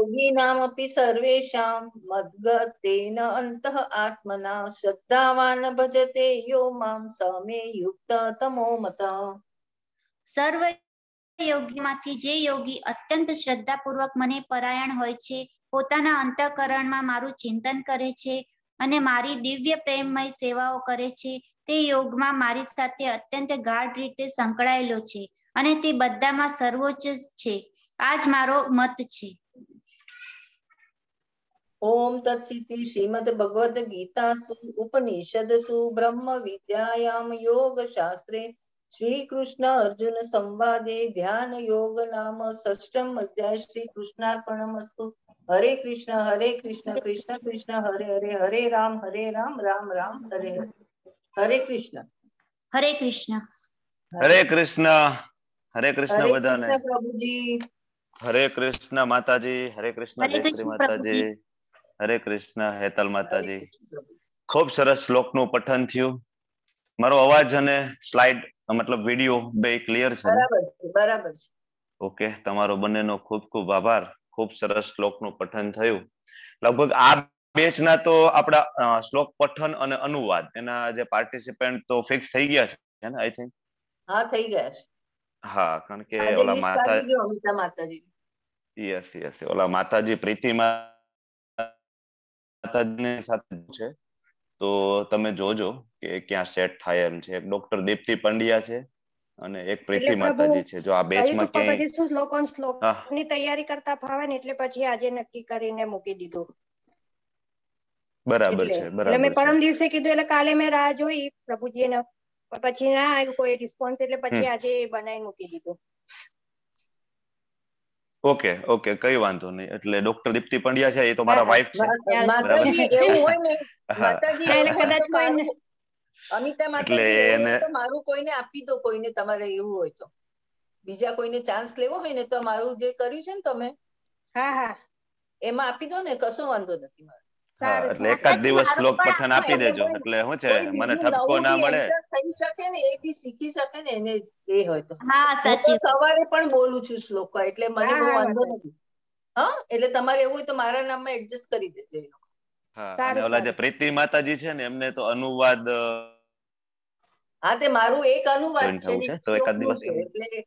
योगिनामपि सर्वेषां मद्गतेन अन्तः आत्मना श्रद्धावान् भजते यो मां स मे युक्त સર્વ યોગીમાંથી જે યોગી અત્યંત શ્રદ્ધાપૂર્વક મને પરાયણ હોય છે પોતાના અંતઃકરણમાં મારું ચિંતન કરે છે અને મારી દિવ્ય પ્રેમમય સેવાઓ કરે છે તે યોગમાં મારી સાથે અત્યંત ગાઢ રીતે સંકળાયેલો છે અને તે બધામાં સર્વોચ્ચ છે આ જ મારો મત છે ओम तत्सिति श्रीमद्भगवद्गीतासु उपनिषदसु ब्रह्मविद्यायां योगशास्त्रे श्रीकृष्ण अर्जुनसंवादे ध्यानयोग नाम षष्ठम् अध्याय श्रीकृष्णार्पणमस्तु हरे कृष्ण हरे कृष्ण कृष्ण कृष्ण हरे हरे हरे राम हरे राम राम राम हरे हरे हरे कृष्ण हरे कृष्ण हरे कृष्ण हरे कृष्ण बधाने प्रभुजी हरे कृष्ण माताजी हरे कृष्ण जय श्री माताजी હરે કૃષ્ણ હેતલ માતાજી ખૂબ સરસ શ્લોકનું પઠન થયું મારો અવાજ અને સ્લાઇડ મતલબ વિડીયો બે ક્લિયર છે બરાબર છે ઓકે તમારો બંનેનો ખૂબ ખૂબ આભાર ખૂબ સરસ શ્લોકનું પઠન થયું લગભગ આ બેચના તો આપણા શ્લોક પઠન અને અનુવાદ એના જે પાર્ટિસિપેન્ટ તો ફિક્સ થઈ ગયા છે ને આઈ થિંક હા થઈ ગયા છે હા કારણ કે ઓલા માતા યસ યસ ઓલા માતાજી પ્રીતિમાં માતાજીને સાથે છે તો તમે જોજો કે ક્યાં સેટ થાય એમ છે ડોક્ટર દીપ્તિ પંડ્યા છે અને એક પ્રીતિ માતાજી છે જો આ બેચમાં ક્યાંય પછી શું શ્લોક શ્લોક ની તૈયારી કરતા ફાવે ને એટલે પછી આજે નક્કી કરીને મૂકી દીધું બરાબર છે બરાબર એટલે મેં પરમ દિવસે કીધું એટલે કાલે મેં રાહ જોઈ પ્રભુજી ને પછી ના આવ્યું કોઈ રિસ્પોન્સ એટલે પછી આજે બનાવી મૂકી દીધું ઓકે ઓકે કઈ વાંધો નહીં એટલે ડોક્ટર દીપ્તિ પંડ્યા છે એ તો મારા વાઇફ છે અમિતા માતાજી મારું કોઈને આપી દો કોઈને તમારે એવું હોય તો બીજા કોઈને ચાન્સ લેવો હોય ને તો મારું જે કર્યું છે ને તમે હા હા એમાં આપી દો ને કશો વાંધો નથી મારો એટલે એક જ દિવસ શ્લોક પઠન આપી દેજો એટલે શું છે મને ઠપકો ના મળે થઈ શકે ને એ બી શીખી શકે ને એને એ હોય તો હા સાચી સવારે પણ બોલું છું શ્લોક એટલે મને બહુ વાંધો નથી હા એટલે તમારે એવું હોય તો મારા નામમાં એડજસ્ટ કરી દેજો હા ઓલા જે પ્રીતિ માતાજી છે ને એમને તો અનુવાદ હા તે મારું એક અનુવાદ છે તો એક દિવસ એટલે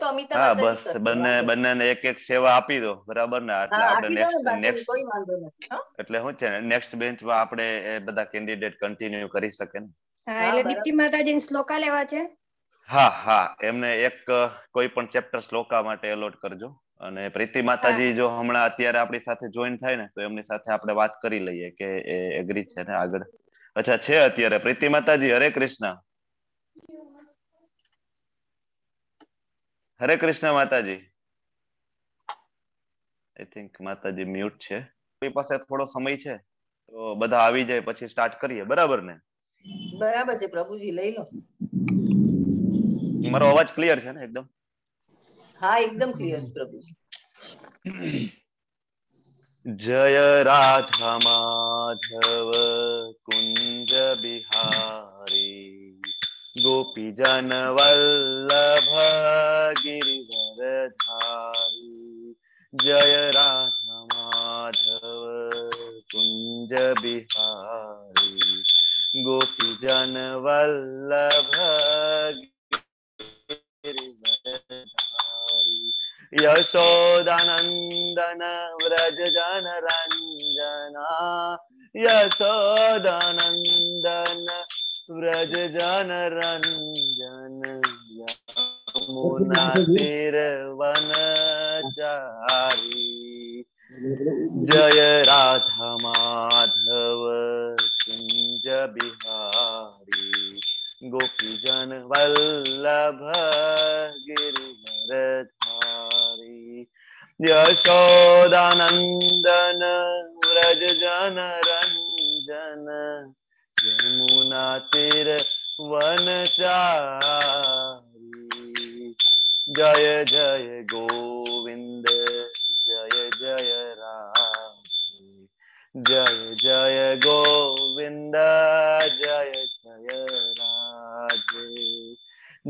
તો અમિતા હા બસ બંને બંનેને એક એક સેવા આપી દો બરાબર ને એટલે આપણે નેક્સ્ટ નેક્સ્ટ કોઈ વાંધો નથી એટલે શું છે નેક્સ્ટ બેન્ચમાં આપણે બધા કેન્ડિડેટ કન્ટિન્યુ કરી શકે ને હા એટલે દીપ્તિ માતાજીની શ્લોકા લેવા છે હા હા એમને એક કોઈ પણ ચેપ્ટર શ્લોકા માટે એલોટ કરજો અને પ્રીતિ માતાજી જો હમણાં અત્યારે આપણી સાથે જોઈન થાય ને તો એમની સાથે આપણે વાત કરી લઈએ કે એ એગ્રી છે ને આગળ અચ્છા છે અત્યારે પ્રીતિ માતાજી હરે કૃષ્ણ હરે કૃષ્ણ માતાજી આઈ થિંક માતાજી મ્યુટ છે આપણી પાસે થોડો સમય છે તો બધા આવી જાય પછી સ્ટાર્ટ કરીએ બરાબર ને બરાબર છે પ્રભુજી લઈ લો મારો અવાજ ક્લિયર છે ને એકદમ હા એકદમ ક્લિયર છે પ્રભુજી જય રાધા માધવ કુંજ બિહારી ગોપીજન વલ્લભ ગિરિવર ધારી જય રાધા માધવ કુંજ બિહારી ગોપીજન વલ્લભ યશોદાનંદન વ્રજ જન રંજના યશોદાનંદન ब्रज जन रंजन मुना तिरवन चारी जय राधा माधव कुंज बिहारी गोपी जन वल्लभ गिरिधर धारी यशोदानंदन व्रज जन रंजन યમુના તીર વનચારી જય જય ગોવિંદ જય જય રામ જય જય ગોવિંદ જય જય રાજે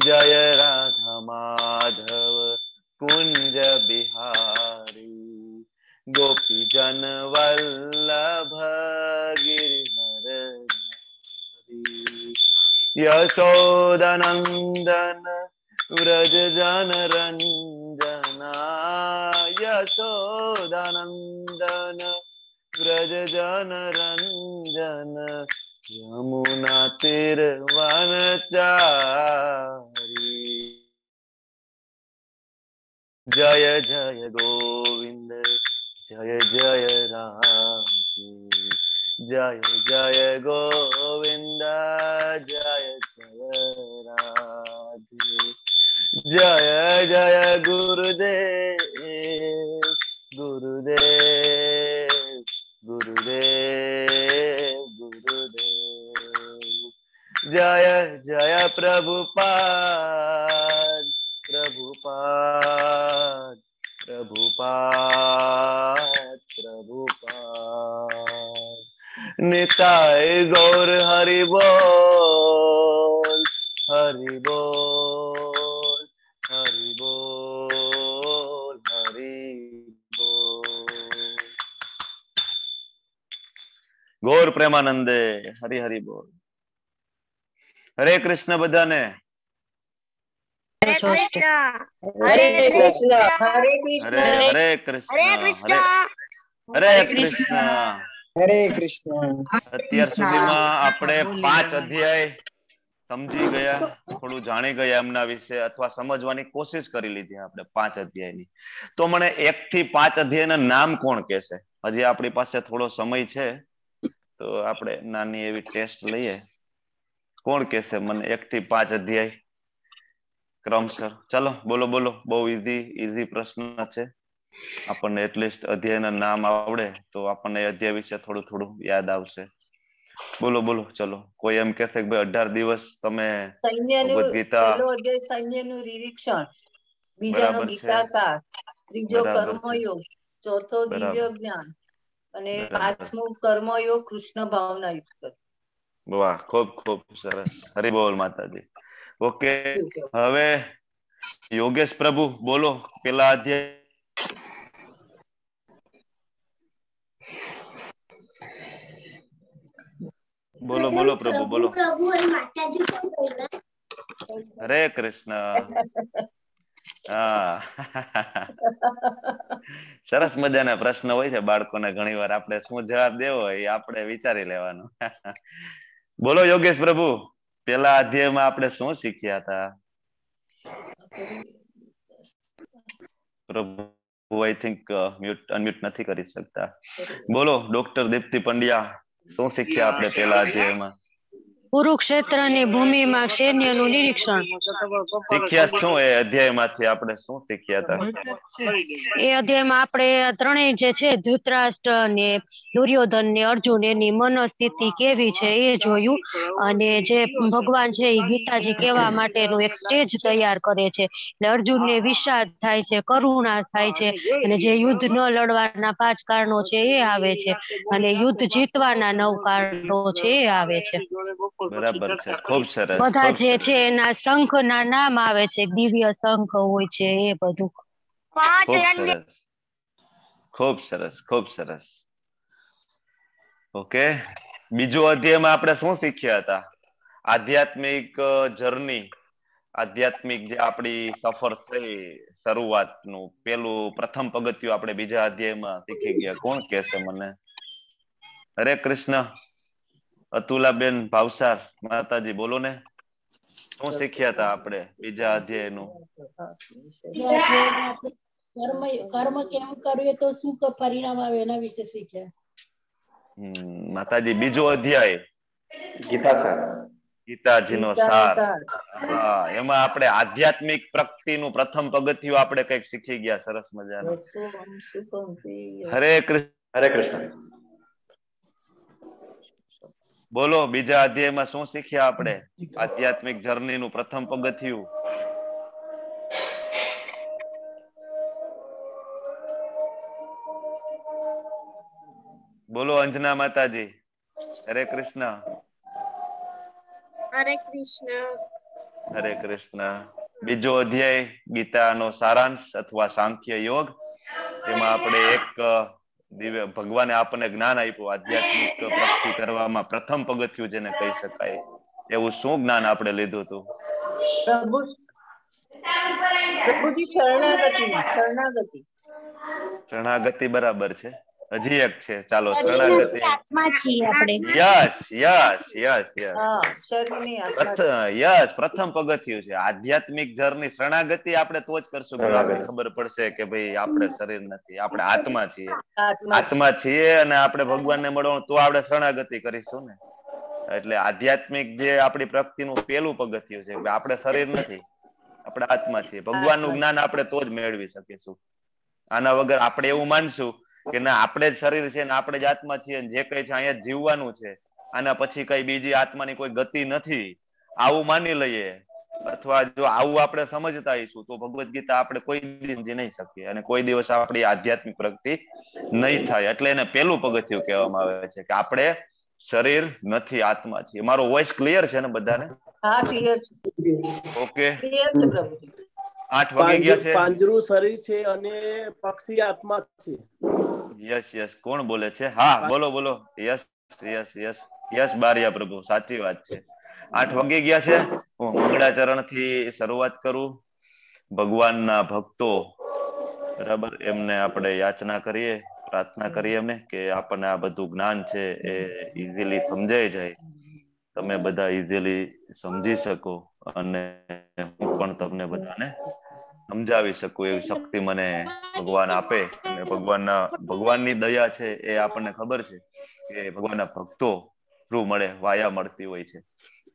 જય રાધા માધવ કુંજ બિહારી ગોપીજન વલ્લભ ગિરિના યશોદનંદન વ્રજ જન રંજના યશોદનંદન વ્રજ જન રંજન યમુના તીર વનચારી જય જય ગોવિંદ જય જય રામ જય જય ગોવિંદ જય જય રાધે જય જય ગુરુદેવ ગુરુદેવ ગુરુદેવ ગુરુદેવ જય જય પ્રભુપાદ પ્રભુપાદ પ્રભુપાદ પ્રભુપાદ निताय गौर हरि बोल हरि बोल हरि बोल हरि बोल गौर प्रेमानंदे हरि हरि बोल हरे कृष्ण बदाने हरे कृष्ण हरे कृष्ण हरे कृष्ण हरे कृष्ण हरे कृष्ण હરે કૃષ્ણ અત્યાર સુધીમાં આપણે પાંચ અધ્યાય સમજી ગયા થોડું જાણી ગયા એમના વિશે અથવા સમજવાની કોશિશ કરી લીધી આપણે પાંચ અધ્યાયની તો મને એક થી પાંચ અધ્યાયના નામ કોણ કહેશે હજી આપણી પાસે થોડો સમય છે તો આપણે નાની એવી ટેસ્ટ લઈએ કોણ કહેશે મને એક થી પાંચ અધ્યાય ક્રમ સર ચાલો બોલો બોલો બહુ ઈઝી ઈઝી પ્રશ્ન છે આપણને એટલીસ્ટ અધ્યાયના નામ આવડે તો આપણને અધ્યાય વિશે થોડું થોડું યાદ આવશે બોલો બોલો ચલો કોઈ એમ કહેશે કે ભાઈ અઢાર દિવસ તમે ભગવદ ગીતા અધ્યાય સૈન્યનું નિરીક્ષણ બીજાનો ગીતાસાર ત્રીજો કર્મયોગ ચોથો દિવ્ય જ્ઞાન અને પાંચમો કર્મયોગ કૃષ્ણ ભાવના યુક્ત વાહ ખૂબ ખૂબ સરસ હરિબોલ માતાજી ઓકે હવે યોગેશ પ્રભુ બોલો પેલા અધ્યાય બોલો બોલો પ્રભુ બોલો હરે કૃષ્ણ સરસ મજાના પ્રશ્ન હોય છે બાળકોને ઘણી આપણે શું જવાબ દેવો એ આપણે વિચારી લેવાનો બોલો યોગેશ પ્રભુ પેલા અધ્યાયમાં આપણે શું શીખ્યા હતા પ્રભુ આઈ થિંક મ્યુટ અનમ્યુટ નથી કરી શકતા બોલો doctor Deepti Pandya Então, você que abre pela Dema. કુરુક્ષેત્રની ભૂમિમાં સૈન્યનું નિરીક્ષણ શીખ્યા શું એ અધ્યાયમાંથી આપણે શું શીખ્યા હતા એ અધ્યાયમાં આપણે ત્રણેય જે છે ધૃતરાષ્ટ્ર ને દુર્યોધન ને અર્જુન એની મનસ્થિતિ કેવી છે એ જોયું અને જે ભગવાન છે એ ગીતાજી કહેવા માટેનું એક સ્ટેજ તૈયાર કરે છે એટલે અર્જુનને વિષાદ થાય છે કરુણા થાય છે અને જે યુદ્ધ ન લડવાના પાંચ કારણો છે એ આવે છે અને યુદ્ધ જીતવાના નવ કારણો છે એ આવે છે બરાબર છે ખૂબ સરસ બધા જે છે એના શંખ ના નામ આવે છે દિવ્ય શંખ હોય છે એ બધું ખૂબ સરસ ખૂબ સરસ ઓકે બીજો અધ્યાયમાં આપણે શું શીખ્યા હતા આધ્યાત્મિક જર્ની આધ્યાત્મિક જે આપણી સફર થઈ શરૂઆતનું પેલું પ્રથમ પગથિયું આપણે બીજા અધ્યાયમાં શીખી ગયા કોણ કહેશે મને હરે કૃષ્ણ અતુલાબેન ભાવસાર માતાજી બોલો ને શું શીખ્યા હતા આપણે બીજા અધ્યાયનું કર્મ કર્મ કેમ કરવું તો શું પરિણામ આવે એના વિશે શીખ્યા માતાજી બીજો અધ્યાય ગીતા સર ગીતાજીનો સાર હા એમાં આપણે આધ્યાત્મિક પ્રગતિનું પ્રથમ પગથિયું આપણે કઈક શીખી ગયા સરસ મજાનું હરે કૃષ્ણ હરે કૃષ્ણ બોલો બીજા અધ્યાયમાં શું શીખ્યા આપણે આધ્યાત્મિક જર્ની નું પ્રથમ પગથિયું બોલો અંજના માતાજી હરે કૃષ્ણ હરે કૃષ્ણ હરે કૃષ્ણ બીજો અધ્યાય ગીતાનો સારાંશ અથવા સાંખ્ય યોગ એમાં આપણે એક દિવ્ય ભગવાને આપણને જ્ઞાન આપ્યું આધ્યાત્મિક પ્રગતિ કરવામાં પ્રથમ પગથિયું જેને કહી શકાય એવું શું જ્ઞાન આપણે લીધું હતું પ્રભુજી શરણાગતિ શરણાગતિ શરણાગતિ બરાબર છે હજી એક છે ચાલો શરણાગતિ yes yes yes yes yes પ્રથમ પગથિયું છે આધ્યાત્મિક જર્ની શરણાગતિ આપણે તો જ કરશું આપણે ખબર પડશે કે ભાઈ આપણે શરીર નથી આપણે આત્મા છીએ આત્મા છીએ અને આપણે ભગવાનને મળવાનું તો આપણે શરણાગતિ કરીશું ને એટલે આધ્યાત્મિક જે આપણી પ્રગતિનું પહેલું પગથિયું છે આપણે શરીર નથી આપણે આત્મા છીએ ભગવાનનું જ્ઞાન આપણે તો જ મેળવી શકીશું આના વગર આપણે એવું માનશું કે ના આપણે જ શરીર છે ને આપણે જ આત્મા છીએ જે કઈ છે અહીંયા જીવવાનું છે આના પછી કઈ બીજી આત્માની કોઈ ગતિ નથી આવું માની લઈએ અથવા જો આવું આપણે સમજતા આવીશું તો ભગવદ્ ગીતા આપણે કોઈ સમજી નહીં શકીએ અને કોઈ દિવસ આપણી આધ્યાત્મિક પ્રગતિ નહીં થાય એટલે એને પેલું પગથિયું કહેવામાં આવે છે કે આપણે શરીર નથી આત્મા છીએ મારો વોઇસ ક્લિયર છે ને બધાને હા ક્લિયર છે ઓકે ક્લિયર છે પ્રભુ આઠ વાગી ગયા છે પાંજરું શરીર છે અને પક્ષી આત્મા છે યસ યસ કોણ બોલે છે હા બોલો બોલો yes yes yes yes Bariya પ્રભુ સાચી વાત છે આઠ વાગી ગયા છે હું મંગળાચરણ થી શરૂઆત કરું ભગવાનના ભક્તો બરાબર એમને આપણે યાચના કરીએ પ્રાર્થના કરીએ અમે કે આપણને આ બધું જ્ઞાન છે એ ઇઝીલી સમજાઈ જાય તમે બધા ઇઝીલી સમજી શકો અને હું પણ તમને બધાને સમજાવી શકું એવી શક્તિ મને ભગવાન આપે અને ભગવાનના ભગવાનની દયા છે એ આપણને ખબર છે કે ભગવાનના ભક્તો રૂ મળે વાયા મળતી હોય છે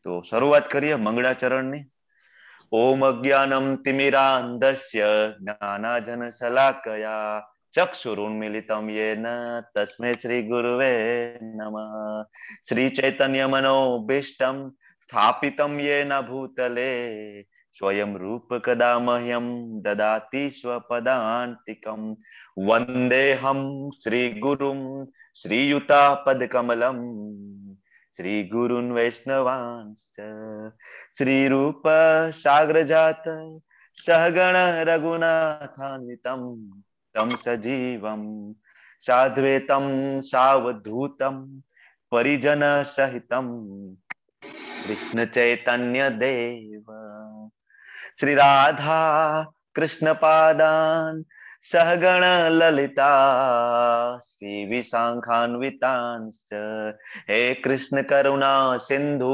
તો શરૂઆત કરીએ મંગળાચરણની ઓમ અજ્ઞાનમ તિમિરાંધસ્ય જ્ઞાનાજન શલાકયા ચક્ષુરુન્મિલિતમ યેન તસ્મે શ્રી ગુરુવે નમઃ શ્રી ચૈતન્ય મનોભીષ્ટમ સ્થાપિતમ યેન ભૂતલે સ્વયં રૂપ કદા મહ્યમ દદાતિ સ્વપદાંતિકમ વંદેહમ શ્રી ગુરુમ શ્રીયુતા પદકમલમ શ્રી ગુરુન વૈષ્ણવાંસ શ્રી રૂપ સાગર જાત સહગણ રઘુનાથાન્વિતમ તમ સજીવમ સાધ્વેતમ સાવધૂતમ પરિજન સહિતમ કૃષ્ણ ચૈતન્ય દેવ શ્રી રાધા કૃષ્ણ પાદાન સહગણ લલિતા શ્રી વિશાખાન્વિતાંશ હે કૃષ્ણ કરુણા સિંધુ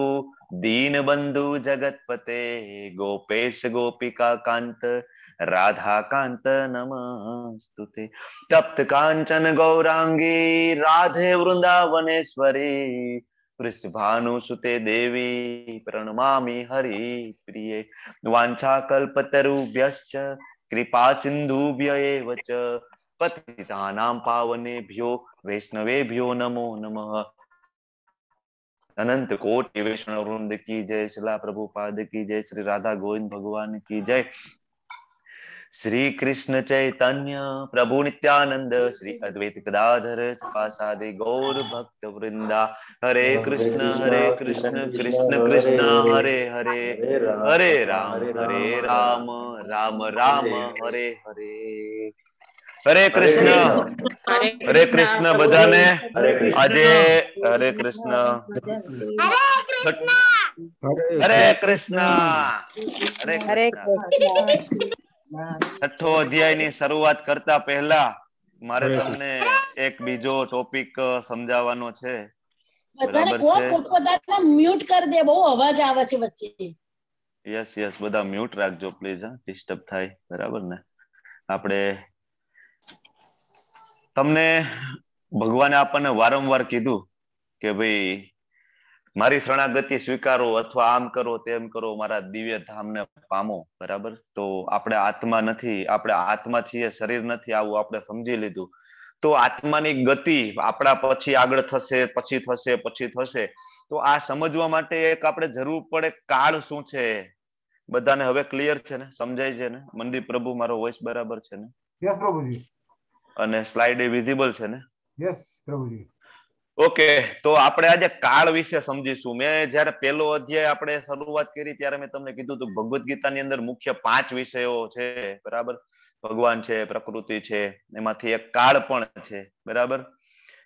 દીનબંધુ જગતપતે ગોપેશ ગોપિકા કાંત રાધાકાંત નમસ્તુતે તપ્ત કાંચન ગૌરાંગી રાધે વૃંદાવનેશ્વરી વૃષભાનુ સુતે દેવી પ્રણમામી હરિ પ્રિય વાંછા કલ્પતરુભ્યશ્ચ કૃપા સિંધુભ્ય એવ ચ પતિતાનામ પાવનેભ્યો વૈષ્ણવેભ્યો નમો નમઃ અનંત કોટ વૈષ્ણવ વૃંદ કી જય શિલા પ્રભુપાદ કી જય શ્રી રાધા ગોવિંદ ભગવાન કી જય श्री कृष्ण चैतन्य प्रभु नित्यानंद श्री अद्वैत गदाधर सपासादि गौर भक्त वृंदा हरे कृष्ण हरे कृष्ण कृष्ण कृष्ण हरे हरे हरे राम हरे राम राम राम हरे हरे कृष्ण हरे कृष्ण કૃષ્ણ हरे कृष्ण हरे कृष्ण हरे कृष्ण हरे कृष्ण છઠ્ઠો ની શરૂઆત કરતા પહેલા મારે તમને એક બીજો ટોપિક સમજાવવાનો છે બધાને કો પોતપોતાના મ્યુટ કરી દે બહુ અવાજ આવે છે વચ્ચે યસ યસ બધા મ્યુટ રાખજો પ્લીઝ હા ડિસ્ટર્બ થાય બરાબર ને આપણે તમને ભગવાને આપણને વારંવાર કીધું કે ભાઈ મારી શરણાગતિ સ્વીકારો અથવા આમ કરો તેમ કરો મારા દિવ્ય ધામને પામો બરાબર તો આપણે આત્મા નથી આપણે આત્મા છીએ શરીર નથી આવું આપણે સમજી લીધું તો આત્માની ગતિ આપણા પછી આગળ થશે પછી થશે પછી થશે તો આ સમજવા માટે એક આપણે જરૂર પડે કાળ શું છે બધાને હવે ક્લિયર છે ને સમજાય છે ને મંદિર પ્રભુ મારો વોઇસ બરાબર છે ને યસ પ્રભુજી અને સ્લાઇડ એ વિઝિબલ છે ને યસ પ્રભુજી ઓકે તો આપણે આજે કાળ વિશે સમજીશું મેં જ્યારે પહેલો અધ્યાય આપણે શરૂઆત કરી ત્યારે મેં તમને કીધું હતું ભગવદ્ ગીતાની અંદર મુખ્ય પાંચ વિષયો છે બરાબર ભગવાન છે પ્રકૃતિ છે એમાંથી એક કાળ પણ છે બરાબર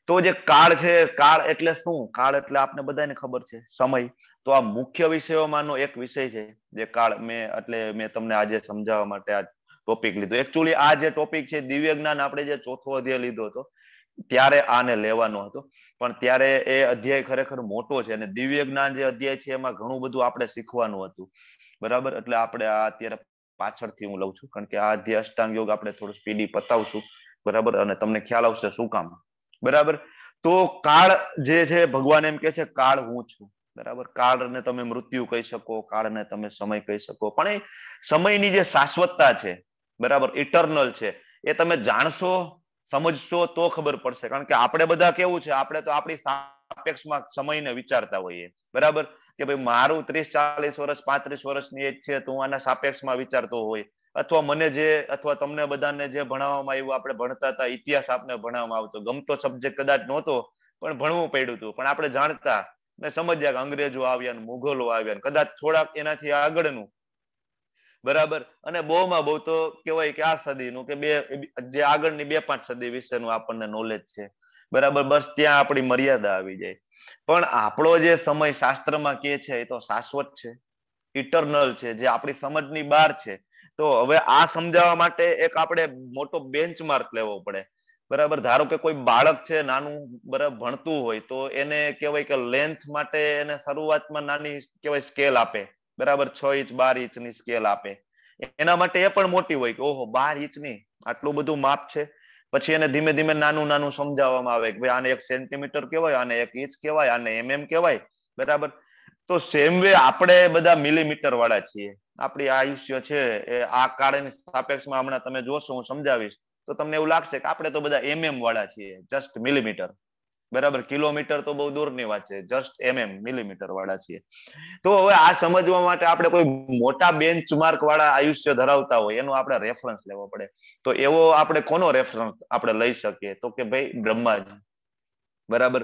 તો જે કાળ છે કાળ એટલે શું કાળ એટલે આપને બધાને ખબર છે સમય તો આ મુખ્ય વિષયોમાંનો એક વિષય છે જે કાળ મેં એટલે મેં તમને આજે સમજાવવા માટે આ ટોપિક લીધો એકચુઅલી આ જે ટોપિક છે દિવ્ય જ્ઞાન આપણે જે ચોથો અધ્યાય લીધો હતો ત્યારે આને લેવાનો હતો પણ ત્યારે એ અધ્યાય ખરેખર મોટો છે અને દિવ્ય જ્ઞાન જે અધ્યાય છે એમાં ઘણું બધું આપણે શીખવાનું હતું બરાબર એટલે આપણે આ અત્યારે પાછળથી હું લઉં છું કારણ કે આ અધ્યાય અષ્ટાંગ યોગ આપણે થોડું સ્પીડી પતાવશું બરાબર અને તમને ખ્યાલ આવશે શું કામ બરાબર તો કાળ જે છે ભગવાન એમ કે છે કાળ હું છું બરાબર કાળને તમે મૃત્યુ કહી શકો કાળ ને તમે સમય કહી શકો પણ એ સમયની જે શાશ્વતતા છે બરાબર ઇટરનલ છે એ તમે જાણશો સમજશો તો ખબર પડશે કારણ કે આપણે બધા કેવું છે આપણે તો આપણી સાપેક્ષમાં સમયને વિચારતા હોઈએ બરાબર કે ભાઈ મારું ત્રીસ ચાલીસ વર્ષ પાંત્રીસ વર્ષની એજ છે તો હું આના સાપેક્ષમાં વિચારતો હોય અથવા મને જે અથવા તમને બધાને જે ભણાવવામાં આવ્યું આપણે ભણતા હતા ઇતિહાસ આપને ભણાવવામાં આવતો ગમતો સબ્જેક્ટ કદાચ નહોતો પણ ભણવું પડ્યું હતું પણ આપણે જાણતા ને સમજ્યા કે અંગ્રેજો આવ્યા ને મુઘલો આવ્યા કદાચ થોડાક એનાથી આગળનું બરાબર અને બહુમાં બહુ તો કહેવાય કે આ સદીનું કે બે જે આગળની બે પાંચ સદી વિશેનું આપણને નોલેજ છે બરાબર બસ ત્યાં આપણી મર્યાદા આવી જાય પણ આપણો જે સમય શાસ્ત્રમાં કે છે એ તો શાશ્વત છે ઇટરનલ છે જે આપણી સમજની બહાર છે તો હવે આ સમજાવવા માટે એક આપણે મોટો બેન્ચમાર્ક લેવો પડે બરાબર ધારો કે કોઈ બાળક છે નાનું બરાબર ભણતું હોય તો એને કહેવાય કે લેન્થ માટે એને શરૂઆતમાં નાની કહેવાય સ્કેલ આપે બરાબર છ ઇંચ બાર ઇંચની સ્કેલ આપે એના માટે એ પણ મોટી હોય કે ઓહો બાર ઇંચની આટલું બધું માપ છે પછી એને ધીમે ધીમે નાનું નાનું સમજાવવામાં આવે કે ભાઈ આને એક સેન્ટીમીટર કહેવાય આને એક ઇંચ કહેવાય આને એમએમ કહેવાય બરાબર તો સેમ વે આપણે બધા મિલીમીટર વાળા છીએ આપણી આયુષ્ય છે એ આ કાળની સાપેક્ષમાં હમણાં તમે જોશો હું સમજાવીશ તો તમને એવું લાગશે કે આપણે તો બધા એમએમ વાળા છીએ જસ્ટ મિલીમીટર બરાબર કિલોમીટર તો બહુ દૂરની વાત છે જસ્ટ એમએમ મિલીમીટર વાળા છીએ તો હવે આ સમજવા માટે આપણે કોઈ મોટા બેન્ચમાર્ક વાળા આયુષ્ય ધરાવતા હોય એનો આપણે રેફરન્સ લેવો પડે તો એવો આપણે કોનો રેફરન્સ આપણે લઈ શકીએ તો કે ભાઈ બ્રહ્માજી બરાબર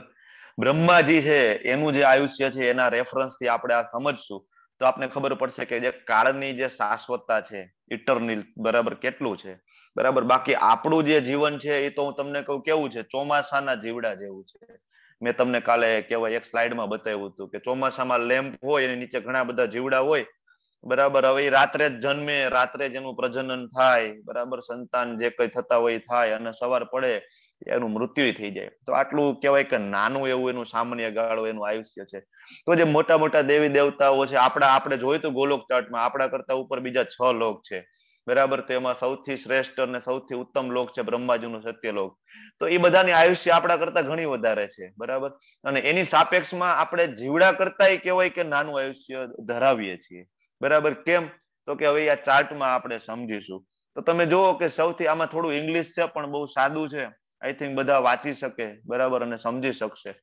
બ્રહ્માજી છે એનું જે આયુષ્ય છે એના રેફરન્સ થી આપણે આ સમજશું તો આપને ખબર પડશે કે જે કાળની જે શાશ્વતતા છે ઇટરનિલ બરાબર કેટલું છે બરાબર બાકી આપણું જે જીવન છે એ તો હું તમને કહું કેવું છે ચોમાસાના જીવડા જેવું છે મેં તમને કાલે કેવાય એક સ્લાઇડમાં બતાવ્યું હતું કે ચોમાસામાં લેમ્પ હોય એની નીચે ઘણા બધા જીવડા હોય બરાબર હવે રાત્રે જ જન્મે રાત્રે જ એનું પ્રજનન થાય બરાબર સંતાન જે કઈ થતા હોય થાય અને સવાર પડે એનું મૃત્યુ થઈ જાય તો આટલું કહેવાય કે નાનું એવું એનું સામાન્ય ગાળો એનું આયુષ્ય છે તો જે મોટા મોટા દેવી દેવતાઓ છે આપણા આપણે જોયું તો ગોલોક ચાર્ટમાં આપણા કરતા ઉપર બીજા છ લોક છે બરાબર તો એમાં સૌથી શ્રેષ્ઠ અને સૌથી ઉત્તમ લોક છે નું સત્યલોક તો એ બધાની આયુષ્ય આપણા કરતા ઘણી વધારે છે બરાબર અને એની સાપેક્ષમાં આપણે જીવડા કરતા એ કહેવાય કે નાનું આયુષ્ય ધરાવીએ છીએ બરાબર કેમ તો કે હવે આ ચાર્ટમાં આપણે સમજીશું તો તમે જુઓ કે સૌથી આમાં થોડું ઇંગ્લિશ છે પણ બહુ સાદું છે આઈ થિંક બધા વાંચી શકે બરાબર અને સમજી શકશે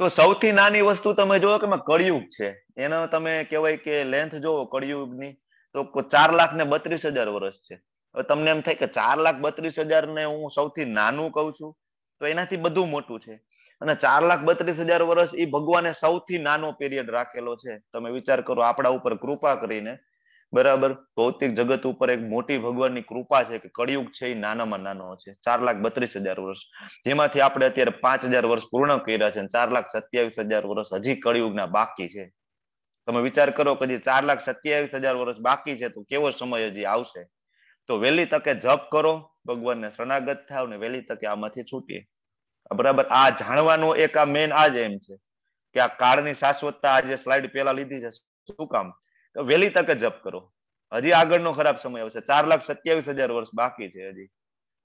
તો સૌથી નાની વસ્તુ તમે જુઓ કે કળિયુગ છે એનો તમે કહેવાય કે લેન્થ જુઓ કળિયુગની તો ચાર લાખ ને બત્રીસ હજાર વર્ષ છે હવે તમને એમ થાય કે ચાર લાખ બત્રીસ હજાર ને હું સૌથી નાનું કહું છું તો એનાથી બધું મોટું છે અને ચાર લાખ બત્રીસ હજાર વર્ષ એ ભગવાને સૌથી નાનો પીરિયડ રાખેલો છે તમે વિચાર કરો આપણા ઉપર કૃપા કરીને બરાબર ભૌતિક જગત ઉપર એક મોટી ભગવાનની કૃપા છે કે કળિયુગ છે એ નાનામાં નાનો છે ચાર લાખ બત્રીસ હજાર વર્ષ જેમાંથી આપણે અત્યારે પાંચ હજાર વર્ષ પૂર્ણ કર્યા છે ચાર લાખ સત્યાવીસ હજાર વર્ષ હજી કળિયુગના બાકી છે તમે વિચાર કરો કે ચાર લાખ સત્યાવીસ હજાર વર્ષ બાકી છે તો કેવો સમય હજી આવશે તો વહેલી તકે જપ કરો ભગવાનને શરણાગત થાવ ને વહેલી તકે આમાંથી છૂટીએ બરાબર આ જાણવાનો એક આ મેન આ જ એમ છે કે આ કાળની શાશ્વતતા આજે સ્લાઇડ પહેલા લીધી છે શું કામ વહેલી તકે જપ કરો હજી આગળનો ખરાબ સમય આવશે ચાર લાખ સત્યાવીસ હજાર વર્ષ બાકી છે હજી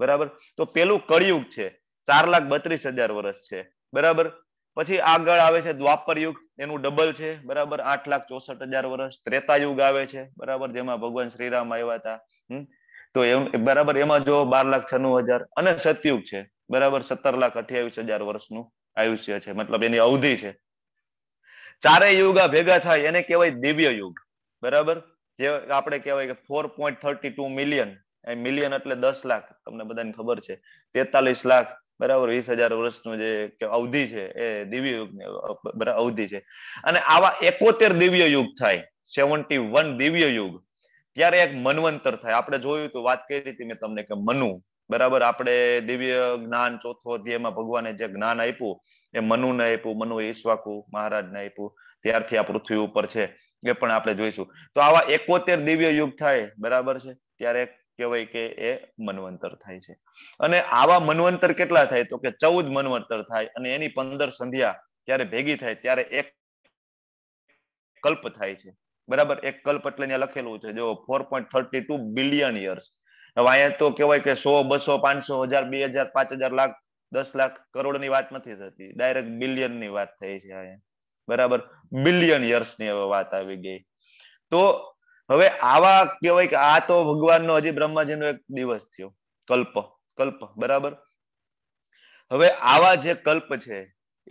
બરાબર તો પેલું કળિયુગ છે ચાર લાખ બત્રીસ હજાર વર્ષ છે બરાબર પછી આગળ આવે છે દ્વાપર યુગ એનું ડબલ છે બરાબર આઠ લાખ ચોસઠ હજાર વર્ષ ત્રેતા યુગ આવે છે બરાબર જેમાં ભગવાન શ્રીરામ આવ્યા હતા તો બરાબર એમાં જો બાર લાખ છન્નું હજાર અને સતયુગ છે બરાબર સત્તર લાખ અઠ્યાવીસ હજાર વર્ષનું આયુષ્ય છે મતલબ એની અવધિ છે ચારે યુગા ભેગા થાય એને કહેવાય દિવ્ય યુગ બરાબર જે આપણે કહેવાય કે four point thirty two million million એટલે દસ લાખ તમને બધાને ખબર છે તેતાલીસ લાખ બરાબર વીસ હજાર વર્ષનું જે અવધિ છે એ દિવ્ય યુગ અવધિ છે અને આવા એકોતેર દિવ્ય યુગ થાય સેવન્ટી વન દિવ્ય યુગ ત્યારે એક મનવંતર થાય આપણે જોયું તો વાત કરી હતી મેં તમને કે મનુ બરાબર આપણે દિવ્ય જ્ઞાન ચોથો અધ્યાયમાં ભગવાને જે જ્ઞાન આપ્યું એ મનુને આપ્યું મનુ ઈશ્વાકુ મહારાજને આપ્યું ત્યારથી આ પૃથ્વી ઉપર છે એ પણ આપણે જોઈશું તો આવા એકોતેર દિવ્ય યુગ થાય બરાબર છે ત્યારે કહેવાય કે એ મનવંતર થાય છે અને આવા મનવંતર કેટલા થાય તો કે ચૌદ મનવંતર થાય અને એની પંદર સંધ્યા ત્યારે ભેગી થાય ત્યારે એક કલ્પ થાય છે બરાબર એક કલ્પ એટલે અહીંયા લખેલું છે જો four point thirty two billion years હવે તો કહેવાય કે સો બસો પાંચસો હજાર બે હજાર પાંચ હજાર લાખ દસ લાખ કરોડ ની વાત નથી થતી ડાયરેક્ટ ની વાત થઈ છે બરાબર બિલિયન યર્સની હવે વાત આવી ગઈ તો હવે આવા કહેવાય કે આ તો ભગવાનનો હજી બ્રહ્માજીનો એક દિવસ થયો કલ્પ કલ્પ બરાબર હવે આવા જે કલ્પ છે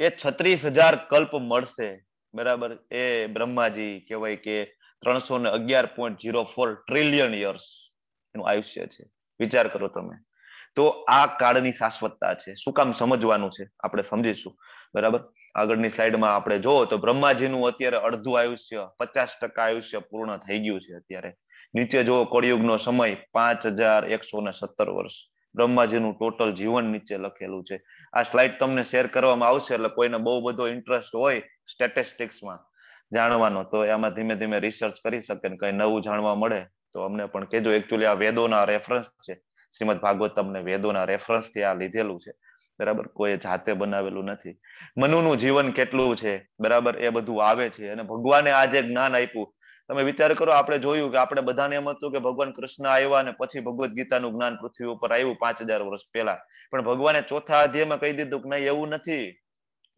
એ છત્રીસ હજાર કલ્પ મળશે બરાબર એ બ્રહ્માજી કહેવાય કે ત્રણસો ને અગિયાર point zero four trillion years એનું આયુષ્ય છે વિચાર કરો તમે તો આ કાળની શાશ્વતતા છે શું કામ સમજવાનું છે આપણે સમજીશું બરાબર આગળની સ્લાઇડમાં આપણે જો તો બ્રહ્માજીનું અત્યારે અડધું આયુષ્ય પચાસ ટકા આયુષ્ય પૂર્ણ થઈ ગયું છે અત્યારે નીચે જો કળિયુગનો સમય પાંચ હજાર એકસો ને સત્તર વર્ષ બ્રહ્માજીનું ટોટલ જીવન નીચે લખેલું છે આ સ્લાઇડ તમને શેર કરવામાં આવશે એટલે કોઈને બહુ બધો ઇન્ટરેસ્ટ હોય સ્ટેટિસ્ટિક્સમાં જાણવાનો તો એમાં ધીમે ધીમે રિસર્ચ કરી શકે ને કઈ નવું જાણવા મળે તો અમને પણ કેજો એકચુઅલી આ વેદોના રેફરન્સ છે શ્રીમદ ભાગવતમને વેદોના રેફરન્સથી આ લીધેલું છે બરાબર કોઈ જાતે બનાવેલું નથી મનુનું જીવન કેટલું છે બરાબર એ બધું આવે છે અને ભગવાને આ જ્ઞાન આપ્યું તમે વિચાર કરો આપણે જોયું કે આપણે બધાને એમ હતું કે ભગવાન કૃષ્ણ આવ્યા અને પછી ભગવદ ગીતાનું જ્ઞાન પૃથ્વી ઉપર આવ્યું પાંચ હજાર વર્ષ પહેલા પણ ભગવાને ચોથા અધ્યાયમાં કહી દીધું કે નહીં એવું નથી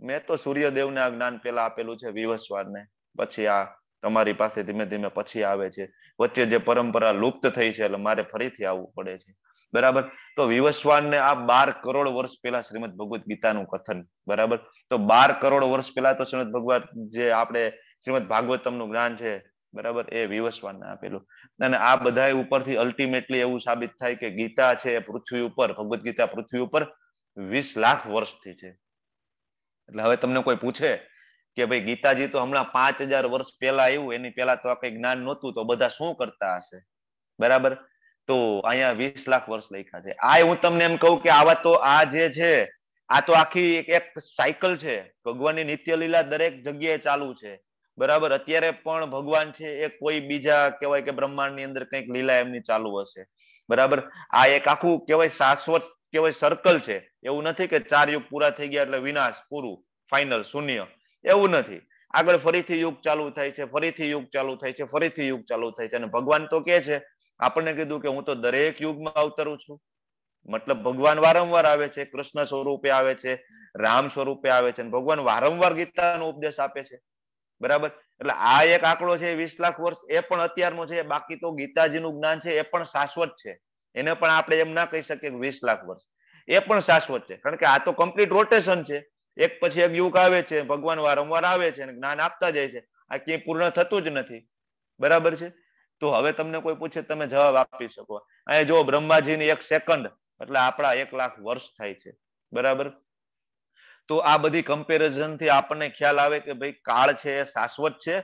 મેં તો સૂર્યદેવને આ જ્ઞાન પેલા આપેલું છે વિવસ્વારને પછી આ તમારી પાસે ધીમે ધીમે પછી આવે છે વચ્ચે જે પરંપરા લુપ્ત થઈ છે એટલે મારે ફરીથી આવવું પડે છે બરાબર તો વિવસ્વાનને આ બાર કરોડ વર્ષ પહેલા શ્રીમદ ભગવદ્ ગીતાનું કથન બરાબર તો બાર કરોડ વર્ષ પહેલા તો શ્રીમદ ભગવાન જે આપણે શ્રીમદ ભાગવતમનું જ્ઞાન છે બરાબર એ વિવસ્વાનને આપેલું અને આ બધા ઉપરથી અલ્ટિમેટલી એવું સાબિત થાય કે ગીતા છે પૃથ્વી ઉપર ભગવદ્ ગીતા પૃથ્વી ઉપર વીસ લાખ વર્ષથી છે એટલે હવે તમને કોઈ પૂછે કે ભાઈ ગીતાજી તો હમણાં પાંચ હજાર વર્ષ પહેલા આવ્યું એની પહેલા તો આ કઈ જ્ઞાન નહોતું તો બધા શું કરતા હશે બરાબર તો અહીંયા વીસ લાખ વર્ષ લખ્યા છે આ હું તમને એમ કહું કે આવા તો આ જે છે આ તો આખી એક સાયકલ છે ભગવાનની નિત્ય લીલા દરેક જગ્યાએ ચાલુ છે બરાબર અત્યારે પણ ભગવાન છે એ કોઈ બીજા કહેવાય કે બ્રહ્માંડની અંદર કંઈક લીલા એમની ચાલુ હશે બરાબર આ એક આખું કહેવાય શાશ્વત કહેવાય સર્કલ છે એવું નથી કે ચાર યુગ પૂરા થઈ ગયા એટલે વિનાશ પૂરું ફાઇનલ શૂન્ય એવું નથી આગળ ફરીથી યુગ ચાલુ થાય છે ફરીથી યુગ ચાલુ થાય છે ફરીથી યુગ ચાલુ થાય છે અને ભગવાન તો કે છે આપણને કીધું કે હું તો દરેક યુગમાં અવતરું છું મતલબ ભગવાન વારંવાર આવે છે કૃષ્ણ સ્વરૂપે આવે છે રામ સ્વરૂપે આવે છે ભગવાન વારંવાર ગીતાનો ઉપદેશ આપે છે બરાબર એટલે આ એક આંકડો છે વીસ લાખ વર્ષ એ પણ અત્યારનો છે બાકી તો ગીતાજીનું જ્ઞાન છે એ પણ શાશ્વત છે એને પણ આપણે એમ ના કહી શકીએ વીસ લાખ વર્ષ એ પણ શાશ્વત છે કારણ કે આ તો કમ્પ્લીટ રોટેશન છે એક પછી એક યુગ આવે છે ભગવાન વારંવાર આવે છે અને જ્ઞાન આપતા જાય છે આ ક્યાંય પૂર્ણ થતું જ નથી બરાબર છે તો હવે તમને કોઈ પૂછે તમે જવાબ આપી શકો અહીંયા જો બ્રહ્માજીની એક સેકન્ડ એટલે આપણા એક લાખ વર્ષ થાય છે બરાબર તો આ બધી કમ્પેરિઝન થી આપણને ખ્યાલ આવે કે ભાઈ કાળ છે શાશ્વત છે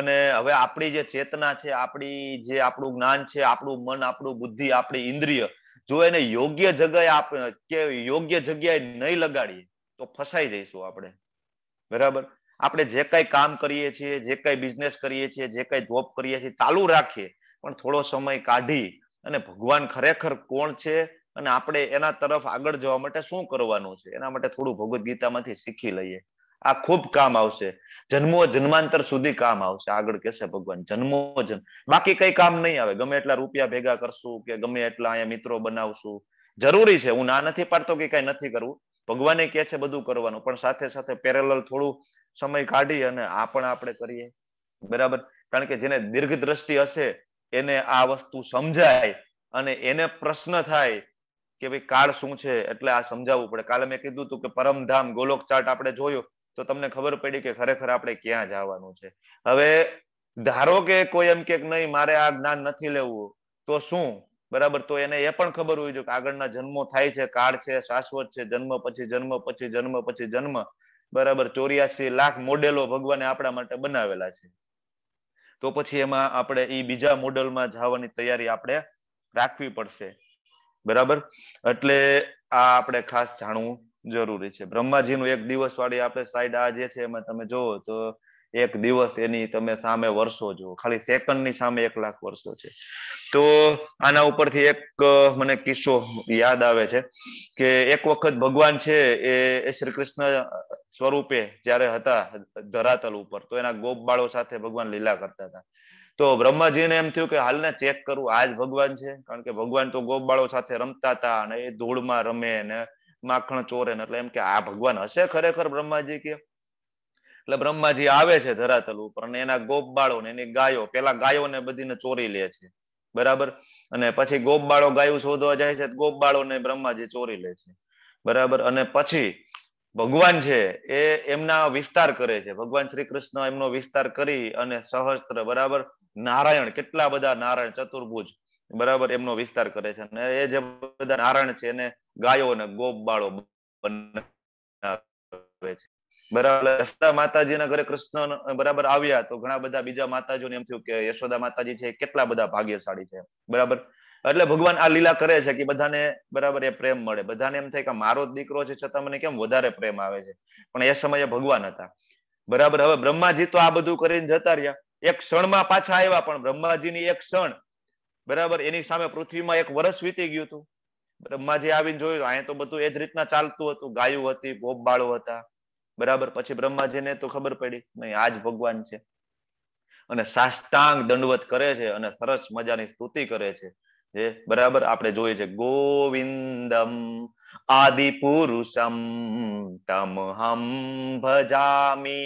અને હવે આપણી જે ચેતના છે આપણી જે આપણું જ્ઞાન છે આપણું મન આપણું બુદ્ધિ આપણી ઇન્દ્રિય જો એને યોગ્ય જગ્યાએ કે યોગ્ય જગ્યાએ નહીં લગાડીએ તો ફસાઈ જઈશું આપણે બરાબર આપણે જે કઈ કામ કરીએ છીએ જે કઈ બિઝનેસ કરીએ છીએ જે કઈ જોબ કરીએ છીએ ચાલુ રાખીએ પણ થોડો સમય કાઢી અને ભગવાન ખરેખર કોણ છે અને આપણે એના તરફ આગળ જવા માટે શું કરવાનું છે એના માટે થોડું ભગવદ ગીતામાંથી શીખી લઈએ આ ખૂબ કામ આવશે જન્મો જન્માંતર સુધી કામ આવશે આગળ કેસે ભગવાન જન્મો જન બાકી કઈ કામ નહીં આવે ગમે એટલા રૂપિયા ભેગા કરશું કે ગમે એટલા અહીંયા મિત્રો બનાવશું જરૂરી છે હું ના નથી પાડતો કે કઈ નથી કરવું ભગવાને કે છે બધું કરવાનું પણ સાથે સાથે પેરેલલ થોડું સમય કાઢી અને આ પણ આપણે કરીએ બરાબર કારણ કે જેને દીર્ઘ દ્રષ્ટિ હશે એને આ વસ્તુ સમજાય અને એને પ્રશ્ન થાય કે ભાઈ કાળ શું છે એટલે આ સમજાવવું પડે કાલે મેં કીધું હતું કે પરમધામ ગોલોક ચાર્ટ આપણે જોયો તો તમને ખબર પડી કે ખરેખર આપણે ક્યાં જવાનું છે હવે ધારો કે કોઈ એમ કે નહીં મારે આ જ્ઞાન નથી લેવું તો શું બરાબર તો એને એ પણ ખબર હોવી જોઈએ કે આગળના જન્મો થાય છે કાળ છે શાશ્વત છે જન્મ પછી જન્મ પછી જન્મ પછી જન્મ બરાબર ચોર્યાસી લાખ મોડેલો ભગવાને આપણા માટે બનાવેલા છે તો પછી એમાં આપણે એ બીજા મોડલમાં જવાની તૈયારી આપણે રાખવી પડશે બરાબર એટલે આ આપણે ખાસ જાણવું જરૂરી છે બ્રહ્માજીનું એક દિવસ વાળી આપણે સ્લાઇડ આ જે છે એમાં તમે જોવો તો એક દિવસ એની તમે સામે વર્ષો જુઓ ખાલી સેકન્ડ ની સામે એક લાખ વર્ષો છે તો આના ઉપરથી એક મને કિસ્સો યાદ આવે છે કે એક વખત ભગવાન છે એ શ્રી કૃષ્ણ સ્વરૂપે જ્યારે હતા ધરાતલ ઉપર તો એના ગોપબાળો સાથે ભગવાન લીલા કરતા હતા તો બ્રહ્માજીને એમ થયું કે હાલને ચેક કરું આજ ભગવાન છે કારણ કે ભગવાન તો ગોપબાળો સાથે રમતા હતા અને એ ધૂળમાં રમે ને માખણ ચોરે ને એટલે એમ કે આ ભગવાન હશે ખરેખર બ્રહ્માજી કે એટલે બ્રહ્માજી આવે છે ધરાતલ ઉપર અને એના ગોપબાળો ને એની ગાયો પેલા ગાયોને બધીને ચોરી લે છે બરાબર અને પછી ગોપબાળો ગાયું શોધવા જાય છે ગોપબાળોને બ્રહ્માજી ચોરી લે છે બરાબર અને પછી ભગવાન છે એ એમના વિસ્તાર કરે છે ભગવાન શ્રી કૃષ્ણ એમનો વિસ્તાર કરી અને સહસ્ત્ર બરાબર નારાયણ કેટલા બધા નારાયણ ચતુર્ભુજ બરાબર એમનો વિસ્તાર કરે છે અને એ જે બધા નારાયણ છે એને ગાયો અને ગોપ બાળો બનાવે છે બરાબર માતાજીના ઘરે કૃષ્ણ બરાબર આવ્યા તો ઘણા બધા બીજા માતાજીઓને એમ થયું કે યશોદા માતાજી છે કેટલા બધા ભાગ્યશાળી છે બરાબર એટલે ભગવાન આ લીલા કરે છે કે બધાને બરાબર એ પ્રેમ મળે બધાને એમ થાય કે મારો દીકરો છે છતાં મને કેમ વધારે પ્રેમ આવે છે પણ એ સમયે ભગવાન હતા બરાબર હવે બ્રહ્માજી તો આ બધું કરીને જતા રહ્યા એક ક્ષણમાં પાછા આવ્યા પણ બ્રહ્માજીની એક ક્ષણ બરાબર એની સામે પૃથ્વીમાં એક વર્ષ વીતી ગયું હતું બ્રહ્માજી આવીને જોયું અહીંયા તો બધું એ જ રીતના ચાલતું હતું ગાયું હતી બાળો હતા બરાબર પછી બ્રહ્માજીને તો ખબર પડી નહીં આજ ભગવાન છે અને સાષ્ટાંગ દંડવત કરે છે અને સરસ મજાની સ્તુતિ કરે છે જે બરાબર આપણે જોઈએ છે ગોવિંદમ આદિ પુરુષમ તમહમ ભજામી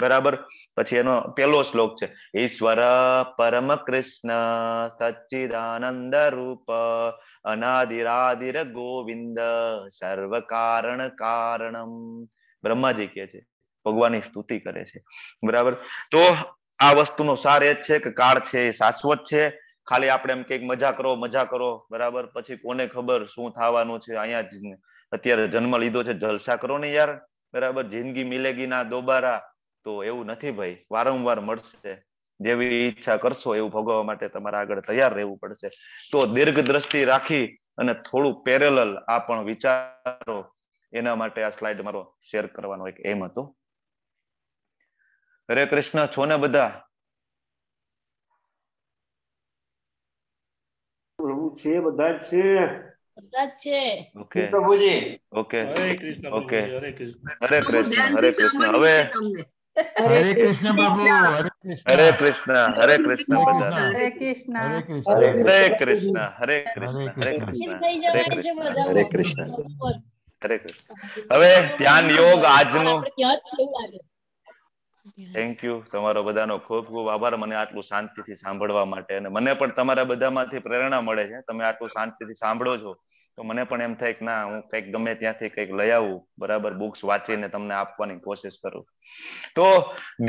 બરાબર પછી એનો પેલો શ્લોક છે ઈશ્વર પરમ કૃષ્ણ સચ્ચિદાનંદ રૂપ અનાદિરાદિર ગોવિંદ સર્વ કારણ કારણમ બ્રહ્માજી કે છે ભગવાનની સ્તુતિ કરે છે બરાબર તો આ વસ્તુનો સાર એ છે કે કાળ છે શાશ્વત છે ખાલી આપણે એમ કે મજા કરો મજા કરો બરાબર પછી કોને ખબર શું થવાનું છે અહીંયા અત્યારે જન્મ લીધો છે જલસા કરો ને યાર બરાબર જિંદગી મિલેગી ના દોબારા તો એવું નથી ભાઈ વારંવાર મળશે જેવી ઈચ્છા કરશો એવું ભોગવવા માટે તમારે આગળ તૈયાર રહેવું પડશે તો દીર્ઘ દ્રષ્ટિ રાખી અને થોડું પેરેલલ આ પણ વિચારો એના માટે આ સ્લાઇડ મારો શેર કરવાનો એક એમ હતો હરે કૃષ્ણ છો ને બધા બધા છે હરે કૃષ્ણ હરે કૃષ્ણ હવે હરે કૃષ્ણ બાબુ હરે કૃષ્ણ હરે કૃષ્ણ હરે કૃષ્ણ હરે કૃષ્ણ હરે કૃષ્ણ હરે કૃષ્ણ હરે કૃષ્ણ હરે કૃષ્ણ હવે ધ્યાન યોગ આજનો થેન્ક યુ તમારો બધાનો ખૂબ ખૂબ આભાર મને આટલું શાંતિથી સાંભળવા માટે અને મને પણ તમારા બધામાંથી પ્રેરણા મળે છે તમે આટલું શાંતિથી સાંભળો છો તો મને પણ એમ થાય કે ના હું કંઈક ગમે ત્યાંથી કંઈક લઈ આવું બરાબર બુક્સ વાંચીને તમને આપવાની કોશિશ કરું તો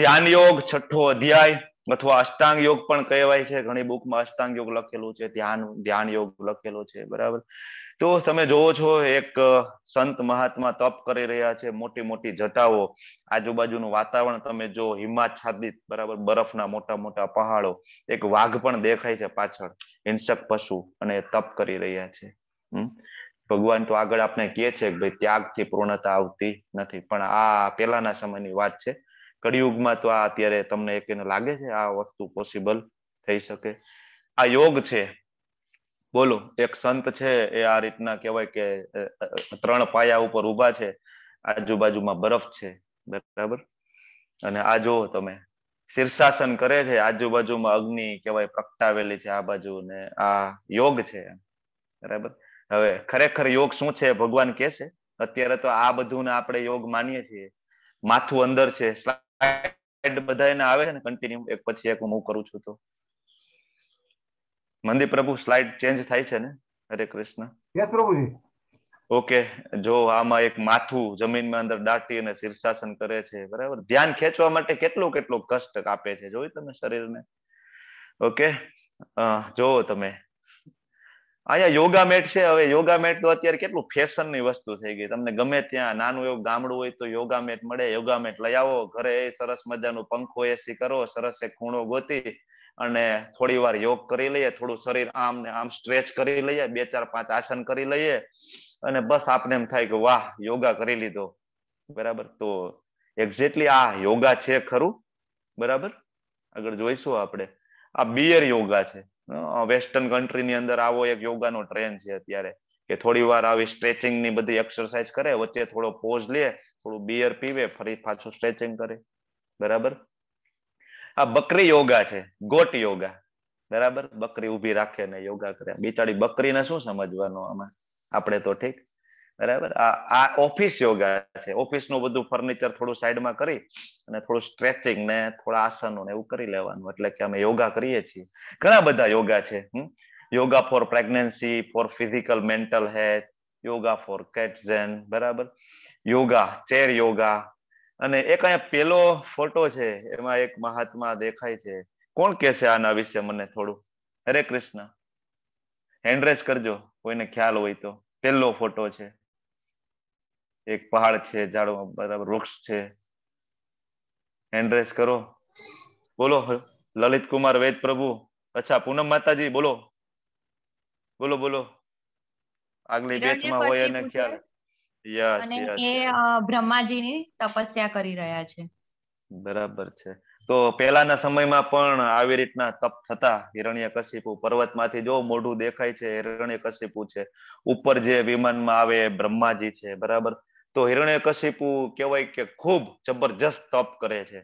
ધ્યાન યોગ છઠ્ઠો અધ્યાય અથવા અષ્ટાંગ યોગ પણ કહેવાય છે ઘણી બુકમાં અષ્ટાંગ યોગ લખેલું છે ધ્યાન ધ્યાન યોગ લખેલો છે બરાબર તો તમે જોવો છો એક સંત મહાત્મા તપ કરી રહ્યા છે મોટી મોટી જટાઓ આજુબાજુનું વાતાવરણ તમે જો હિમાચ્છાદિત બરાબર બરફના મોટા મોટા પહાડો એક વાઘ પણ દેખાય છે પાછળ હિંસક પશુ અને તપ કરી રહ્યા છે ભગવાન તો આગળ આપણે કહે છે કે ભાઈ ત્યાગથી પૂર્ણતા આવતી નથી પણ આ પેલાના સમયની વાત છે કળિયુગમાં તો આ અત્યારે તમને એક લાગે છે આ વસ્તુ પોસિબલ થઈ શકે આ યોગ છે બોલો એક સંત છે એ આ રીતના કહેવાય કે ત્રણ પાયા ઉપર ઉભા છે આજુબાજુમાં બરફ છે બરાબર અને આ જુઓ તમે શીર્ષાસન કરે છે આજુબાજુમાં અગ્નિ કહેવાય પ્રગટાવેલી છે આ બાજુ ને આ યોગ છે બરાબર હવે ખરેખર યોગ શું છે ભગવાન કે છે અત્યારે તો આ બધું ને આપણે યોગ માનીએ છીએ માથું અંદર છે સ્લાઇડ બધા એને આવે છે ને કન્ટિન્યુ એક પછી એક હું કરું છું તો મંદિર પ્રભુ સ્લાઇડ ચેન્જ થાય છે ને હરે કૃષ્ણ યસ પ્રભુજી ઓકે જો આમાં એક માથું જમીનમાં અંદર દાટી અને શીર્ષાસન કરે છે બરાબર ધ્યાન ખેંચવા માટે કેટલું કેટલું કષ્ટ કાપે છે જોયું તમે શરીરને ઓકે જોવો તમે અહીંયા યોગા મેટ છે હવે યોગા મેટ તો અત્યારે કેટલું ફેશન ની વસ્તુ થઈ ગઈ તમને ગમે ત્યાં નાનું એવું ગામડું હોય તો યોગા મેટ મળે યોગા મેટ લઈ આવો ઘરે સરસ મજાનું પંખો એસી કરો સરસ એક ખૂણો ગોતી અને થોડી વાર યોગ કરી લઈએ થોડું શરીર આમ ને આમ સ્ટ્રેચ કરી લઈએ બે ચાર પાંચ આસન કરી લઈએ અને બસ આપને એમ થાય કે વાહ યોગા કરી લીધો બરાબર તો એક્ઝેક્ટલી આ યોગા છે ખરું બરાબર આગળ જોઈશું આપણે આ બિયર યોગા છે વેસ્ટર્ન કન્ટ્રીની અંદર આવો એક યોગાનો ટ્રેન્ડ છે અત્યારે કે થોડી વાર આવી સ્ટ્રેચિંગ ની બધી એક્સરસાઇઝ કરે વચ્ચે થોડો પોઝ લે થોડું બિયર પીવે ફરી પાછું સ્ટ્રેચિંગ કરે બરાબર આ બકરી યોગા છે ગોટ યોગા બરાબર બકરી ઊભી રાખે ને યોગા કરે બિચારી બકરીને શું સમજવાનું આમાં આપણે તો ઠીક બરાબર આ ઓફિસ યોગા છે ઓફિસનું બધું ફર્નિચર થોડું સાઈડમાં કરી અને થોડું સ્ટ્રેચિંગ ને થોડા આસનો ને એવું કરી લેવાનું એટલે કે અમે યોગા કરીએ છીએ ઘણા બધા યોગા છે yoga for pregnancy for physical mental health yoga for કેટઝેન બરાબર યોગા ચેર યોગા અને એક અહીંયા પેલો ફોટો છે એમાં એક મહાત્મા દેખાય છે કોણ કહેશે આના વિશે મને થોડું હરે કૃષ્ણ હેન્ડરેસ કરજો કોઈને ખ્યાલ હોય તો પહેલો ફોટો છે એક પહાડ છે ઝાડો બરાબર વૃક્ષ છે હેન્ડ કરો બોલો લલિત કુમાર વેદ પ્રભુ અચ્છા પૂનમ માતાજી બોલો બોલો બોલો આગલી બેચમાં હોય અને ખ્યાલ બ્રહ્માજીની તપસ્યા કરી રહ્યા છે બરાબર છે તો પહેલાના સમયમાં પણ આવી રીતના તપ થતા હિરણ્ય પર્વત પર્વતમાંથી જો મોઢું દેખાય છે હિરણ્ય કશિપુ છે ઉપર જે વિમાનમાં આવે બ્રહ્માજી છે બરાબર તો હિરણ્ય કશિપુ કહેવાય કે ખૂબ જબરજસ્ત તપ કરે છે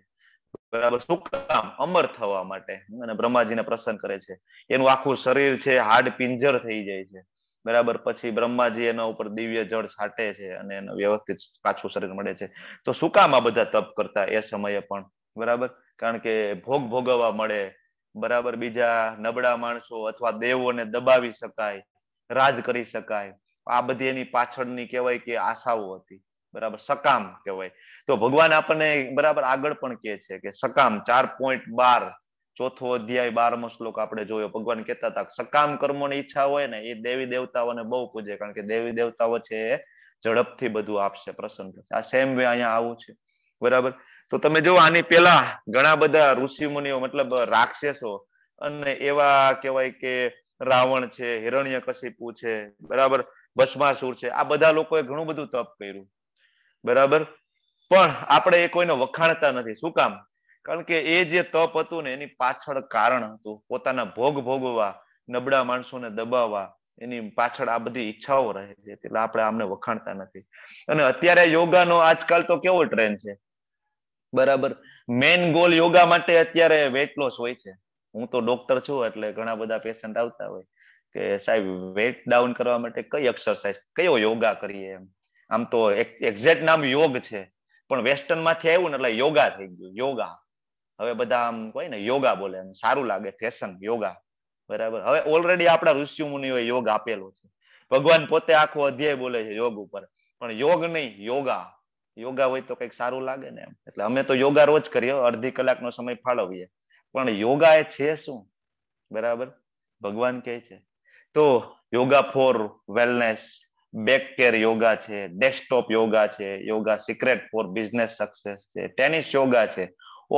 બરાબર શું કામ અમર થવા માટે અને બ્રહ્માજીને પ્રસન્ન કરે છે એનું આખું શરીર છે હાડ પિંજર થઈ જાય છે બરાબર પછી બ્રહ્માજી એના ઉપર દિવ્ય જળ છાટે છે અને એને વ્યવસ્થિત પાછું શરીર મળે છે તો શું કામ આ બધા તપ કરતા એ સમયે પણ બરાબર કારણ કે ભોગ ભોગવવા મળે બરાબર બીજા નબળા માણસો અથવા દેવોને દબાવી શકાય રાજ કરી શકાય આ બધી એની પાછળની કહેવાય કે આશાઓ હતી બરાબર સકામ કહેવાય તો ભગવાન આપણને બરાબર આગળ પણ કહે છે કે સકામ ચાર પોઈન્ટ બાર ચોથો અધ્યાય બારમો શ્લોક આપણે જોયો ભગવાન કહેતા હતા સકામ કર્મોની ઈચ્છા હોય ને એ દેવી દેવતાઓને બહુ પૂજે કારણ કે દેવી દેવતાઓ છે એ ઝડપથી બધું આપશે પ્રસન્ન થશે આ સેમ વે અહીંયા આવું છે બરાબર તો તમે જુઓ આની પેલા ઘણા બધા ઋષિ મુનિઓ મતલબ રાક્ષસો અને એવા કહેવાય કે રાવણ છે હિરણ્ય કશિપુ છે બરાબર ભસ્માસુર છે આ બધા લોકોએ ઘણું બધું તપ કર્યું બરાબર પણ આપણે એ કોઈને વખાણતા નથી શું કામ કારણ કે એ જે તપ હતું ને એની પાછળ કારણ હતું પોતાના ભોગ ભોગવા નબળા માણસોને દબાવવા એની પાછળ આ બધી ઈચ્છાઓ રહે છે એટલે આપણે આમને વખાણતા નથી અને અત્યારે યોગાનો આજકાલ તો કેવો ટ્રેન્ડ છે બરાબર મેન ગોલ યોગા માટે અત્યારે વેટ લોસ હોય છે હું તો ડોક્ટર છું એટલે ઘણા બધા પેશન્ટ આવતા હોય કે સાહેબ વેટ ડાઉન કરવા માટે કઈ એક્સરસાઇઝ કયો યોગા કરીએ એમ આમ તો એક્ઝેક્ટ નામ યોગ છે પણ વેસ્ટર્ન માંથી આવ્યું ને એટલે યોગા થઈ ગયું યોગા હવે બધા આમ કોઈ ને યોગા બોલે એમ સારું લાગે ફેશન યોગા બરાબર હવે ઓલરેડી આપણા ઋષિ મુનિઓએ યોગ આપેલો છે ભગવાન પોતે આખો અધ્યાય બોલે છે યોગ ઉપર પણ યોગ નહીં યોગા યોગા હોય તો કઈક સારું લાગે ને એમ એટલે અમે તો યોગા રોજ કરીએ અડધી કલાકનો સમય ફાળવીએ પણ યોગા એ છે શું બરાબર ભગવાન કહે છે તો yoga for wellness back care yoga છે ડેસ્કટોપ યોગા છે yoga secret for business success છે ટેનિસ યોગા છે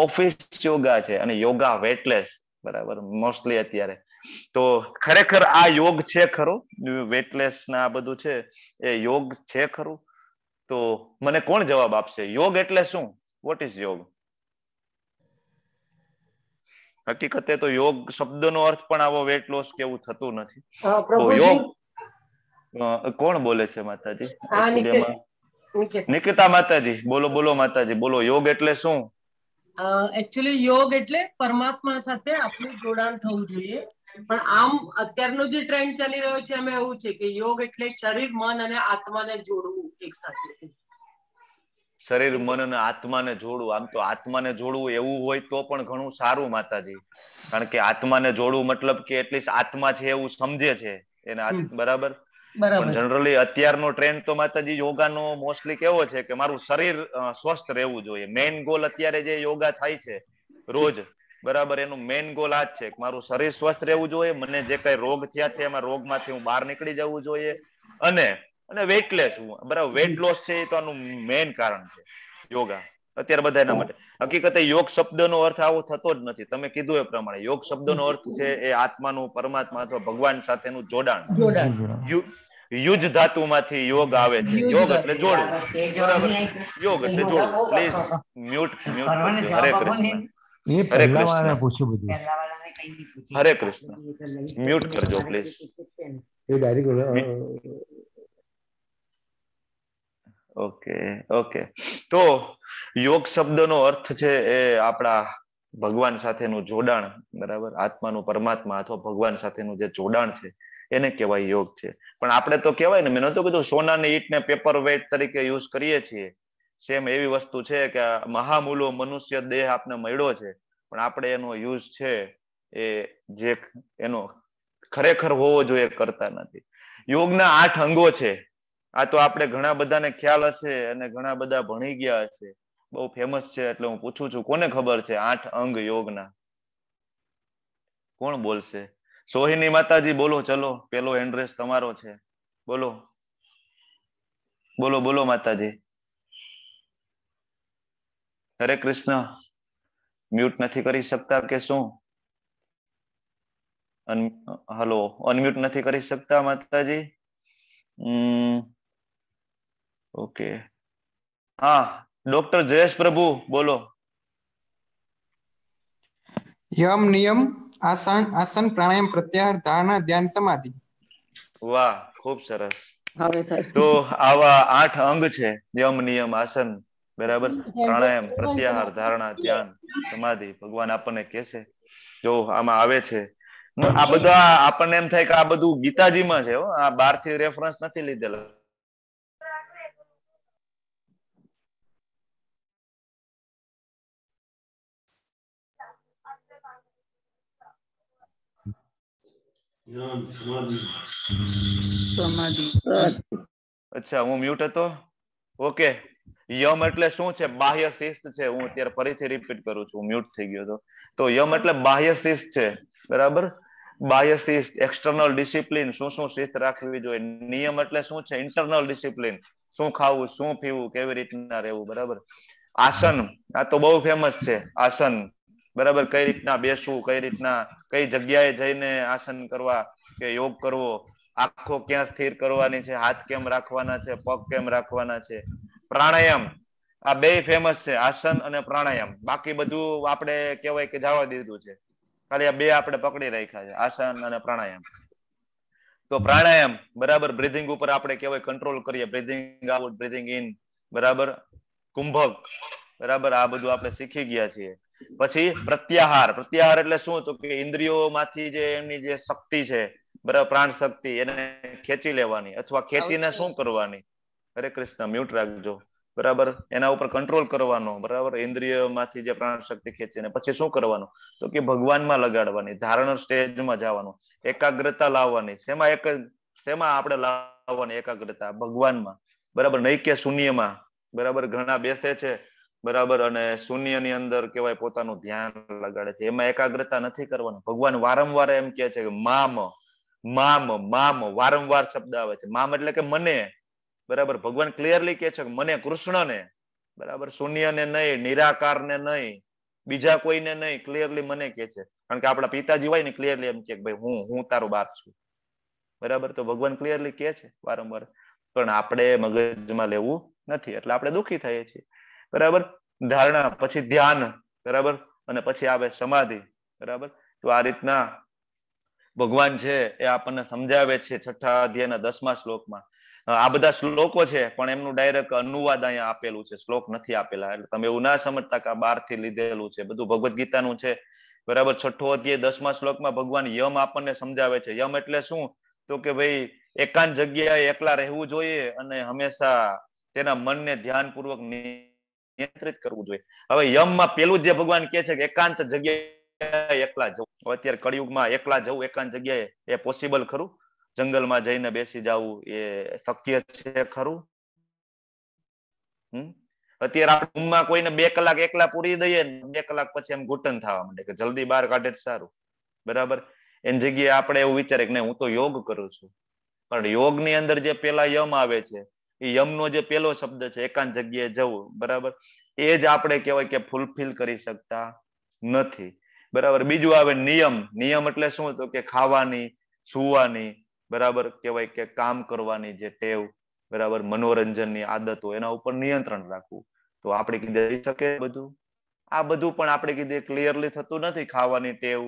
ઓફિસ યોગા છે અને યોગા વેટલેસ બરાબર મોસ્ટલી અત્યારે તો ખરેખર આ યોગ છે ખરો વેટલેસ ના આ બધું છે એ યોગ છે ખરું તો મને કોણ જવાબ આપશે યોગ એટલે શું વોટ ઇઝ યોગ હકીકતે તો યોગ શબ્દનો અર્થ પણ આવો વેટ લોસ કેવું થતું નથી યોગ કોણ બોલે છે માતાજી નિકિતા માતાજી બોલો બોલો માતાજી બોલો યોગ એટલે શું એકચ્યુઅલી યોગ એટલે પરમાત્મા સાથે આપણું જોડાણ થવું જોઈએ પણ આમ અત્યારનો જે ટ્રેન્ડ ચાલી રહ્યો છે એમાં એવું છે કે યોગ એટલે શરીર મન અને આત્માને જોડવું એક સાથે શરીર મન અને આત્માને જોડવું આમ તો આત્માને જોડવું એવું હોય તો પણ ઘણું સારું માતાજી કારણ કે આત્માને જોડવું મતલબ કે એટલીસ્ટ આત્મા છે એવું સમજે છે એને બરાબર પણ જનરલી અત્યારનો ટ્રેન્ડ તો માતાજી યોગાનો મોસ્ટલી કેવો છે કે મારું શરીર સ્વસ્થ રહેવું જોઈએ મેઇન ગોલ અત્યારે જે યોગા થાય છે રોજ બરાબર એનું મેઇન ગોલ આ જ છે કે મારું શરીર સ્વસ્થ રહેવું જોઈએ મને જે કઈ રોગ થયા છે એમાં રોગમાંથી હું બહાર નીકળી જવું જોઈએ અને અને વેટલેસ હું બરાબર વેટ લોસ છે એ તો આનું મેઈન કારણ છે યોગા અત્યારે બધા એના માટે હકીકતે યોગ શબ્દનો અર્થ આવો થતો જ નથી તમે કીધું એ પ્રમાણે યોગ શબ્દનો અર્થ છે એ આત્માનું પરમાત્મા અથવા ભગવાન સાથેનું જોડાણ યુજ ધાતુ માંથી યોગ આવે છે યોગ એટલે જોડવું યોગ એટલે જોડ પ્લીઝ મ્યુટ મ્યુટ હરે કૃષ્ણ હરે કૃષ્ણ પૂછ્યું બધું હરે કૃષ્ણ મ્યુટ કરજો પ્લીઝ એ ડાયરેક્ટ ઓકે ઓકે તો યોગ શબ્દનો અર્થ છે એ આપણા ભગવાન સાથેનું જોડાણ બરાબર આત્માનું પરમાત્મા અથવા ભગવાન સાથેનું જે જોડાણ છે એને કહેવાય યોગ છે પણ આપણે તો કહેવાય ને મેં નતું કીધું સોનાની ને પેપર વેટ તરીકે યુઝ કરીએ છીએ સેમ એવી વસ્તુ છે કે મહામૂલો મનુષ્ય દેહ આપને મળ્યો છે પણ આપણે એનો યુઝ છે એ જે એનો ખરેખર હોવો જોઈએ કરતા નથી યોગના આઠ અંગો છે આ તો આપણે ઘણા બધાને ખ્યાલ હશે અને ઘણા બધા ભણી ગયા હશે બહુ ફેમસ છે એટલે હું પૂછું છું કોને ખબર છે આઠ અંગ યોગના કોણ બોલશે સોહિની માતાજી બોલો ચલો પેલો એડ્રેસ તમારો છે બોલો બોલો બોલો માતાજી હરે કૃષ્ણ મ્યુટ નથી કરી શકતા કે શું હલો અનમ્યુટ નથી કરી શકતા માતાજી હમ ઓકે હા ડોક્ટર જયેશ પ્રભુ બોલો યમ નિયમ આસન આસન પ્રાણાયામ પ્રત્યાહાર ધારણા ધ્યાન સમાધિ વાહ ખૂબ સરસ તો આવા આઠ અંગ છે યમ નિયમ આસન બરાબર પ્રાણાયામ પ્રત્યાહાર ધારણા ધ્યાન સમાધિ ભગવાન આપણને કે છે જો આમાં આવે છે આ બધા આપણને એમ થાય કે આ બધું ગીતાજીમાં છે આ બાર થી રેફરન્સ નથી લીધેલો અચ્છા હું મ્યુટ હતો ઓકે યમ એટલે શું છે બાહ્ય શિસ્ત છે હું અત્યારે ફરીથી રિપીટ કરું છું મ્યુટ થઈ ગયો હતો તો યમ એટલે બાહ્ય શિસ્ત છે બરાબર બાહ્ય શિસ્ત એક્સટર્નલ ડિસિપ્લિન શું શું શિસ્ત રાખવી જોઈએ નિયમ એટલે શું છે ઇન્ટરનલ ડિસિપ્લિન શું ખાવું શું પીવું કેવી રીતના રહેવું બરાબર આસન આ તો બહુ ફેમસ છે આસન બરાબર કઈ રીતના બેસવું કઈ રીતના કઈ જગ્યાએ જઈને આસન કરવા કે યોગ કરવો આખો ક્યાં સ્થિર કરવાની છે હાથ કેમ રાખવાના છે પગ કેમ રાખવાના છે પ્રાણાયામ આ બે ફેમસ છે આસન અને પ્રાણાયામ બાકી બધું આપણે કહેવાય કે જાવા દીધું છે ખાલી આ બે આપણે પકડી રાખ્યા છે આસન અને પ્રાણાયામ તો પ્રાણાયામ બરાબર બ્રિધિંગ ઉપર આપણે કહેવાય કંટ્રોલ કરીએ બ્રિધિંગ આઉટ બ્રિધિંગ ઇન બરાબર કુંભક બરાબર આ બધું આપણે શીખી ગયા છીએ પછી પ્રત્યાહાર પ્રત્યાહાર એટલે શું તો કે ઇન્દ્રિયોમાંથી જે એમની જે શક્તિ છે બરાબર પ્રાણ શક્તિ એને ખેંચી લેવાની અથવા ખેંચીને શું કરવાની હરે કૃષ્ણ મ્યુટ રાખજો બરાબર એના ઉપર કંટ્રોલ કરવાનો બરાબર ઇન્દ્રિયમાંથી જે પ્રાણ શક્તિ ખેંચીને પછી શું કરવાનું તો કે ભગવાનમાં લગાડવાની ધારણ સ્ટેજમાં જવાનું એકાગ્રતા લાવવાની શેમાં એક શેમાં આપણે લાવવાની એકાગ્રતા ભગવાનમાં બરાબર નૈક્ય શૂન્યમાં બરાબર ઘણા બેસે છે બરાબર અને શૂન્ય ની અંદર કેવાય પોતાનું ધ્યાન લગાડે છે એમાં એકાગ્રતા નથી કરવાની ભગવાન વારંવાર એમ કે છે કે મામ મામ મામ વારંવાર શબ્દ આવે છે મામ એટલે કે મને બરાબર ભગવાન ક્લિયરલી કહે છે કે મને કૃષ્ણને બરાબર શૂન્યને નહીં નિરાકારને નહીં બીજા કોઈને નહીં ક્લિયરલી મને કે છે કારણ કે આપણા પિતાજી હોય ને ક્લિયરલી એમ કે ભાઈ હું હું તારું બાપ છું બરાબર તો ભગવાન ક્લિયરલી કે છે વારંવાર પણ આપણે મગજમાં લેવું નથી એટલે આપણે દુઃખી થઈએ છીએ બરાબર ધારણા પછી ધ્યાન બરાબર અને પછી આવે સમાધિ બરાબર તો આ રીતના ભગવાન છે એ આપણને સમજાવે છે છઠ્ઠા અધ્યાયના દસમા શ્લોકમાં આ બધા શ્લોકો છે પણ એમનું ડાયરેક્ટ અનુવાદ અહીંયા આપેલું છે શ્લોક નથી આપેલા એટલે તમે એવું ના સમજતા કે બાર થી લીધેલું છે બધું ભગવદ ગીતાનું છે બરાબર છઠ્ઠો અધ્યાય દસમા શ્લોકમાં ભગવાન યમ આપણને સમજાવે છે યમ એટલે શું તો કે ભાઈ એકાંત જગ્યાએ એકલા રહેવું જોઈએ અને હંમેશા તેના મનને ધ્યાનપૂર્વક નિયંત્રિત કરવું જોઈએ હવે યમમાં પેલું જે ભગવાન કે છે કે એકાંત જગ્યાએ એકલા જવું અત્યારે કળિયુગમાં એકલા જવું એકાંત જગ્યાએ એ પોસિબલ ખરું જંગલમાં જઈને બેસી જવું એ શક્ય છે ખરું અત્યારે આપણે રૂમમાં કોઈને બે કલાક એકલા પૂરી દઈએ બે કલાક પછી એમ ઘૂંટણ થવા માંડે કે જલ્દી બહાર કાઢે સારું બરાબર એની જગ્યાએ આપણે એવું વિચારે કે હું તો યોગ કરું છું પણ યોગની અંદર જે પેલા યમ આવે છે યમનો જે પેલો શબ્દ છે એકાંત જગ્યાએ જવું બરાબર એ જ આપણે કહેવાય કે ફૂલફિલ કરી શકતા નથી બરાબર બીજું આવે નિયમ નિયમ એટલે શું તો કે ખાવાની સુવાની બરાબર કહેવાય કે કામ કરવાની જે ટેવ બરાબર મનોરંજનની આદતો એના ઉપર નિયંત્રણ રાખવું તો આપણે કીધે શકે બધું આ બધું પણ આપણે કીધું ક્લિયરલી થતું નથી ખાવાની ટેવ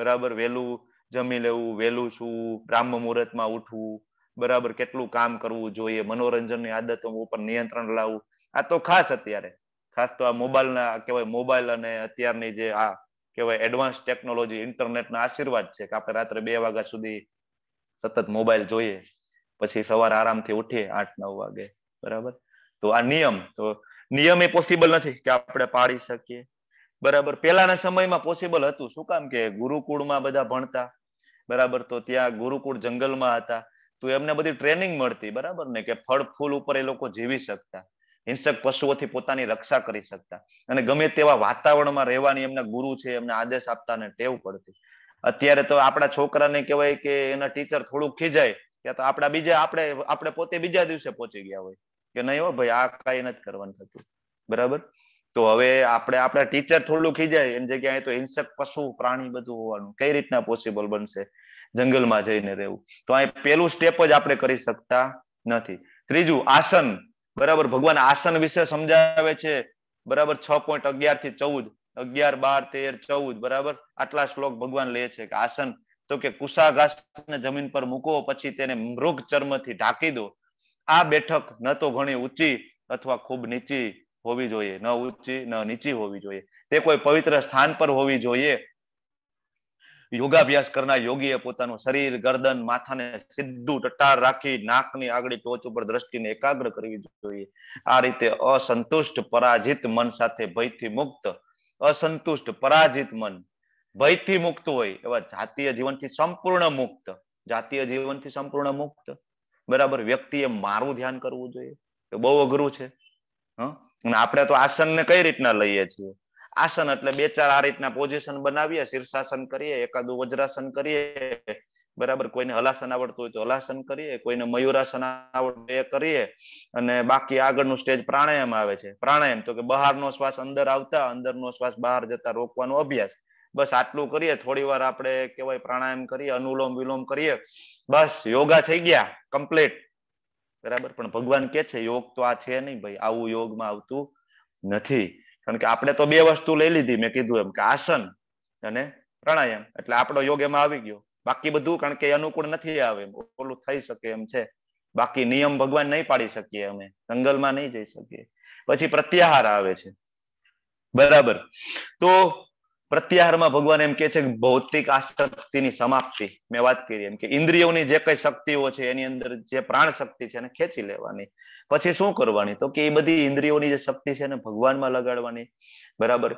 બરાબર વહેલું જમી લેવું વહેલું સુવું બ્રાહ્મ મુહૂર્તમાં ઉઠવું બરાબર કેટલું કામ કરવું જોઈએ મનોરંજનની આદતો ઉપર નિયંત્રણ લાવવું આ તો ખાસ અત્યારે ખાસ તો આ મોબાઈલના કહેવાય મોબાઈલ અને અત્યારની જે આ કહેવાય એડવાન્સ ટેકનોલોજી ઇન્ટરનેટના આશીર્વાદ છે કે આપણે રાત્રે બે વાગ્યા સુધી સતત મોબાઈલ જોઈએ પછી સવારે આરામથી ઉઠીએ આઠ નવ વાગે બરાબર તો આ નિયમ તો નિયમ એ પોસિબલ નથી કે આપણે પાડી શકીએ બરાબર પહેલાના સમયમાં પોસિબલ હતું શું કામ કે ગુરુકુળમાં બધા ભણતા બરાબર તો ત્યાં ગુરુકુળ જંગલમાં હતા તો એમને બધી ટ્રેનિંગ મળતી બરાબર ને કે ફળ ફૂલ ઉપર એ લોકો જીવી શકતા હિંસક પશુઓથી પોતાની રક્ષા કરી શકતા અને ગમે તેવા વાતાવરણમાં રહેવાની એમના ગુરુ છે એમને આદેશ આપતા અને ટેવ પડતી અત્યારે તો આપણા છોકરાને કહેવાય કે એના ટીચર થોડુંક ખીજાય ત્યાં તો આપણા બીજા આપણે આપણે પોતે બીજા દિવસે પહોંચી ગયા હોય કે નહીં હો ભાઈ આ કઈ નથી કરવાનું થતું બરાબર તો હવે આપણે આપણા ટીચર થોડું ખીજાય એની જગ્યાએ તો હિંસક પશુ પ્રાણી બધું હોવાનું કઈ રીતના પોસિબલ બનશે જંગલમાં જઈને રહેવું તો અહીં પેલું સ્ટેપ જ આપણે કરી શકતા નથી ત્રીજું આસન બરાબર ભગવાન આસન વિશે સમજાવે છે બરાબર છ પોઈન્ટ અગિયાર થી ચૌદ અગિયાર બાર તેર ચૌદ બરાબર આટલા શ્લોક ભગવાન લે છે કે આસન તો કે કુશાઘાસ જમીન પર મૂકો પછી તેને મૃગ ચર્મથી ઢાંકી દો આ બેઠક ન તો ઘણી ઊંચી અથવા ખૂબ નીચી હોવી જોઈએ ન ઊંચી ન નીચી હોવી જોઈએ તે કોઈ પવિત્ર સ્થાન પર હોવી જોઈએ યોગાભ્યાસ કરનાર યોગીએ પોતાનું શરીર ગરદન માથાને સીધું ટટાર રાખી નાકની આગળી ટોચ ઉપર દ્રષ્ટિને એકાગ્ર કરવી જોઈએ આ રીતે અસંતુષ્ટ પરાજિત મન સાથે ભયથી મુક્ત અસંતુષ્ટ પરાજિત મન ભયથી મુક્ત હોય એવા જાતીય જીવનથી સંપૂર્ણ મુક્ત જાતીય જીવનથી સંપૂર્ણ મુક્ત બરાબર વ્યક્તિએ મારું ધ્યાન કરવું જોઈએ તો બહુ અઘરું છે હા અને આપણે તો આસનને કઈ રીતના લઈએ છીએ આસન એટલે બે ચાર આ રીતના પોઝિશન બનાવીએ શીર્ષાસન કરીએ એકાદું વજ્રાસન કરીએ બરાબર કોઈને હલાસન આવડતું હોય તો હલાસન કરીએ કોઈને મયુરાસન આવડતું એ કરીએ અને બાકી આગળનું સ્ટેજ પ્રાણાયામ આવે છે પ્રાણાયામ તો કે બહારનો શ્વાસ અંદર આવતા અંદરનો શ્વાસ બહાર જતા રોકવાનો અભ્યાસ બસ આટલું કરીએ થોડી વાર આપણે કેવાય પ્રાણાયામ કરીએ અનુલોમ વિલોમ કરીએ બસ યોગા થઈ ગયા કમ્પ્લીટ બરાબર પણ ભગવાન કે છે યોગ તો આ છે નહીં ભાઈ આવું યોગમાં આવતું નથી કારણ કે આપણે તો બે વસ્તુ લઈ લીધી મેં કીધું એમ કે આસન અને પ્રાણાયામ એટલે આપણો યોગ એમાં આવી ગયો બાકી બધું કારણ કે અનુકૂળ નથી આવે ઓલું થઈ શકે એમ છે બાકી નિયમ ભગવાન નહીં પાડી શકીએ અમે જંગલમાં નહીં જઈ શકીએ પછી પ્રત્યાહાર આવે છે બરાબર તો પ્રત્યાહારમાં ભગવાન એમ કે છે કે ભૌતિક આસક્તિની સમાપ્તિ મેં વાત કરી એમ કે ઇન્દ્રિયોની જે કઈ શક્તિઓ છે એની અંદર જે પ્રાણ શક્તિ છે એને ખેંચી લેવાની પછી શું કરવાની તો કે એ બધી ઇન્દ્રિયોની જે શક્તિ છે એને ભગવાનમાં લગાડવાની બરાબર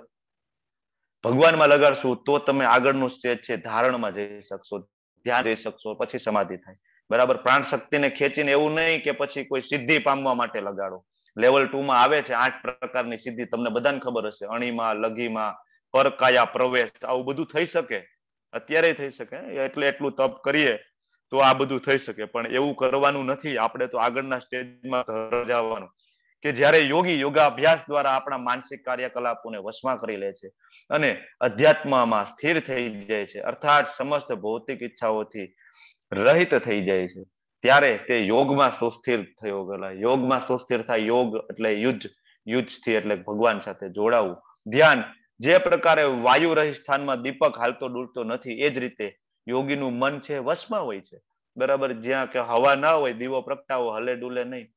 ભગવાનમાં લગાડશું તો તમે આગળનું સ્ટેજ છે ધારણમાં જઈ શકશો ધ્યાન જઈ શકશો પછી સમાધિ થાય બરાબર પ્રાણ શક્તિને ખેંચીને એવું નહીં કે પછી કોઈ સિદ્ધિ પામવા માટે લગાડો લેવલ ટુ માં આવે છે આઠ પ્રકારની સિદ્ધિ તમને બધાને ખબર હશે અણીમાં લઘીમાં પરકાયા પ્રવેશ આવું બધું થઈ શકે અત્યારે થઈ શકે એટલે એટલું તપ કરીએ તો આ બધું થઈ શકે પણ એવું કરવાનું નથી આપણે તો આગળના સ્ટેજમાં જવાનું કે જ્યારે યોગી યોગાભ્યાસ દ્વારા આપણા માનસિક કાર્યકલાપોને વશમાં કરી લે છે અને અધ્યાત્મમાં સ્થિર થઈ જાય છે અર્થાત સમસ્ત ભૌતિક ઈચ્છાઓથી રહિત થઈ જાય છે ત્યારે તે યોગમાં સુસ્થિર થયો ગયેલા યોગમાં સુસ્થિર થાય યોગ એટલે યુદ્ધ યુદ્ધથી એટલે ભગવાન સાથે જોડાવું ધ્યાન જે પ્રકારે વાયુ રહિસ્થાનમાં દીપક હાલતો ડૂલતો નથી એ જ રીતે યોગીનું મન છે વશમાં હોય છે બરાબર જ્યાં કે હવા ના હોય દીવો પ્રગટાવો હલે ડૂલે નહીં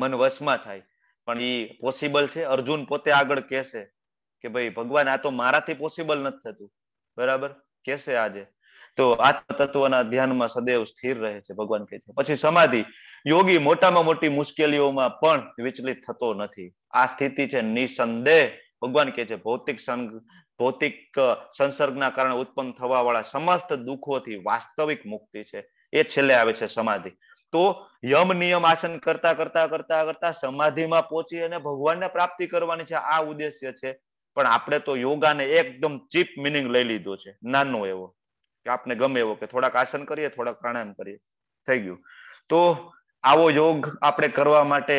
મન વશમાં થાય પણ એ પોસિબલ છે અર્જુન પોતે આગળ કહેશે કે ભાઈ ભગવાન આ તો મારાથી પોસિબલ નથી થતું બરાબર કહેશે આજે તો આત્મ તત્વના ધ્યાનમાં સદૈવ સ્થિર રહે છે ભગવાન કહે છે પછી સમાધિ યોગી મોટામાં મોટી મુશ્કેલીઓમાં પણ વિચલિત થતો નથી આ સ્થિતિ છે નિસંદેહ ભગવાન કે છે ભૌતિક ભૌતિક સંસર્ગના કારણે ઉત્પન્ન થવા વાળા સમસ્ત દુઃખોથી વાસ્તવિક મુક્તિ છે એ છેલ્લે આવે છે સમાધિ તો યમ નિયમ આસન કરતા કરતા કરતા કરતા સમાધિમાં પહોંચી અને ભગવાનને પ્રાપ્તિ કરવાની છે આ ઉદ્દેશ્ય છે પણ આપણે તો યોગાને એકદમ ચીપ મિનિંગ લઈ લીધો છે નાનો એવો કે આપને ગમે એવો કે થોડાક આસન કરીએ થોડાક પ્રાણાયામ કરીએ થઈ ગયું તો આવો યોગ આપણે કરવા માટે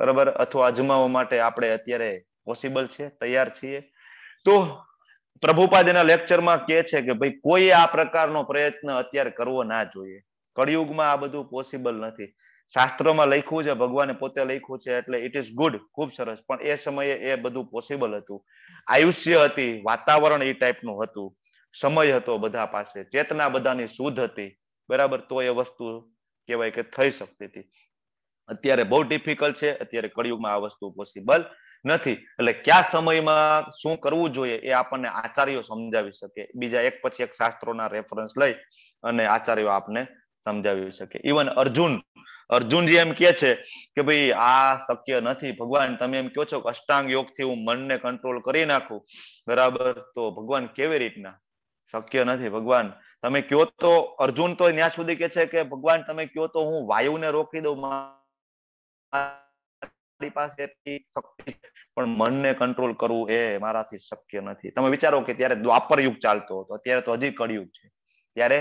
બરાબર અથવા અજમાવવા માટે આપણે અત્યારે પોસિબલ છે તૈયાર છીએ તો પ્રભુપાદ એના લેક્ચરમાં કહે છે કે ભાઈ કોઈ આ પ્રકારનો પ્રયત્ન અત્યારે કરવો ના જોઈએ કળિયુગમાં આ બધું પોસિબલ નથી શાસ્ત્રોમાં લખ્યું છે ભગવાને પોતે લખ્યું છે એટલે ઇટ ઇઝ ગુડ ખૂબ સરસ પણ એ સમયે એ બધું પોસિબલ હતું આયુષ્ય હતી વાતાવરણ એ ટાઈપનું હતું સમય હતો બધા પાસે ચેતના બધાની શુદ્ધ હતી બરાબર તો એ વસ્તુ કહેવાય કે થઈ શકતી હતી અત્યારે બહુ ડિફિકલ્ટ છે અત્યારે કળિયુગમાં આ વસ્તુ પોસિબલ નથી એટલે કયા સમયમાં શું કરવું જોઈએ એ આપણને આચાર્યો સમજાવી શકે બીજા એક પછી એક શાસ્ત્રોના રેફરન્સ લઈ અને આચાર્યો આપને સમજાવી શકે ઇવન અર્જુન અર્જુનજી એમ કે છે કે ભાઈ આ શક્ય નથી ભગવાન તમે એમ કહો છો કે અષ્ટાંગ યોગ થી હું મનને કંટ્રોલ કરી નાખું બરાબર તો ભગવાન કેવી રીતના શક્ય નથી ભગવાન તમે કયો તો અર્જુન તો ત્યાં સુધી કે છે કે ભગવાન તમે કયો તો હું વાયુને રોકી દઉં મારી પાસે શક્તિ પણ મનને કંટ્રોલ કરવું એ મારાથી શક્ય નથી તમે વિચારો કે ત્યારે દ્વાપર યુગ ચાલતો હતો અત્યારે તો હજી કળિયુગ છે ત્યારે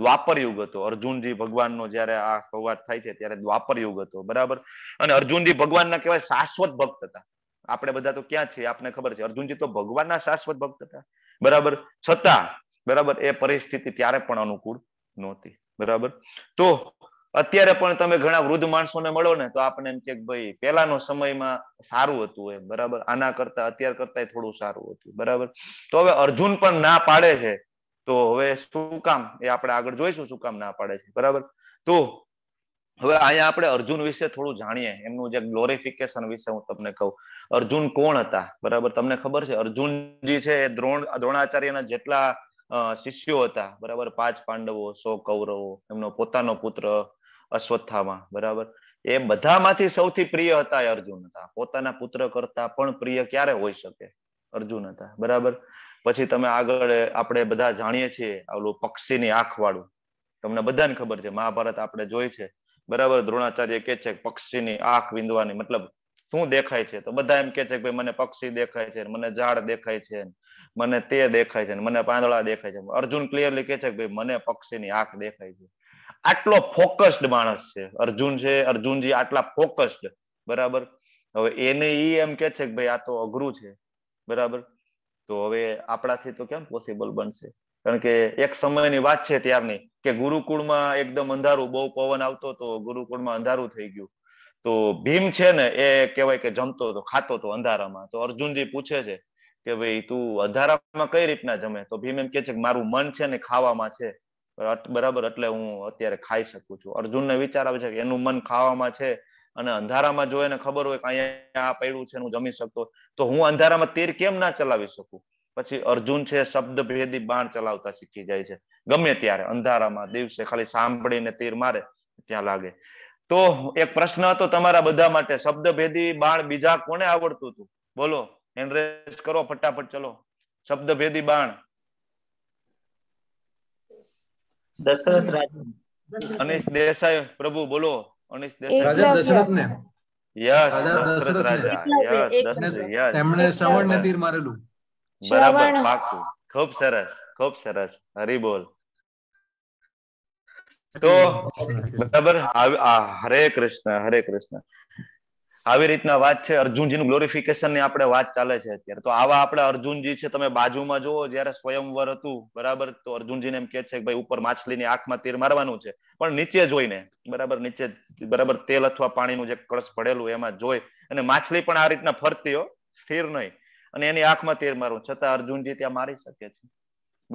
દ્વાપર યુગ હતો અર્જુનજી ભગવાનનો જ્યારે આ સંવાદ થાય છે ત્યારે દ્વાપર યુગ હતો બરાબર અને અર્જુનજી ભગવાનના કહેવાય શાશ્વત ભક્ત હતા આપણે બધા તો ક્યાં છીએ આપને ખબર છે અર્જુનજી તો ભગવાનના શાશ્વત ભક્ત હતા બરાબર છતાં બરાબર એ પરિસ્થિતિ ત્યારે પણ અનુકૂળ નહોતી બરાબર તો અત્યારે પણ તમે ઘણા વૃદ્ધ માણસોને મળો ને તો આપણે એમ કે ભાઈ પહેલાનો સમયમાં સારું હતું એમ બરાબર આના કરતા અત્યાર કરતા થોડું સારું હતું બરાબર તો હવે અર્જુન પણ ના પાડે છે તો હવે શું કામ એ આપણે આગળ જોઈશું શું કામ ના પાડે છે બરાબર તો હવે અહીંયા આપણે અર્જુન વિશે થોડું જાણીએ એમનું જે ગ્લોરિફિકેશન વિશે હું તમને કહું અર્જુન કોણ હતા બરાબર તમને ખબર છે અર્જુનજી છે એ દ્રોણ દ્રોણાચાર્યના જેટલા શિષ્યો હતા બરાબર પાંચ પાંડવો સો કૌરવો એમનો પોતાનો પુત્ર અશ્વત્થામાં બરાબર એ બધામાંથી સૌથી પ્રિય હતા એ અર્જુન હતા પોતાના પુત્ર કરતા પણ પ્રિય ક્યારે હોઈ શકે અર્જુન હતા બરાબર પછી તમે આગળ આપણે બધા જાણીએ છીએ આવલું પક્ષીની આંખ વાળું તમને બધાને ખબર છે મહાભારત આપણે જોઈ છે બરાબર દ્રોણાચાર્ય કે છે પક્ષીની આંખ વિંધવાની મતલબ શું દેખાય છે તો બધા એમ કે છે કે ભાઈ મને પક્ષી દેખાય છે મને ઝાડ દેખાય છે મને તે દેખાય છે મને પાંદડા દેખાય છે અર્જુન ક્લિયરલી કે છે કે ભાઈ મને પક્ષીની આંખ દેખાય છે આટલો ફોકસ્ડ માણસ છે અર્જુન છે અર્જુનજી આટલા ફોકસ્ડ બરાબર હવે એને એ એમ કે છે કે ભાઈ આ તો અઘરું છે બરાબર તો હવે આપણાથી તો કેમ પોસિબલ બનશે કારણ કે એક સમયની વાત છે ત્યારની કે ગુરુકુળમાં એકદમ અંધારું બહુ પવન આવતો તો ગુરુકુળમાં અંધારું થઈ ગયું તો ભીમ છે ને એ કહેવાય કે જમતો હતો ખાતો હતો અંધારામાં તો અર્જુનજી પૂછે છે કે ભાઈ તું અંધારામાં કઈ રીતના જમે તો ભીમ એમ કે છે કે મારું મન છે ને ખાવામાં છે બરાબર એટલે હું અત્યારે ખાઈ શકું છું અર્જુનને વિચાર આવે છે કે એનું મન ખાવામાં છે અને અંધારામાં જો એને ખબર હોય કે અહીંયા આ પડ્યું છે હું જમી શકતો તો હું અંધારામાં તીર કેમ ના ચલાવી શકું પછી અર્જુન છે શબ્દ ભેદી બાણ ચલાવતા શીખી જાય છે ગમે ત્યારે અંધારામાં દિવસે ખાલી સાંભળીને તીર મારે ત્યાં લાગે તો એક પ્રશ્ન હતો તમારા બધા માટે શબ્દ ભેદી બાણ બીજા કોને આવડતું હતું બોલો એનરેસ કરો ફટાફટ ચલો શબ્દ ભેદી બાણ દશરથ રાજા અનિશ દેસાઈ પ્રભુ બોલો અનિશ દેસાઈ રાજા દશરથ ને યસ દશરથ રાજા યસ યસ શ્રવણ ને તીર મારેલું બરાબર પાકું ખૂબ સરસ ખૂબ સરસ હરી બોલ તો બરાબર હરે કૃષ્ણ હરે કૃષ્ણ આવી રીતના વાત છે અર્જુનજીનું ગ્લોરિફિકેશન આપણે વાત ચાલે છે અત્યારે તો આવા આપણા અર્જુનજી છે તમે બાજુમાં જુઓ જયારે સ્વયંવર હતું બરાબર તો અર્જુનજીને એમ કે છે કે ભાઈ ઉપર માછલીની આંખમાં તીર મારવાનું છે પણ નીચે જોઈને બરાબર નીચે બરાબર તેલ અથવા પાણીનું જે કળશ પડેલું એમાં જોઈ અને માછલી પણ આ રીતના ફરતી હો સ્થિર નહીં અને એની આંખમાં તીર મારવું છતાં અર્જુનજી ત્યાં મારી શકે છે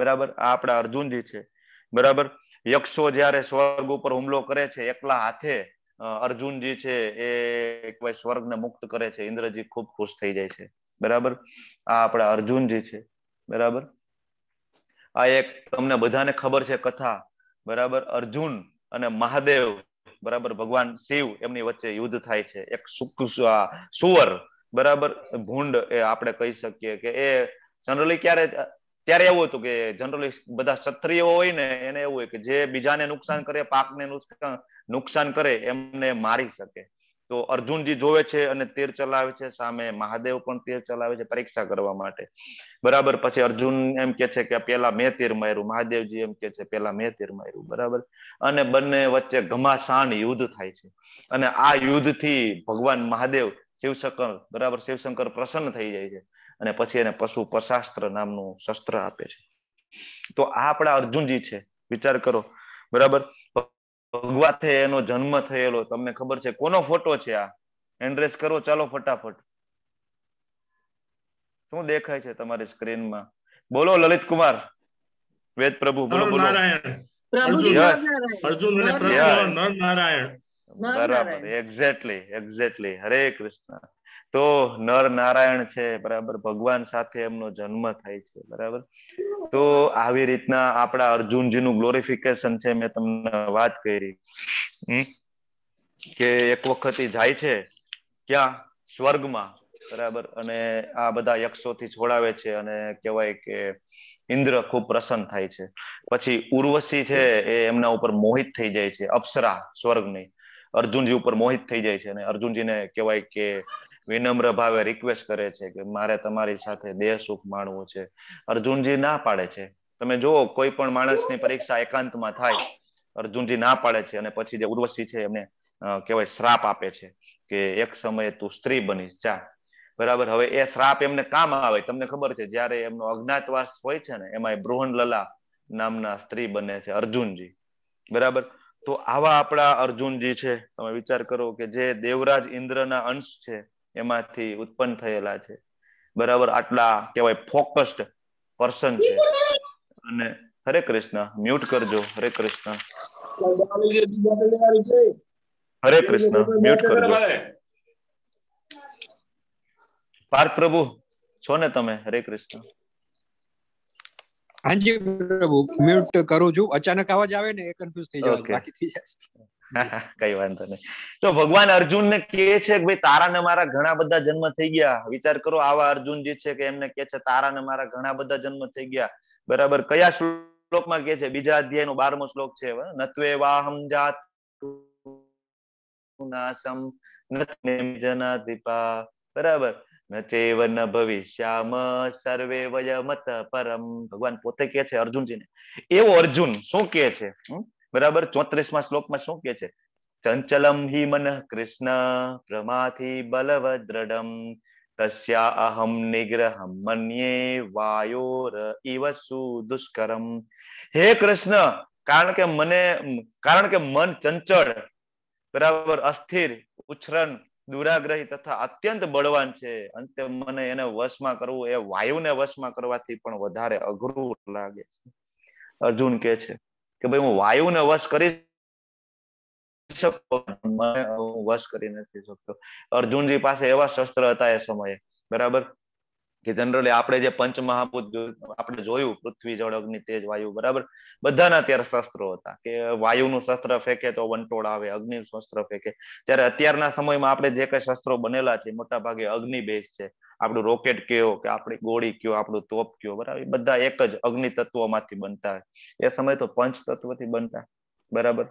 બરાબર આ આપણા અર્જુનજી છે બરાબર યક્ષો જ્યારે સ્વર્ગ ઉપર હુમલો કરે છે એકલા હાથે અર્જુનજી છે એ કહેવાય સ્વર્ગને મુક્ત કરે છે ઇન્દ્રજી ખૂબ ખુશ થઈ જાય છે બરાબર આ આપણા અર્જુનજી છે બરાબર આ એક તમને બધાને ખબર છે કથા બરાબર અર્જુન અને મહાદેવ બરાબર ભગવાન શિવ એમની વચ્ચે યુદ્ધ થાય છે એક સુવર બરાબર ભૂંડ એ આપણે કહી શકીએ કે એ જનરલી ક્યારે ત્યારે એવું હતું કે જનરલી બધા ક્ષત્રિયો હોય ને એને એવું હોય કે જે બીજાને નુકસાન કરે પાકને નુકસાન કરે એમને મારી શકે તો અર્જુનજી જોવે છે અને તીર ચલાવે છે સામે મહાદેવ પણ તીર ચલાવે છે પરીક્ષા કરવા માટે બરાબર પછી અર્જુન એમ કે છે કે પેલા મેં તીર માર્યું મહાદેવજી એમ કે છે પેલા મેં તીર માર્યું બરાબર અને બંને વચ્ચે ઘમાસાન યુદ્ધ થાય છે અને આ યુદ્ધથી ભગવાન મહાદેવ શિવશંકર બરાબર શિવશંકર પ્રસન્ન થઈ જાય છે અને પછી એને પશુ પશાસ્ત્ર નામનું શસ્ત્ર આપે છે તો આ આપણા અર્જુનજી છે વિચાર કરો બરાબર ભગવા એનો જન્મ થયેલો તમને ખબર છે કોનો ફોટો છે આ એન્ડ્રેસ કરો ચાલો ફટાફટ શું દેખાય છે તમારી સ્ક્રીનમાં બોલો લલિત કુમાર વેદ પ્રભુ બોલો બોલો અર્જુન નારાયણ બરાબર એક્ઝેક્ટલી એક્ઝેક્ટલી હરે કૃષ્ણ તો નર નારાયણ છે બરાબર ભગવાન સાથે એમનો જન્મ થાય છે બરાબર તો આવી રીતના આપણા અર્જુનજીનું ગ્લોરિફિકેશન છે મેં તમને વાત કરી કે એક વખત જાય છે ક્યાં સ્વર્ગમાં બરાબર અને આ બધા યક્ષો થી છોડાવે છે અને કહેવાય કે ઇન્દ્ર ખૂબ પ્રસન્ન થાય છે પછી ઉર્વશી છે એ એમના ઉપર મોહિત થઈ જાય છે અપ્સરા સ્વર્ગની અર્જુનજી ઉપર મોહિત થઈ જાય છે અને અર્જુનજીને કહેવાય કે વિનમ્ર ભાવે રિક્વેસ્ટ કરે છે કે મારે તમારી સાથે દેહ સુખ માણવું છે અર્જુનજી ના પાડે છે તમે જુઓ કોઈ પણ માણસની પરીક્ષા એકાંતમાં થાય અર્જુનજી ના પાડે છે અને પછી જે ઉર્વશી છે એમને કહેવાય શ્રાપ આપે છે કે એક સમયે તું સ્ત્રી બનીશ જા બરાબર હવે એ શ્રાપ એમને કામ આવે તમને ખબર છે જયારે એમનો અજ્ઞાતવાસ હોય છે ને એમાં બૃહન લલા નામના સ્ત્રી બને છે અર્જુનજી બરાબર તો આવા આપણા અર્જુનજી છે તમે વિચાર કરો કે જે દેવરાજ ઇન્દ્રના અંશ છે એમાંથી ઉત્પન્ન થયેલા છે બરાબર આટલા કહેવાય ફોકસ્ડ પર્સન છે અને હરે કૃષ્ણ મ્યુટ કરજો હરે કૃષ્ણ હરે કૃષ્ણ મ્યુટ કરજો પાર્થ પ્રભુ છો ને તમે હરે કૃષ્ણ હાજી પ્રભુ મ્યુટ કરું છું અચાનક અવાજ આવે ને એ કન્ફ્યુઝ થઈ જાય બાકી થઈ જાય કઈ વાંધો નહીં તો ભગવાન અર્જુન ને કહે છે કે ભાઈ તારા મારા ઘણા બધા જન્મ થઈ ગયા વિચાર કરો આવા અર્જુન જે છે કે એમને કે છે તારા મારા ઘણા બધા જન્મ થઈ ગયા બરાબર કયા શ્લોકમાં કે છે બીજા અધ્યાય નો બારમો શ્લોક છે નત્વે વાહમ જાત નાસમ જનાધિપા બરાબર નચેવ ન ભવિષ્યામ સર્વે વયમત પરમ ભગવાન પોતે કે છે અર્જુનજીને એવો અર્જુન શું કે છે હમ બરાબર ચોત્રીસમાં શ્લોકમાં શું કે છે ચંચલમ હિ મન કૃષ્ણ ભ્રમાથી બલવદ્રડમ તસ્યા અહમ નિગ્રહમ મન્યે વાયોર ઇવ સુદુષ્કરમ હે કૃષ્ણ કારણ કે મને કારણ કે મન ચંચળ બરાબર અસ્થિર ઉછરણ દુરાગ્રહી તથા અત્યંત બળવાન છે અંતે મને એને વશમાં કરવું એ વાયુને વશમાં કરવાથી પણ વધારે અઘરું લાગે છે અર્જુન કે છે કે ભાઈ હું વાયુને વશ કરી શકતો વશ કરી નથી શકતો અર્જુનજી પાસે એવા શસ્ત્ર હતા એ સમયે બરાબર કે જનરલી આપણે જે પંચમહાભૂત આપણે જોયું પૃથ્વી જળ અગ્નિ તેજ વાયુ બરાબર બધાના અત્યારે શસ્ત્રો હતા કે વાયુનું શસ્ત્ર ફેંકે તો વંટોળ આવે અગ્નિનું શસ્ત્ર ફેંકે ત્યારે અત્યારના સમયમાં આપણે જે કઈ શસ્ત્રો બનેલા છે મોટા ભાગે અગ્નિ બેઝ છે આપણું રોકેટ કયો કે આપણી ગોળી કયો આપણું તોપ કયો બરાબર બધા એક જ અગ્નિ તત્વોમાંથી બનતા એ સમય તો પંચ તત્વથી બનતા બરાબર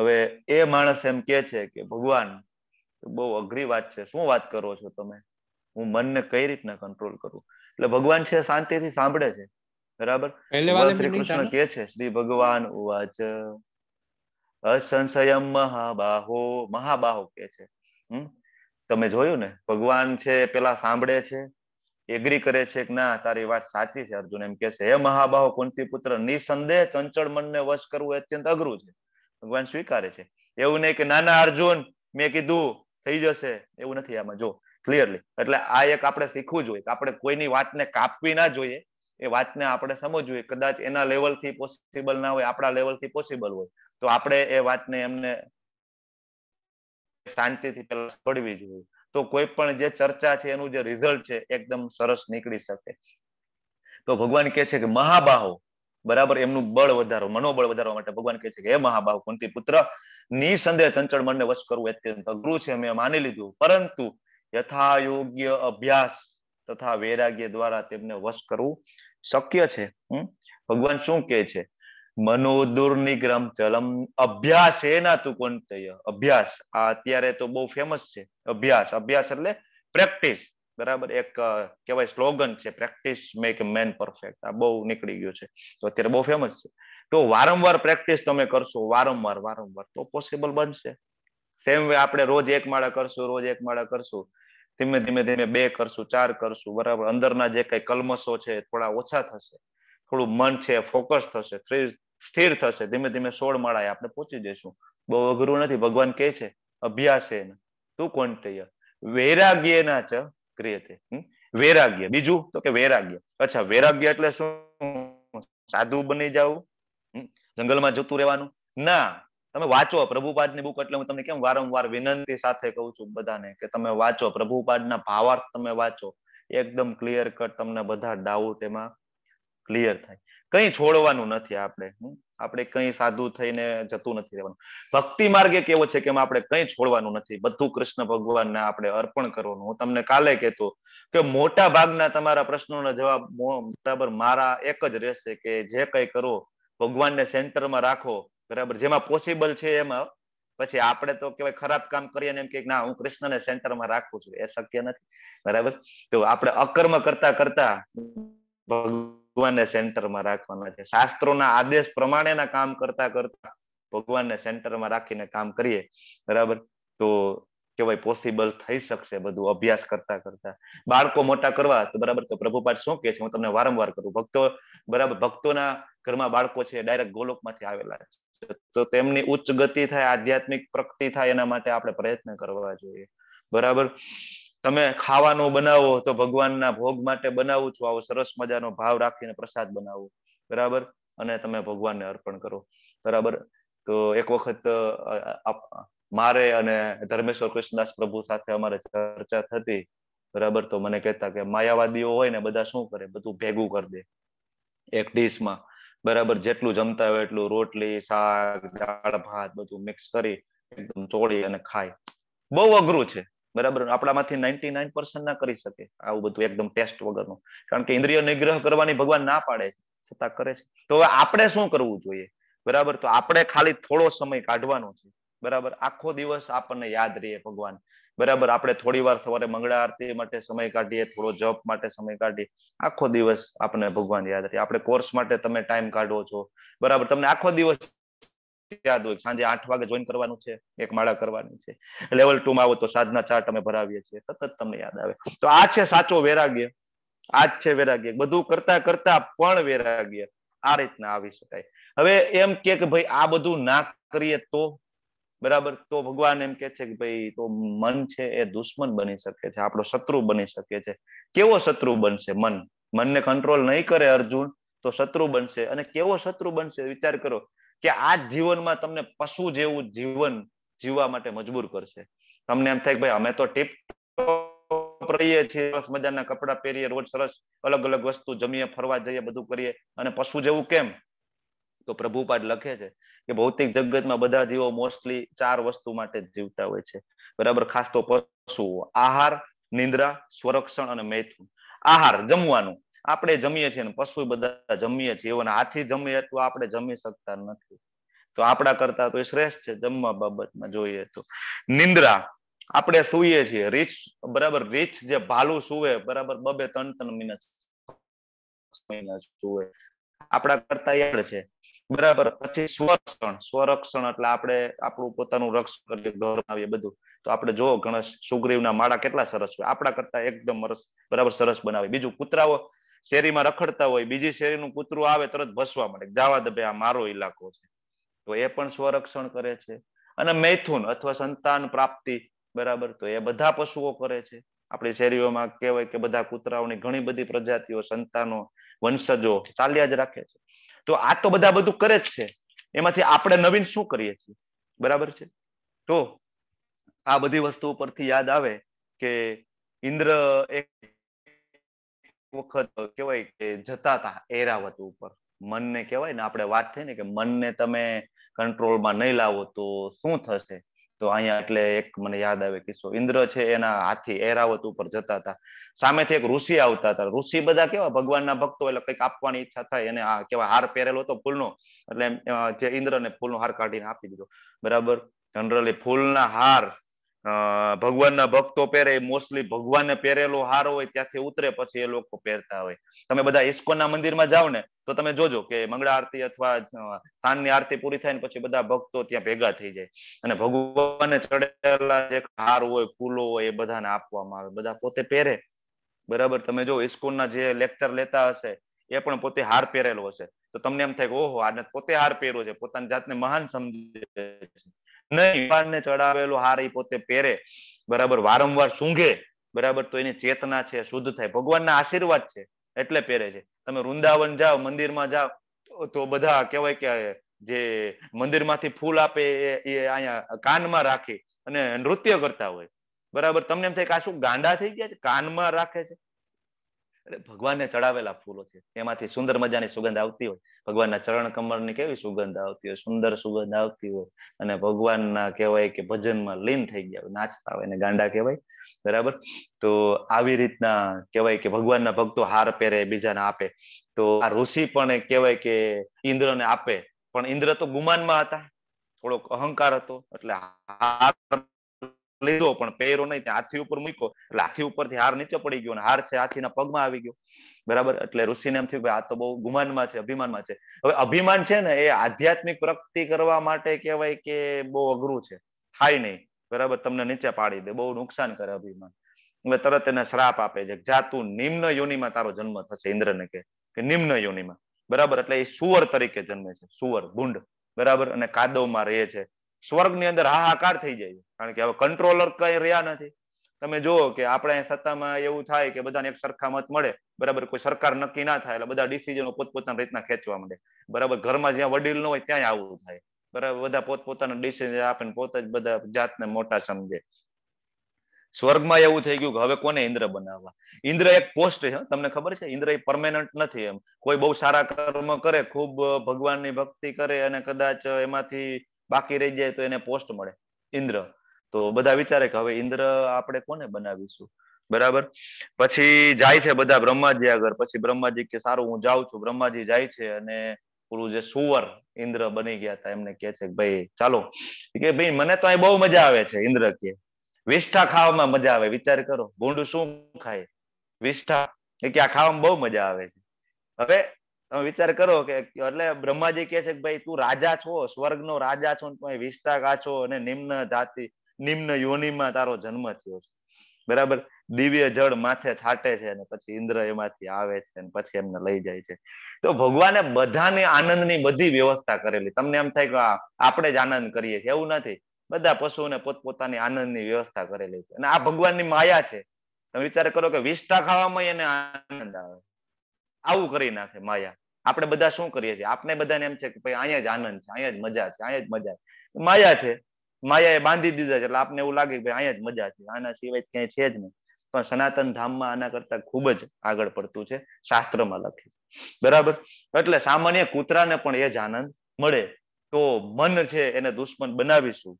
હવે એ માણસ એમ કે છે કે ભગવાન બહુ અઘરી વાત છે શું વાત કરો છો તમે હું મનને કઈ રીતના કંટ્રોલ કરું એટલે ભગવાન છે શાંતિથી સાંભળે છે બરાબર શ્રી કૃષ્ણ કે છે શ્રી ભગવાન ઉવાચ અસંશયમ મહાબાહો મહાબાહો કે છે તમે જોયું ને ભગવાન છે પેલા સાંભળે છે એગ્રી કરે છે કે ના તારી વાત સાચી છે અર્જુન એમ કે છે હે મહાબાહો કુંતી પુત્ર નિસંદેહ ચંચળ મનને વશ કરવું અત્યંત અઘરું છે ભગવાન સ્વીકારે છે એવું નહીં કે નાના અર્જુન મેં કીધું થઈ જશે એવું નથી આમાં જો ક્લિયરલી એટલે આ એક આપણે શીખવું જોઈએ આપણે કોઈની વાતને કાપવી ના જોઈએ એ વાતને આપણે સમજવું કદાચ એના લેવલથી પોસિબલ ના હોય આપણા લેવલથી પોસિબલ હોય તો આપણે એ વાતને એમને શાંતિથી પેલા છોડવી જોઈએ તો કોઈ પણ જે ચર્ચા છે એનું જે રિઝલ્ટ છે એકદમ સરસ નીકળી શકે તો ભગવાન કે છે કે મહાબાહો બરાબર એમનું બળ વધારો મનોબળ વધારવા માટે ભગવાન કહે છે કે હે મહાબાહુ કુંતી પુત્ર નિસંદેહ ચંચળ મનને વશ કરવું અત્યંત અઘરું છે મેં માની લીધું પરંતુ યથાયોગ્ય અભ્યાસ તથા વૈરાગ્ય દ્વારા તેમને વશ કરવું શક્ય છે ભગવાન શું કે છે મનો દુર્નિગ્રમ ચલમ અભ્યાસ એના તું કોંતય અભ્યાસ આ અત્યારે તો બહુ ફેમસ છે અભ્યાસ અભ્યાસ એટલે પ્રેક્ટિસ બરાબર એક કહેવાય સ્લોગન છે પ્રેક્ટિસ મેક મેન પરફેક્ટ આ બહુ નીકળી ગયું છે તો અત્યારે બહુ ફેમસ છે તો વારંવાર પ્રેક્ટિસ તમે કરશો વારંવાર વારંવાર તો પોસિબલ બનશે સેમ વે આપણે રોજ એક માળા કરશું રોજ એક માળા કરશું ધીમે ધીમે ધીમે બે કરશું ચાર કરશું બરાબર અંદરના જે કઈ કલમસો છે થોડા ઓછા થશે થોડું મન છે ફોકસ થશે સ્થિર થશે ધીમે ધીમે સોળ માળાએ આપણે પહોંચી જઈશું બહુ અઘરું નથી ભગવાન કહે છે અભ્યાસ તું કોણ તૈયાર વૈરાગ્ય ના ચ ક્રિયતે વૈરાગ્ય બીજું તો કે વૈરાગ્ય અચ્છા વૈરાગ્ય એટલે શું સાધુ બની જવું જંગલમાં જતું રહેવાનું ના તમે વાંચો પ્રભુપાદની બુક એટલે હું તમને કેમ વારંવાર વિનંતી સાથે કહું છું બધાને કે તમે વાંચો પ્રભુપાદના ભાવાર્થ તમે વાંચો એકદમ ક્લિયર કટ તમને બધા ડાઉટ એમાં ક્લિયર થાય કઈ છોડવાનું નથી આપણે આપણે કઈ સાધુ થઈને જતું નથી રહેવાનું ભક્તિ માર્ગે કેવો છે કે આપણે કઈ છોડવાનું નથી બધું કૃષ્ણ ભગવાનને આપણે અર્પણ કરવાનું હું તમને કાલે કહેતો કે મોટા ભાગના તમારા પ્રશ્નોના જવાબ બરાબર મારા એક જ રહેશે કે જે કઈ કરો ભગવાનને સેન્ટરમાં રાખો બરાબર જેમાં પોસિબલ છે એમાં પછી આપણે તો કહેવાય ખરાબ કામ કરીએ ને એમ કે ના હું કૃષ્ણને સેન્ટરમાં રાખું છું એ શક્ય નથી બરાબર તો આપણે અકર્મ કરતા કરતા ભગવાનને સેન્ટરમાં રાખવાના છે શાસ્ત્રોના આદેશ પ્રમાણેના કામ કરતા કરતા ભગવાનને સેન્ટરમાં રાખીને કામ કરીએ બરાબર તો કેવાય પોસિબલ થઈ શકશે બધું અભ્યાસ કરતા કરતા બાળકો મોટા કરવા તો બરાબર તો પ્રભુપાઠ શું કે છે હું તમને વારંવાર કરું ભક્તો બરાબર ભક્તોના ઘરમાં બાળકો છે ડાયરેક્ટ ગોલોકમાંથી આવેલા છે તો તેમની ઉચ્ચ ગતિ થાય આધ્યાત્મિક પ્રગતિ થાય એના માટે આપણે પ્રયત્ન કરવા જોઈએ બરાબર તમે ખાવાનું બનાવો તો ભગવાનના ભોગ માટે બનાવું છું આવો સરસ મજાનો ભાવ રાખીને પ્રસાદ બનાવો બરાબર અને તમે ભગવાનને અર્પણ કરો બરાબર તો એક વખત મારે અને ધર્મેશ્વર કૃષ્ણદાસ પ્રભુ સાથે અમારે ચર્ચા થતી બરાબર તો મને કહેતા કે માયાવાદીઓ હોય ને બધા શું કરે બધું ભેગું કરી દે એક ડીશમાં બરાબર જેટલું જમતા હોય એટલું રોટલી શાક દાળ ભાત બધું મિક્સ કરી એકદમ ચોળી અને ખાય બહુ અઘરું છે બરાબર આપણામાંથી નાઇન્ટી નાઇન પર્સન્ટ ના કરી શકે આવું બધું એકદમ ટેસ્ટ વગરનું કારણ કે ઇન્દ્રિય નિગ્રહ કરવાની ભગવાન ના પાડે છે છતાં કરે છે તો હવે આપણે શું કરવું જોઈએ બરાબર તો આપણે ખાલી થોડો સમય કાઢવાનો છે બરાબર આખો દિવસ આપણને યાદ રહીએ ભગવાન બરાબર આપણે થોડી વાર સવારે મંગળા આરતી માટે સમય કાઢીએ થોડો જપ માટે સમય કાઢીએ આખો દિવસ આપણે ભગવાન યાદ રાખીએ આપણે કોર્સ માટે તમે ટાઈમ કાઢો છો બરાબર તમને આખો દિવસ યાદ હોય સાંજે આઠ વાગે જોઈન કરવાનું છે એક માળા કરવાની છે લેવલ ટુ માં આવો તો સાધના ચાર્ટ અમે ભરાવીએ છીએ સતત તમને યાદ આવે તો આ છે સાચો વૈરાગ્ય આ જ છે વૈરાગ્ય બધું કરતા કરતા પણ વૈરાગ્ય આ રીતના આવી શકાય હવે એમ કે ભાઈ આ બધું ના કરીએ તો બરાબર તો ભગવાન એમ કે છે કે ભાઈ તો મન છે એ દુશ્મન બની શકે છે આપણો શત્રુ બની શકે છે કેવો શત્રુ બનશે મન મનને કંટ્રોલ નહીં કરે અર્જુન તો શત્રુ બનશે અને કેવો શત્રુ બનશે વિચાર કરો કે આ જીવનમાં તમને પશુ જેવું જીવન જીવવા માટે મજબૂર કરશે તમને એમ થાય કે ભાઈ અમે તો ટીપ રહીએ છીએ સરસ મજાના કપડાં પહેરીએ રોજ સરસ અલગ અલગ વસ્તુ જમીએ ફરવા જઈએ બધું કરીએ અને પશુ જેવું કેમ તો પ્રભુપાદ લખે છે કે ભૌતિક જગતમાં બધા જીવો મોસ્ટલી ચાર વસ્તુ માટે જીવતા હોય છે બરાબર ખાસ તો પશુઓ આહાર નિંદ્રા સ્વરક્ષણ અને મૈથુન આહાર જમવાનું આપણે જમીએ છીએ પશુ બધા જમીએ છીએ એવાને હાથી જમીએ તો આપણે જમી શકતા નથી તો આપણા કરતા તો એ શ્રેષ્ઠ છે જમવા બાબતમાં જોઈએ તો નિંદ્રા આપણે સુઈએ છીએ રીચ બરાબર રીચ જે ભાલુ સુવે બરાબર બબે ત્રણ ત્રણ મહિના મહિના સુવે આપણા કરતા આગળ છે બરાબર પછી સ્વરક્ષણ સ્વરક્ષણ એટલે આપણે આપણું પોતાનું રક્ષણ કરીએ ઘર આવીએ બધું તો આપણે જો ગણેશ સુગ્રીવના માળા કેટલા સરસ હોય આપણા કરતા એકદમ બરાબર સરસ બનાવે બીજું કૂતરાઓ શેરીમાં રખડતા હોય બીજી શેરીનું કૂતરું આવે તરત ભસવા મળે જવા દે આ મારો ઇલાકો છે તો એ પણ સ્વરક્ષણ કરે છે અને મૈથુન અથવા સંતાન પ્રાપ્તિ બરાબર તો એ બધા પશુઓ કરે છે આપણી શેરીઓમાં કહેવાય કે બધા કૂતરાઓની ઘણી બધી પ્રજાતિઓ સંતાનો વંશજો ચાલ્યા જ રાખે છે તો આ તો બધા બધું કરે જ છે એમાંથી આપણે નવીન શું કરીએ છીએ બરાબર છે તો આ બધી વસ્તુ પરથી યાદ આવે કે ઇન્દ્ર એક વખત કહેવાય કે જતા હતા એરાવત ઉપર મનને કહેવાય ને આપણે વાત થઈ ને કે મનને તમે કંટ્રોલમાં નહીં લાવો તો શું થશે તો અહીંયા એટલે એક મને યાદ આવે કિસ્સો ઇન્દ્ર છે એના હાથી એરાવત ઉપર જતા હતા સામેથી એક ઋષિ આવતા હતા ઋષિ બધા કેવા ભગવાનના ભક્તો એટલે કઈક આપવાની ઈચ્છા થાય એને આ કેવા હાર પહેરેલો હતો ફૂલનો એટલે જે ઇન્દ્રને ફૂલનો હાર કાઢીને આપી દીધો બરાબર જનરલી ફૂલના હાર ભગવાનના ભક્તો પહેરે મોસ્ટલી ભગવાનને પહેરેલો હારો હોય ત્યાંથી ઉતરે પછી એ લોકો પહેરતા હોય તમે બધા ઇસ્કોનના મંદિરમાં જાઓ ને તો તમે જોજો કે મંગળા આરતી અથવા સાંજની આરતી પૂરી થાય ને પછી બધા ભક્તો ત્યાં ભેગા થઈ જાય અને ભગવાનને ચડેલા જે હાર હોય ફૂલો હોય એ બધાને આપવામાં આવે બધા પોતે પહેરે બરાબર તમે જો ઇસ્કોનના જે લેક્ચર લેતા હશે એ પણ પોતે હાર પહેરેલો હશે તો તમને એમ થાય કે ઓહો આને પોતે હાર પહેર્યો છે પોતાની જાતને મહાન સમજે છે નહીં ને ચડાવેલો હાર એ પોતે પહેરે બરાબર વારંવાર સૂંઘે બરાબર તો એની ચેતના છે શુદ્ધ થાય ભગવાનના આશીર્વાદ છે એટલે પહેરે છે તમે વૃંદાવન જાઓ મંદિરમાં જાઓ તો બધા કહેવાય કે જે મંદિરમાંથી ફૂલ આપે એ અહીંયા કાનમાં રાખી અને નૃત્ય કરતા હોય બરાબર તમને એમ થાય કે આ શું ગાંડા થઈ ગયા છે કાનમાં રાખે છે એટલે ભગવાનને ચડાવેલા ફૂલો છે એમાંથી સુંદર મજાની સુગંધ આવતી હોય ભગવાનના ચરણ કમળની કેવી સુગંધ આવતી હોય સુંદર સુગંધ આવતી હોય અને ભગવાનના કહેવાય કે ભજનમાં લીન થઈ ગયા હોય નાચતા હોય ગાંડા કહેવાય બરાબર તો આવી રીતના કહેવાય કે ભગવાનના ભક્તો હાર પહેરે બીજાને આપે તો આ ઋષિ પણ કહેવાય કે ઇન્દ્રને આપે પણ ઇન્દ્ર તો ગુમાનમાં હતા થોડોક અહંકાર હતો એટલે હાર લીધો પણ પહેરો નહીં હાથી ઉપર મૂક્યો એટલે હાથી ઉપરથી હાર નીચે પડી ગયો હાર છે હાથીના પગમાં આવી ગયો બરાબર એટલે ઋષિને એમ થયું કે આ તો બહુ ગુમાનમાં છે અભિમાનમાં છે હવે અભિમાન છે ને એ આધ્યાત્મિક પ્રગતિ કરવા માટે કહેવાય કે બહુ અઘરું છે થાય નહીં બરાબર તમને નીચે પાડી દે બહુ નુકસાન કરે અભિમાન હવે તરત એને શ્રાપ આપે છે જા તું નિમ્ન યોનિમાં તારો જન્મ થશે ઇન્દ્રને કે નિમ્ન યોનિમાં બરાબર એટલે એ સુવર તરીકે જન્મે છે સુવર ગુંડ બરાબર અને કાદવમાં રહે છે સ્વર્ગની અંદર હાહાકાર થઈ જાય કારણ કે હવે કંટ્રોલર કઈ રહ્યા નથી તમે જુઓ કે આપણે સત્તામાં એવું થાય કે બધાને એક સરખા મત મળે બરાબર કોઈ સરકાર નક્કી ના થાય એટલે બધા ડિસિઝનો પોતપોતાની રીતના ખેંચવા માંડે બરાબર ઘરમાં જ્યાં વડીલ ન હોય ત્યાં આવું થાય બરાબર બધા પોતપોતાના ડિસિઝન આપે પોતે જ બધા જાતને મોટા સમજે સ્વર્ગમાં એવું થઈ ગયું કે હવે કોને ઇન્દ્ર બનાવવા ઇન્દ્ર એક પોસ્ટ છે તમને ખબર છે ઇન્દ્ર એ પરમેનન્ટ નથી એમ કોઈ બહુ સારા કર્મ કરે ખૂબ ભગવાનની ભક્તિ કરે અને કદાચ એમાંથી બાકી રહી જાય તો એને પોસ્ટ મળે ઇન્દ્ર તો બધા વિચારે કે હવે ઇન્દ્ર આપણે કોને બનાવીશું બરાબર પછી જાય છે બધા બ્રહ્માજી આગળ પછી બ્રહ્માજી કે સારું હું જાઉં છું બ્રહ્માજી જાય છે અને પૂરું જે સુવર ઇન્દ્ર બની ગયા હતા એમને કે છે ભાઈ ચાલો કે ભાઈ મને તો અહીં બહુ મજા આવે છે ઇન્દ્ર કે વિષ્ઠા ખાવામાં મજા આવે વિચાર કરો ભૂંડ શું ખાય વિષ્ઠા કે આ ખાવામાં બહુ મજા આવે છે હવે તમે વિચાર કરો કે એટલે બ્રહ્માજી કહે છે કે ભાઈ તું રાજા છો સ્વર્ગનો રાજા છો તું વિષ્ટા કાછો અને નિમ્ન જાતિ નિમ્ન યોનિમાં તારો જન્મ થયો છે બરાબર દિવ્ય જળ માથે છાટે છે અને પછી ઇન્દ્ર એમાંથી આવે છે અને પછી એમને લઈ જાય છે તો ભગવાને બધાને આનંદની બધી વ્યવસ્થા કરેલી તમને એમ થાય કે આપણે જ આનંદ કરીએ છીએ એવું નથી બધા પશુઓને પોતપોતાની આનંદની વ્યવસ્થા કરેલી છે અને આ ભગવાનની માયા છે તમે વિચાર કરો કે વિષ્ઠા ખાવામાં એને આનંદ આવે આવું કરી નાખે માયા આપણે બધા શું કરીએ છીએ આપણે બધાને એમ છે કે ભાઈ અહીંયા જ આનંદ છે અહીંયા જ મજા છે અહીંયા જ મજા છે માયા છે માયા એ બાંધી દીધા છે એટલે આપને એવું લાગે કે ભાઈ અહીંયા જ મજા છે આના સિવાય ક્યાંય છે જ નહીં પણ સનાતન ધામમાં આના કરતા ખૂબ જ આગળ પડતું છે શાસ્ત્રમાં લખ્યું બરાબર એટલે સામાન્ય કૂતરાને પણ એ જ આનંદ મળે તો મન છે એને દુશ્મન બનાવીશું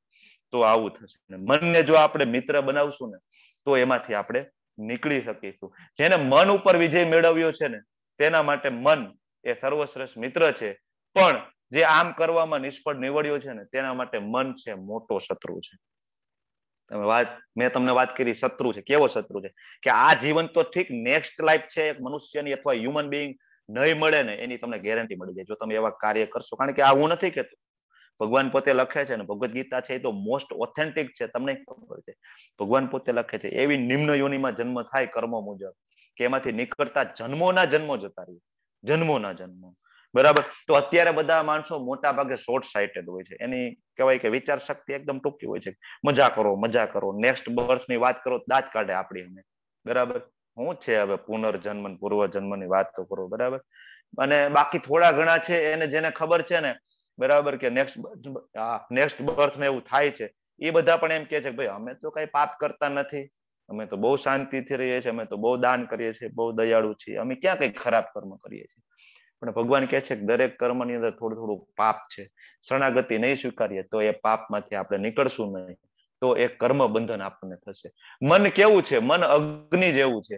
તો આવું થશે મનને જો આપણે મિત્ર બનાવશું ને તો એમાંથી આપણે નીકળી શકીશું જેને મન ઉપર વિજય મેળવ્યો છે ને તેના માટે મન એ સર્વશ્રેષ્ઠ મિત્ર છે પણ જે આમ કરવામાં નિષ્ફળ નીવડ્યો છે ને તેના માટે મન છે મોટો શત્રુ છે તમે વાત મેં તમને વાત કરી શત્રુ છે કેવો શત્રુ છે કે આ જીવન તો ઠીક નેક્સ્ટ લાઈફ છે એક મનુષ્યની અથવા હ્યુમન બિંગ નહીં મળે ને એની તમને ગેરંટી મળી જાય જો તમે એવા કાર્ય કરશો કારણ કે આ હું નથી કહેતો ભગવાન પોતે લખે છે ને ભગવદ્ ગીતા છે એ તો મોસ્ટ ઓથેન્ટિક છે તમને ખબર છે ભગવાન પોતે લખે છે એવી નિમ્ન યોનિમાં જન્મ થાય કર્મો મુજબ કે એમાંથી નીકળતા જન્મોના જન્મો જતા રહીએ જન્મો ના જન્મો બરાબર તો અત્યારે બધા માણસો મોટા ભાગે શોર્ટ સાઇટેડ હોય છે એની કહેવાય કે વિચાર શક્તિ એકદમ ટૂંકી હોય છે મજા કરો મજા કરો નેક્સ્ટ બર્થની વાત કરો દાંત કાઢે આપણી અમે બરાબર શું છે હવે પુનર્જન્મ ની વાત તો કરો બરાબર અને બાકી થોડા ઘણા છે એને જેને ખબર છે ને બરાબર કે નેક્સ્ટ નેક્સ્ટ બર્થમાં એવું થાય છે એ બધા પણ એમ કે છે ભાઈ અમે તો કઈ પાપ કરતા નથી અમે તો બહુ શાંતિથી રહીએ છીએ અમે તો બહુ દાન કરીએ છીએ બહુ દયાળુ છીએ અમે ક્યાં કઈ ખરાબ કર્મ કરીએ છીએ પણ ભગવાન કહે છે કે દરેક કર્મની અંદર થોડું થોડું પાપ છે શરણાગતિ નહીં સ્વીકારીએ તો એ પાપમાંથી આપણે નીકળશું નહીં તો એ કર્મ બંધન આપણને થશે મન કેવું છે મન અગ્નિ જેવું છે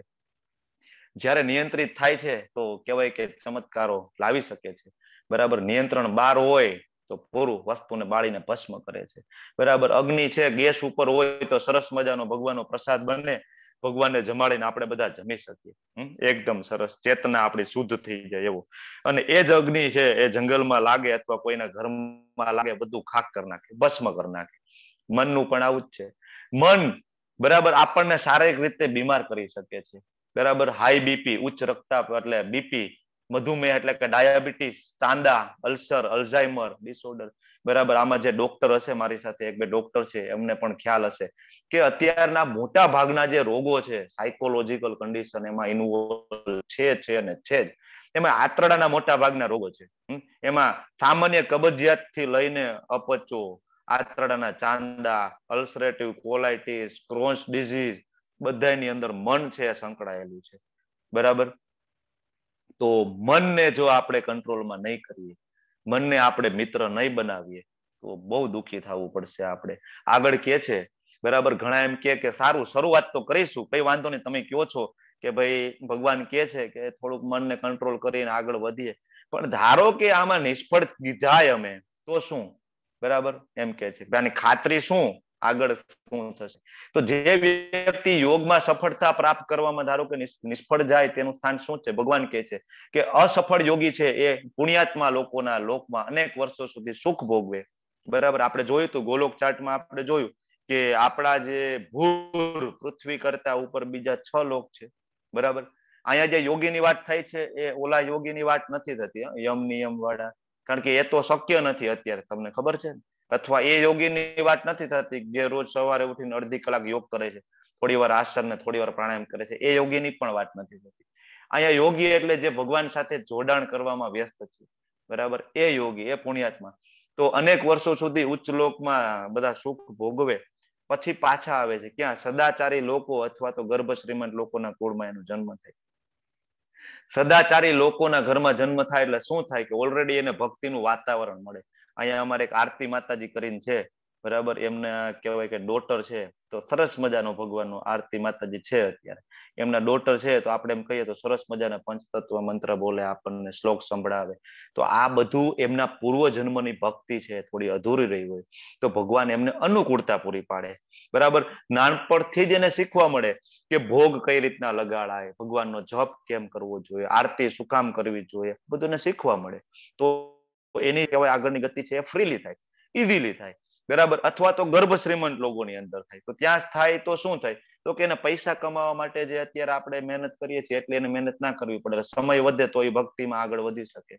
જ્યારે નિયંત્રિત થાય છે તો કહેવાય કે ચમત્કારો લાવી શકે છે બરાબર નિયંત્રણ બાર હોય તો પૂરું વસ્તુને બાળીને ભસ્મ કરે છે બરાબર અગ્નિ છે ગેસ ઉપર હોય તો સરસ મજાનો ભગવાનનો પ્રસાદ બને ભગવાનને જમાડીને આપણે બધા જમી શકીએ એકદમ સરસ ચેતના આપણી શુદ્ધ થઈ જાય એવું અને એ જ અગ્નિ છે એ જંગલમાં લાગે અથવા કોઈના ઘરમાં લાગે બધું ખાક કરી નાખે ભસ્મ કરી નાખે મનનું પણ આવું જ છે મન બરાબર આપણને શારીરિક રીતે બીમાર કરી શકે છે બરાબર હાઈ બીપી ઉચ્ચ રક્તચાપ એટલે બીપી મધુમેહ એટલે કે ડાયાબિટીસ ચાંદા અલ્સર અલ્ઝાઇમર ડિસઓર્ડર બરાબર આમાં જે ડોક્ટર હશે મારી સાથે એક બે ડોક્ટર છે એમને પણ ખ્યાલ હશે કે અત્યારના મોટા ભાગના જે રોગો છે સાયકોલોજીકલ કન્ડિશન એમાં ઇન્વોલ્વ છે છે અને છે જ એમાં આંતરડાના મોટા ભાગના રોગો છે એમાં સામાન્ય કબજિયાત થી લઈને અપચો આંતરડાના ચાંદા અલ્સરેટિવ કોલાઇટીસ ક્રોન્સ ડિઝીઝ બધાની અંદર મન છે સંકળાયેલું છે બરાબર તો મનને જો આપણે કંટ્રોલમાં નહીં કરીએ મનને આપણે મિત્ર નહીં બનાવીએ તો બહુ દુઃખી થવું પડશે આપણે આગળ કે છે બરાબર ઘણા એમ કે કે સારું શરૂઆત તો કરીશું કઈ વાંધો નહીં તમે કયો છો કે ભાઈ ભગવાન કે છે કે થોડુંક મનને કંટ્રોલ કરીને આગળ વધીએ પણ ધારો કે આમાં નિષ્ફળ જાય અમે તો શું બરાબર એમ કે છે આની ખાતરી શું આગળ શું થશે તો જે વ્યક્તિ યોગમાં સફળતા પ્રાપ્ત કરવામાં ધારો કે નિષ્ફળ જાય તેનું સ્થાન શું છે ભગવાન કહે છે કે અસફળ યોગી છે એ પુણ્યાત્મા લોકોના લોકમાં અનેક વર્ષો સુધી સુખ ભોગવે બરાબર આપણે જોયું હતું ગોલોક ચાર્ટમાં આપણે જોયું કે આપણા જે ભૂર પૃથ્વી કરતા ઉપર બીજા છ લોક છે બરાબર અહીંયા જે યોગીની વાત થાય છે એ ઓલા યોગીની વાત નથી થતી યમ નિયમ વાળા કારણ કે એ તો શક્ય નથી અત્યારે તમને ખબર છે ને અથવા એ યોગીની વાત નથી થતી જે રોજ સવારે ઉઠીને અડધી કલાક યોગ કરે છે થોડી વાર આસન ને થોડી વાર પ્રાણાયામ કરે છે એ યોગીની પણ વાત નથી થતી અહીંયા યોગી એટલે જે ભગવાન સાથે જોડાણ કરવામાં વ્યસ્ત છે બરાબર એ યોગી એ પુણ્યાત્મા તો અનેક વર્ષો સુધી ઉચ્ચ લોકમાં બધા સુખ ભોગવે પછી પાછા આવે છે ક્યાં સદાચારી લોકો અથવા તો ગર્ભ શ્રીમંત લોકોના કુળમાં એનો જન્મ થાય સદાચારી લોકોના ઘરમાં જન્મ થાય એટલે શું થાય કે ઓલરેડી એને ભક્તિનું વાતાવરણ મળે અહીંયા અમારે એક આરતી માતાજી કરીને છે બરાબર એમને કહેવાય કે ડોટર છે તો સરસ મજાનો ભગવાનનો આરતી માતાજી છે અત્યારે એમના ડોટર છે તો આપણે એમ કહીએ તો સરસ મજાના પંચતત્વ મંત્ર બોલે આપણને શ્લોક સંભળાવે તો આ બધું એમના પૂર્વ જન્મની ભક્તિ છે થોડી અધૂરી રહી હોય તો ભગવાન એમને અનુકૂળતા પૂરી પાડે બરાબર નાનપણથી જ એને શીખવા મળે કે ભોગ કઈ રીતના લગાડાય ભગવાનનો જપ કેમ કરવો જોઈએ આરતી શું કામ કરવી જોઈએ બધું શીખવા મળે તો એની કહેવાય આગળની ગતિ છે ફ્રીલી થાય ઇઝીલી થાય બરાબર અથવા તો ગર્ભ શ્રીમંત લોકોની અંદર થાય તો ત્યાં થાય તો શું થાય તો કે પૈસા કમાવા માટે જે અત્યારે આપણે મહેનત કરીએ છીએ એટલે એને મહેનત ના કરવી પડે સમય વધે તો એ ભક્તિમાં આગળ વધી શકે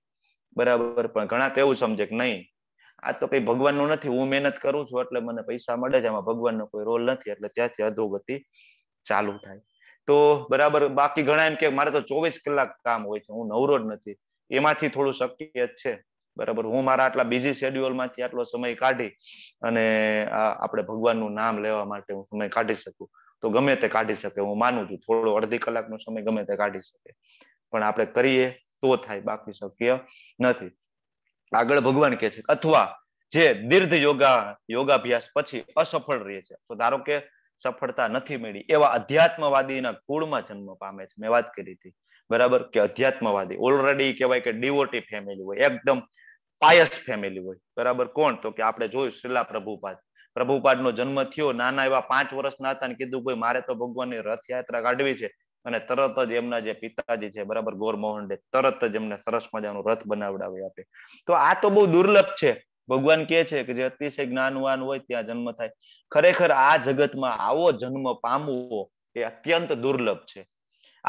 બરાબર પણ ઘણા તો એવું સમજે કે નહીં આ તો કઈ ભગવાનનું નથી હું મહેનત કરું છું એટલે મને પૈસા મળે છે આમાં ભગવાનનો કોઈ રોલ નથી એટલે ત્યાંથી અધોગતિ ચાલુ થાય તો બરાબર બાકી ઘણા એમ કે મારે તો ચોવીસ કલાક કામ હોય છે હું નવરો જ નથી એમાંથી થોડું શક્ય છે બરાબર હું મારા આટલા બિઝી શેડ્યુલમાંથી આટલો સમય કાઢી અને આપણે ભગવાનનું નામ લેવા માટે હું સમય કાઢી શકું તો ગમે તે કાઢી શકે હું માનું છું થોડો અડધી કલાકનો સમય ગમે તે કાઢી શકે પણ આપણે કરીએ તો થાય બાકી શક્ય નથી આગળ ભગવાન કે છે અથવા જે દીર્ઘ યોગા યોગાભ્યાસ પછી અસફળ રહે છે તો ધારો કે સફળતા નથી મળી એવા અધ્યાત્મવાદીના કુળમાં જન્મ પામે છે મેં વાત કરી હતી બરાબર કે અધ્યાત્મવાદી ઓલરેડી કહેવાય કે ડિવોટી ફેમિલી હોય એકદમ પાયસ ફેમિલી હોય બરાબર કોણ તો કે આપણે જોયું શ્રીલા પ્રભુપાદ પ્રભુપાદ નો જન્મ થયો નાના એવા પાંચ વર્ષના હતા ને કીધું ભાઈ મારે તો ભગવાનની રથયાત્રા કાઢવી છે અને તરત જ એમના જે પિતાજી છે બરાબર ગોરમોહન ડે તરત જ એમને સરસ મજાનું રથ બનાવડાવી આપે તો આ તો બહુ દુર્લભ છે ભગવાન કહે છે કે જે અતિશય જ્ઞાનવાન હોય ત્યાં જન્મ થાય ખરેખર આ જગતમાં આવો જન્મ પામવો એ અત્યંત દુર્લભ છે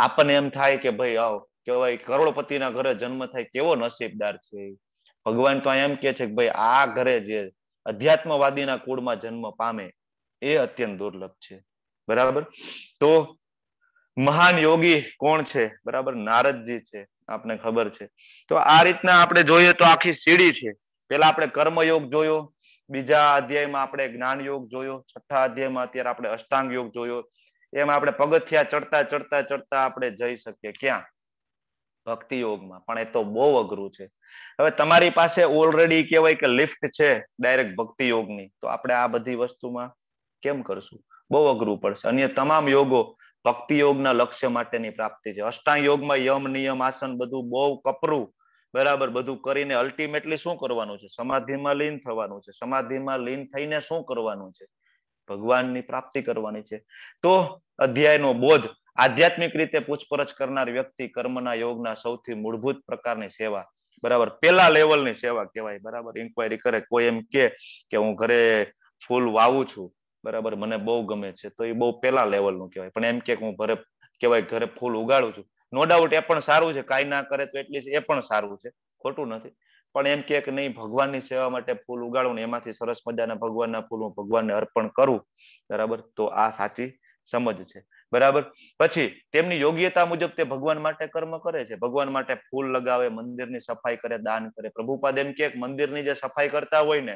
આપણને એમ થાય કે ભાઈ આવો કહેવાય કરોડપતિના ઘરે જન્મ થાય કેવો નસીબદાર છે ભગવાન તો એમ કે છે કે ભાઈ આ ઘરે જે અધ્યાત્મવાદીના કુળમાં જન્મ પામે એ અત્યંત દુર્લભ છે બરાબર તો મહાન યોગી કોણ છે બરાબર નારદજી છે આપને ખબર છે તો આ રીતના આપણે જોઈએ તો આખી સીડી છે પેલા આપણે કર્મયોગ જોયો બીજા અધ્યાયમાં આપણે જ્ઞાન યોગ જોયો છઠ્ઠા અધ્યાયમાં અત્યારે આપણે અષ્ટાંગ યોગ જોયો એમ આપણે પગથિયા ચડતા ચડતા ચડતા આપણે જઈ શકીએ ક્યાં ભક્તિ યોગમાં પણ એ તો બહુ અઘરું છે હવે તમારી પાસે ઓલરેડી કહેવાય કે લિફ્ટ છે ડાયરેક્ટ ભક્તિ યોગની તો આપણે આ બધી વસ્તુમાં કેમ કરશું બહુ અઘરું પડશે અન્ય તમામ યોગો ભક્તિ યોગના લક્ષ્ય માટેની પ્રાપ્તિ છે અષ્ટાંગ યોગમાં યમ નિયમ આસન બધું બહુ કપરું બરાબર બધું કરીને અલ્ટિમેટલી શું કરવાનું છે સમાધિમાં લીન થવાનું છે સમાધિમાં લીન થઈને શું કરવાનું છે ભગવાનની પ્રાપ્તિ કરવાની છે તો અધ્યાયનો બોધ આધ્યાત્મિક રીતે પૂછપરછ કરનાર વ્યક્તિ કર્મના યોગના સૌથી મૂળભૂત પ્રકારની સેવા બરાબર પેલા લેવલની સેવા કહેવાય બરાબર ઇન્કવાયરી કરે કોઈ એમ કે હું ઘરે ફૂલ વાવું છું બરાબર મને બહુ ગમે છે તો એ બહુ પેલા લેવલનું કહેવાય પણ એમ કે હું ઘરે કહેવાય ઘરે ફૂલ ઉગાડું છું નો ડાઉટ એ પણ સારું છે કાંઈ ના કરે તો એટલીસ્ટ એ પણ સારું છે ખોટું નથી પણ એમ કે નહીં ભગવાનની સેવા માટે ફૂલ ઉગાડું ને એમાંથી સરસ મજાના ભગવાનના ફૂલ હું ભગવાનને અર્પણ કરું બરાબર તો આ સાચી સમજ છે બરાબર પછી તેમની યોગ્યતા મુજબ તે ભગવાન માટે કર્મ કરે છે ભગવાન માટે ફૂલ લગાવે મંદિરની સફાઈ કરે દાન કરે પ્રભુપાદ એમ કે મંદિરની જે સફાઈ કરતા હોય ને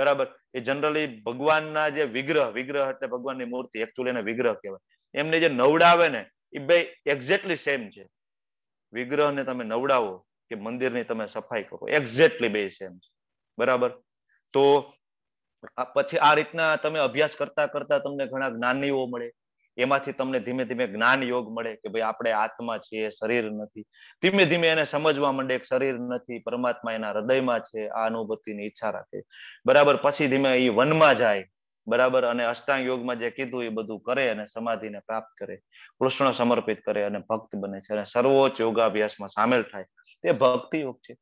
બરાબર એ જનરલી ભગવાનના જે વિગ્રહ વિગ્રહ એટલે ભગવાનની મૂર્તિ એકચ્યુઅલી એને વિગ્રહ કહેવાય એમને જે નવડાવે ને એ બે એક્ઝેક્ટલી સેમ છે વિગ્રહને તમે નવડાવો કે મંદિરની તમે સફાઈ કરો એક્ઝેક્ટલી બે સેમ છે બરાબર તો પછી આ રીતના તમે અભ્યાસ કરતા કરતા તમને ઘણા જ્ઞાનીઓ મળે એમાંથી તમને ધીમે ધીમે જ્ઞાન યોગ મળે કે ભાઈ આપણે આત્મા છીએ શરીર નથી ધીમે ધીમે એને સમજવા માંડે શરીર નથી પરમાત્મા એના હૃદયમાં છે આ અનુભૂતિની ઈચ્છા રાખે બરાબર પછી ધીમે એ વનમાં જાય બરાબર અને અષ્ટાંગ યોગમાં જે કીધું એ બધું કરે અને સમાધિને પ્રાપ્ત કરે કૃષ્ણ સમર્પિત કરે અને ભક્ત બને છે અને સર્વોચ્ચ યોગાભ્યાસમાં સામેલ થાય તે ભક્તિ યોગ છે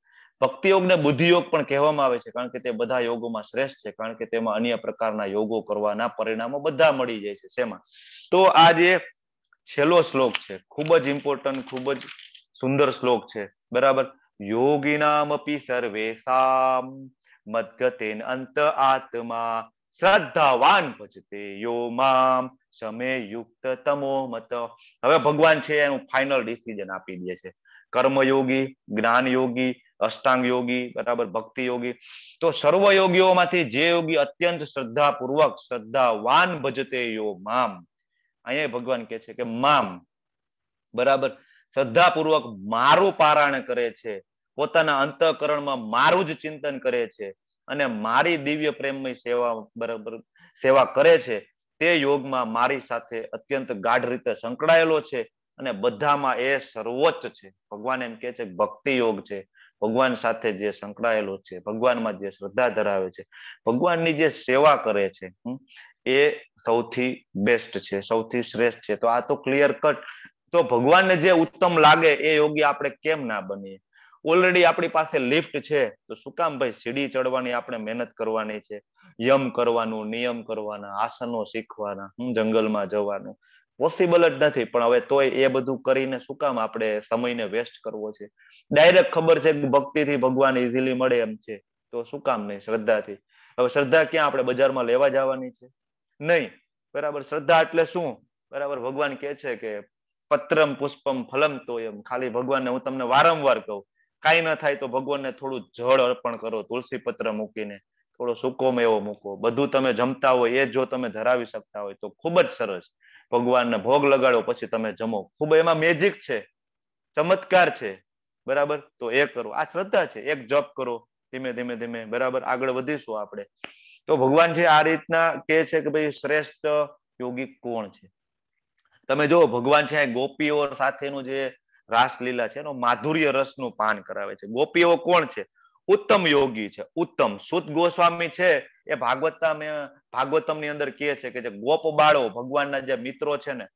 ભક્તિ યોગ ને બુદ્ધિ યોગ પણ કહેવામાં આવે છે કારણ કે તે બધા યોગોમાં શ્રેષ્ઠ છે કારણ કે તેમાં અન્ય પ્રકારના યોગો કરવાના પરિણામો બધા મળી જાય છે શેમાં તો આ જે છેલ્લો શ્લોક છે ખૂબ જ ઇમ્પોર્ટન્ટ ખૂબ જ સુંદર શ્લોક છે બરાબર યોગીનામ અપી સર્વેશામ મદગતેન અંત આત્મા શ્રદ્ધાવાન ભજતે યો મામ સમે યુક્ત તમો મત હવે ભગવાન છે એનું ફાઇનલ ડિસિઝન આપી દે છે કર્મયોગી જ્ઞાન યોગી અષ્ટાંગ યોગી બરાબર ભક્તિ યોગી તો સર્વ યોગીઓમાંથી જે યોગી અત્યંત શ્રદ્ધાપૂર્વક શ્રદ્ધાવાન ભજતે યો મામ અહીંયા ભગવાન કે છે કે મામ બરાબર શ્રદ્ધાપૂર્વક મારું પારાયણ કરે છે પોતાના અંતઃકરણમાં મારું જ ચિંતન કરે છે અને મારી દિવ્ય પ્રેમમય સેવા બરાબર સેવા કરે છે તે યોગમાં મારી સાથે અત્યંત ગાઢ રીતે સંકળાયેલો છે અને બધામાં એ સર્વોચ્ચ છે ભગવાન એમ કે છે ભક્તિ યોગ છે ભગવાન સાથે જે સંકળાયેલો છે ભગવાનમાં જે શ્રદ્ધા ધરાવે છે ભગવાનની જે સેવા કરે છે એ સૌથી બેસ્ટ છે સૌથી શ્રેષ્ઠ છે તો આ તો ક્લિયર કટ તો ભગવાનને જે ઉત્તમ લાગે એ યોગી આપણે કેમ ના બનીએ ઓલરેડી આપણી પાસે લિફ્ટ છે તો શું કામ ભાઈ સીડી ચડવાની આપણે મહેનત કરવાની છે યમ કરવાનું નિયમ કરવાના આસનો શીખવાના જંગલમાં જવાનું પોસિબલ જ નથી પણ હવે તોય એ બધું કરીને શું કામ આપણે સમયને વેસ્ટ કરવો છે ડાયરેક્ટ ખબર છે કે ભક્તિથી ભગવાન ઇઝીલી મળે એમ છે તો શું કામ નહીં શ્રદ્ધાથી હવે શ્રદ્ધા ક્યાં આપણે બજારમાં લેવા જવાની છે નહીં બરાબર શ્રદ્ધા એટલે શું બરાબર ભગવાન કે છે કે પત્રમ પુષ્પમ ફલમ તો એમ ખાલી ભગવાનને હું તમને વારંવાર કહું કાંઈ ન થાય તો ભગવાનને થોડું જળ અર્પણ કરો તુલસી પત્ર મૂકીને થોડો સૂકો મેવો મૂકો બધું તમે જમતા હોય એ જો તમે ધરાવી શકતા હોય તો ખૂબ જ સરસ ભગવાનને ભોગ લગાડો પછી તમે જમો ખૂબ એમાં મેજિક છે ચમત્કાર છે બરાબર તો એ કરો આ શ્રદ્ધા છે એક જપ કરો ધીમે ધીમે ધીમે બરાબર આગળ વધીશું આપણે તો ભગવાન જે આ રીતના કે છે કે ભાઈ શ્રેષ્ઠ યોગી કોણ છે તમે જો ભગવાન છે ગોપીઓ સાથેનું જે રાસલીલા છે એનો માધુર્ય રસનું પાન કરાવે છે ગોપીઓ કોણ છે ઉત્તમ યોગી છે ઉત્તમ સુત ગોસ્વામી છે એ ભાગવતમ ભાગવતમ ની અંદર કહે છે કે જે ગોપ બાળો ભગવાનના જે મિત્રો છે ને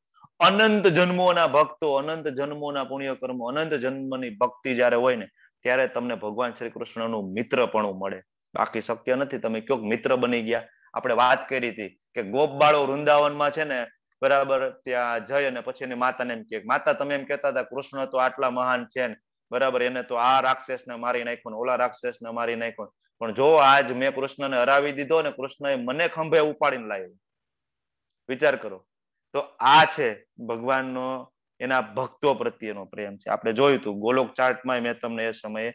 અનંત જન્મોના ભક્તો અનંત જન્મોના પુણ્ય કર્મ અનંત જન્મની ભક્તિ જયારે હોય ને ત્યારે તમને ભગવાન શ્રી કૃષ્ણનું મિત્રપણું મળે બાકી શક્ય નથી તમે ક્યોક મિત્ર બની ગયા આપણે વાત કરી હતી કે ગોપ બાળો વૃંદાવનમાં છે ને બરાબર ત્યાં જઈ અને પછી એની માતાને એમ કે માતા તમે એમ કેતા હતા કૃષ્ણ તો આટલા મહાન છે ને બરાબર એને તો આ રાક્ષસ ને મારી નાખ્યો ઓલા રાક્ષસ ને મારી નાખ્યો પણ જો આજ મેં કૃષ્ણને હરાવી દીધો ને કૃષ્ણએ મને ખંભે ઉપાડીને લાવ્યો વિચાર કરો તો આ છે ભગવાનનો એના ભક્તો પ્રત્યેનો પ્રેમ છે આપણે જોયું હતું ગોલોક ચાર્ટમાં મેં તમને એ સમયે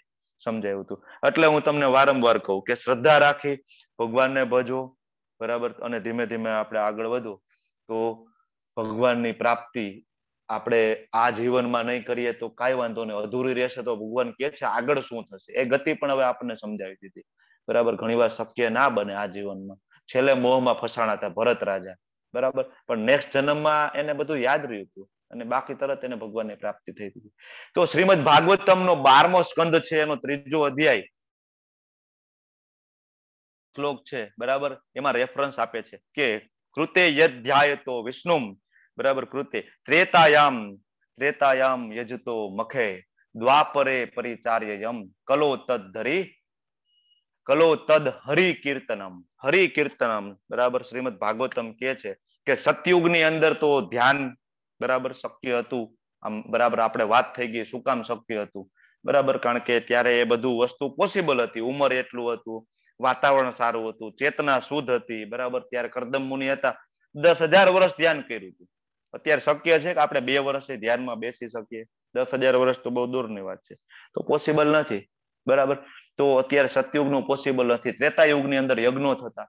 સમજાયું હતું એટલે હું તમને વારંવાર કહું કે શ્રદ્ધા રાખી ભગવાનને ભજો બરાબર અને ધીમે ધીમે આપણે આગળ વધો તો ભગવાનની પ્રાપ્તિ આપણે આ જીવનમાં નહીં કરીએ તો કાંઈ વાંધો નહીં અધૂરી રહેશે તો ભગવાન કે છે આગળ શું થશે એ ગતિ પણ હવે આપણને સમજાવી દીધી બરાબર ઘણીવાર શક્ય ના બને આ જીવનમાં છેલ્લે મોહમાં ફસાણા હતા ભરત રાજા બરાબર પણ નેક્સ્ટ જન્મમાં એને બધું યાદ રહ્યું હતું અને બાકી તરત એને ભગવાનની પ્રાપ્તિ થઈ હતી તો શ્રીમદ ભાગવતમ નો બારમો સ્કંદ છે એનો ત્રીજો અધ્યાય શ્લોક છે બરાબર એમાં રેફરન્સ આપે છે કે કૃતે યદ ધ્યાય તો વિષ્ણુ બરાબર કૃત્ય ત્રેતાયામ ત્રેતાયામ યજુતો મખે દ્વાપરે પરિચાર્યમ કલો તદ ધરી કલો તદ હરિ કીર્તનમ હરિ કીર્તનમ બરાબર શ્રીમદ ભાગવતમ કે છે કે સતયુગની અંદર તો ધ્યાન બરાબર શક્ય હતું આમ બરાબર આપણે વાત થઈ ગઈ શું કામ શક્ય હતું બરાબર કારણ કે ત્યારે એ બધું વસ્તુ પોસિબલ હતી ઉંમર એટલું હતું વાતાવરણ સારું હતું ચેતના શુદ્ધ હતી બરાબર ત્યારે કરદમ મુનિ હતા દસ હજાર વર્ષ ધ્યાન કર્યું હતું અત્યારે શક્ય છે કે આપણે બે વર્ષથી ધ્યાનમાં બેસી શકીએ દસ હજાર વર્ષ તો બહુ દૂરની વાત છે તો પોસિબલ નથી બરાબર તો અત્યારે સતયુગનું પોસિબલ નથી ત્રેતા યુગની અંદર યજ્ઞો થતા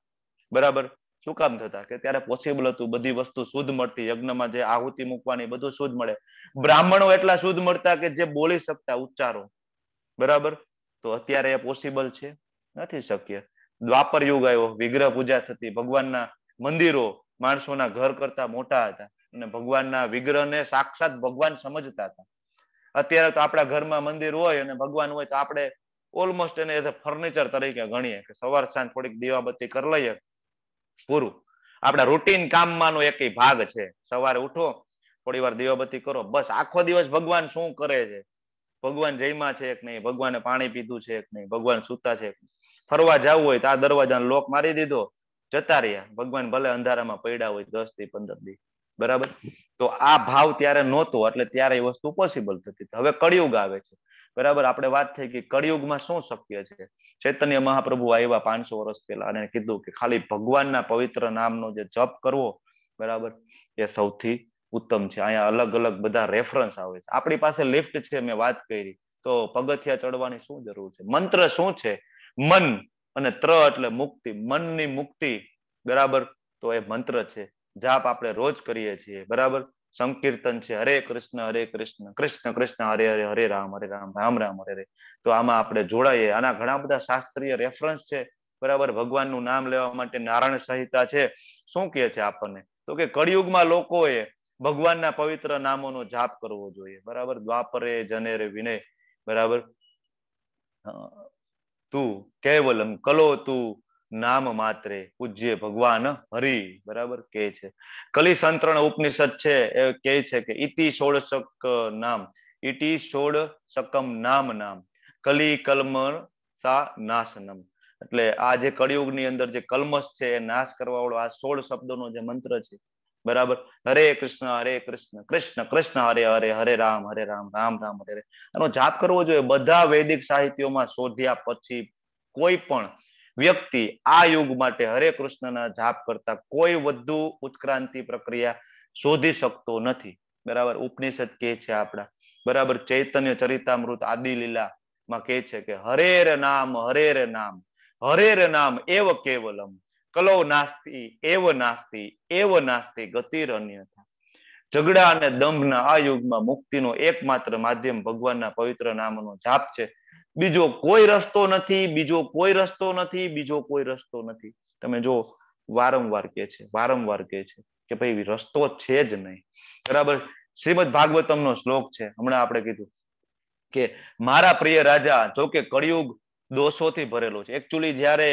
બરાબર શું કામ થતા કે ત્યારે પોસિબલ હતું બધી વસ્તુ શુદ્ધ મળતી યજ્ઞમાં જે આહુતિ મૂકવાની બધું શુદ્ધ મળે બ્રાહ્મણો એટલા શુદ્ધ મળતા કે જે બોલી શકતા ઉચ્ચારો બરાબર તો અત્યારે એ પોસિબલ છે નથી શક્ય દ્વાપર યુગ આવ્યો વિગ્રહ પૂજા થતી ભગવાનના મંદિરો માણસોના ઘર કરતા મોટા હતા અને ભગવાનના વિગ્રહને સાક્ષાત ભગવાન સમજતા હતા અત્યારે તો આપણા ઘરમાં મંદિર હોય અને ભગવાન હોય તો આપણે ઓલમોસ્ટ એને એઝ અ ફર્નિચર તરીકે ગણીએ કે સવાર સાંજ થોડીક દીવાબત્તી કરી લઈએ પૂરું આપણા રૂટીન કામમાંનો એક ભાગ છે સવારે ઉઠો થોડી વાર દીવાબત્તી કરો બસ આખો દિવસ ભગવાન શું કરે છે ભગવાન જયમાં છે કે નહીં ભગવાને પાણી પીધું છે કે નહીં ભગવાન સૂતા છે ફરવા જવું હોય તો આ દરવાજાને લોક મારી દીધો જતા રહ્યા ભગવાન ભલે અંધારામાં પડ્યા હોય દસ થી પંદર દી બરાબર તો આ ભાવ ત્યારે નહોતો એટલે ત્યારે એ વસ્તુ પોસિબલ થતી હવે કળિયુગ આવે છે બરાબર આપણે વાત થઈ કે કળિયુગમાં શું શક્ય છે ચૈતન્ય મહાપ્રભુ આવ્યા પાંચસો વર્ષ પહેલા અને કીધું કે ખાલી ભગવાનના પવિત્ર નામનો જે જપ કરવો બરાબર એ સૌથી ઉત્તમ છે અહીંયા અલગ અલગ બધા રેફરન્સ આવે છે આપણી પાસે લિફ્ટ છે મેં વાત કરી તો પગથિયા ચડવાની શું જરૂર છે મંત્ર શું છે મન અને ત્ર એટલે મુક્તિ મનની મુક્તિ બરાબર તો એ મંત્ર છે જાપ આપણે રોજ કરીએ છીએ બરાબર સંકીર્તન છે હરે કૃષ્ણ હરે કૃષ્ણ કૃષ્ણ કૃષ્ણ હરે હરે હરે રામ હરે રામ રામ રામ હરે હરે તો આમાં આપણે જોડાઈએ આના ઘણા બધા શાસ્ત્રીય રેફરન્સ છે બરાબર ભગવાનનું નામ લેવા માટે નારાયણ સંહિતા છે શું કહે છે આપણને તો કે કળિયુગમાં લોકોએ ભગવાનના પવિત્ર નામોનો જાપ કરવો જોઈએ બરાબર દ્વાપરે જનેરે વિનય બરાબર તું કેવલમ કલો તું નામ માત્રે પૂજ્ય ભગવાન હરિ બરાબર કે છે કલી સંતરણ ઉપનિષદ છે એ કે છે કે ઇતિ ષોળશક નામ ઇતિ ષોળ શકમ નામ નામ કલી કલમર સા નાશનમ એટલે આ જે કળિયુગની અંદર જે કલમશ છે એ નાશ કરવા વાળો આ સોળ શબ્દોનો જે મંત્ર છે બરાબર હરે કૃષ્ણ હરે કૃષ્ણ કૃષ્ણ કૃષ્ણ હરે હરે હરે રામ હરે રામ રામ રામ હરે હરે આનો જાપ કરવો જોઈએ બધા વૈદિક સાહિત્યોમાં શોધ્યા પછી કોઈ પણ વ્યક્તિ આ યુગ માટે હરે કૃષ્ણના જાપ કરતા કોઈ વધુ ઉત્ક્રાંતિ પ્રક્રિયા શોધી શકતો નથી બરાબર ઉપનિષદ કે છે આપણા બરાબર ચૈતન્ય ચરિતામૃત આદિ લીલા માં કહે છે કે હરેર નામ હરેર નામ હરેર નામ એવ કેવલમ કલો નાસ્તી એવ નાસ્તી એવ નાસ્તી ગતિર અન્યથા ઝઘડા અને દંભના આ યુગમાં મુક્તિનો એકમાત્ર માધ્યમ ભગવાનના પવિત્ર નામનો જાપ છે બીજો કોઈ રસ્તો નથી બીજો કોઈ રસ્તો નથી બીજો કોઈ રસ્તો નથી તમે જો વારંવાર કે છે વારંવાર કે છે કે ભાઈ રસ્તો છે જ નહીં બરાબર શ્રીમદ ભાગવતમ નો શ્લોક છે હમણાં આપણે કીધું કે મારા પ્રિય રાજા જો કે કળિયુગ દોષોથી ભરેલો છે એકચ્યુઅલી જયારે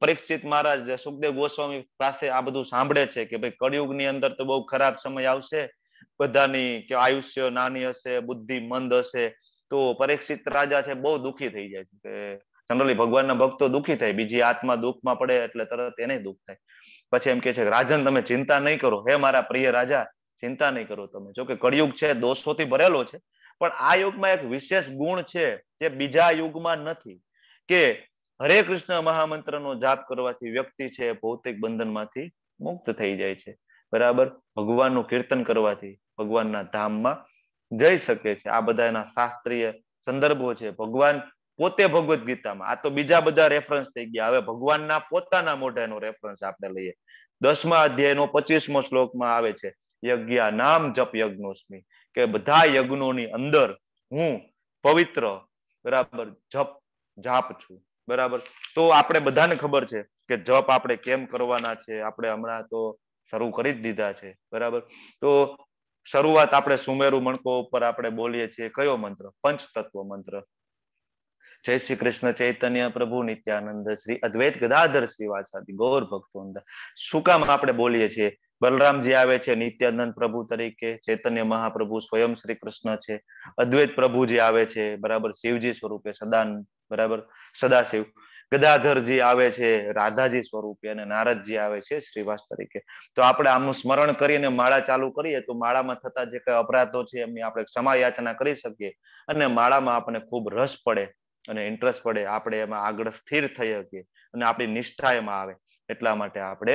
પરીક્ષિત મહારાજ સુખદેવ ગોસ્વામી પાસે આ બધું સાંભળે છે કે ભાઈ કળિયુગ ની અંદર તો બહુ ખરાબ સમય આવશે બધાની કે આયુષ્ય નાની હશે બુદ્ધિ મંદ હશે તો પરીક્ષિત રાજા છે બહુ દુખી થઈ જાય છે જનરલી ભગવાનના ભક્તો દુખી થાય બીજી આત્મા દુઃખમાં પડે એટલે તરત એને દુઃખ થાય પછી એમ કે છે રાજન તમે ચિંતા નહીં કરો હે મારા પ્રિય રાજા ચિંતા નહીં કરો તમે જોકે કળિયુગ છે દોષોથી ભરેલો છે પણ આ યુગમાં એક વિશેષ ગુણ છે જે બીજા યુગમાં નથી કે હરે કૃષ્ણ મહામંત્રનો જાપ કરવાથી વ્યક્તિ છે ભૌતિક બંધનમાંથી મુક્ત થઈ જાય છે બરાબર ભગવાનનું કીર્તન કરવાથી ભગવાનના ધામમાં જઈ શકે છે આ બધા એના શાસ્ત્રીય સંદર્ભો છે ભગવાન પોતે ભગવદ ગીતામાં આ તો બીજા બધા રેફરન્સ થઈ ગયા હવે ભગવાનના પોતાના મોઢાનો રેફરન્સ આપણે લઈએ દસમા અધ્યાયનો પચીસમો શ્લોકમાં આવે છે યજ્ઞા નામ જપ યજ્ઞોસ્મી કે બધા યજ્ઞોની અંદર હું પવિત્ર બરાબર જપ જાપ છું બરાબર તો આપણે બધાને ખબર છે કે જપ આપણે કેમ કરવાના છે આપણે હમણાં તો શરૂ કરી જ દીધા છે બરાબર તો શરૂઆત આપણે સુમેરુ મણકો ઉપર આપણે બોલીએ છીએ કયો મંત્ર પંચતત્વ મંત્ર જય શ્રી કૃષ્ણ ચૈતન્ય પ્રભુ નિત્યાનંદ શ્રી અદ્વૈત ગદાધર શ્રી વાસાદી ગૌર ભક્તો શું કામ આપણે બોલીએ છીએ બલરામજી આવે છે નિત્યાનંદ પ્રભુ તરીકે ચૈતન્ય મહાપ્રભુ સ્વયં શ્રી કૃષ્ણ છે અદ્વૈત પ્રભુજી આવે છે બરાબર શિવજી સ્વરૂપે સદાન બરાબર સદાશિવ ગદાધરજી આવે છે રાધાજી સ્વરૂપે અને નારદજી આવે છે શ્રીવાસ તરીકે તો આપણે આમનું સ્મરણ કરીને માળા ચાલુ કરીએ તો માળામાં થતા જે કઈ અપરાધો છે એમની આપણે યાચના કરી શકીએ અને માળામાં આપણને ખૂબ રસ પડે અને ઇન્ટરેસ્ટ પડે આપણે એમાં આગળ સ્થિર થઈ શકીએ અને આપણી નિષ્ઠા એમાં આવે એટલા માટે આપણે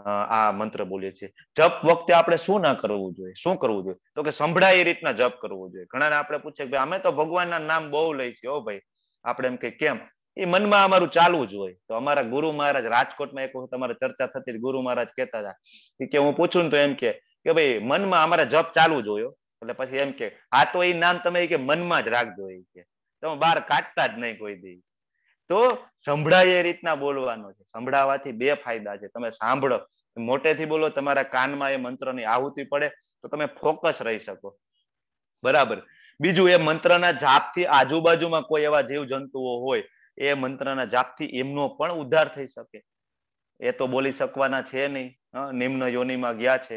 આ મંત્ર બોલીએ છીએ જપ વખતે આપણે શું ના કરવું જોઈએ શું કરવું જોઈએ તો કે સંભળાય એ રીતના જપ કરવું જોઈએ ઘણાને આપણે પૂછે કે અમે તો ભગવાનના નામ બહુ લઈ છીએ ઓ ભાઈ આપણે એમ કે કેમ એ મનમાં અમારું ચાલવું જ હોય તો અમારા ગુરુ મહારાજ રાજકોટમાં એક તમારે ચર્ચા થતી ગુરુ મહારાજ કહેતા હતા કે હું પૂછું તો એમ કે કે ભાઈ મનમાં અમારે જપ ચાલુ જ હોય એટલે પછી એમ કે આ તો એ નામ તમે કે મનમાં જ રાખજો એ કે તમે બહાર કાઢતા જ નહીં કોઈ દી તો સંભળાય એ રીતના બોલવાનો છે સંભળાવાથી બે ફાયદા છે તમે સાંભળો મોટેથી બોલો તમારા કાનમાં એ મંત્રની આહુતિ પડે તો તમે ફોકસ રહી શકો બરાબર બીજું એ મંત્રના જાપથી આજુબાજુમાં કોઈ એવા જીવ જંતુઓ હોય એ મંત્રના જાપથી એમનો પણ ઉદ્ધાર થઈ શકે એ તો બોલી શકવાના છે નહીં નિમ્ન યોનિમાં ગયા છે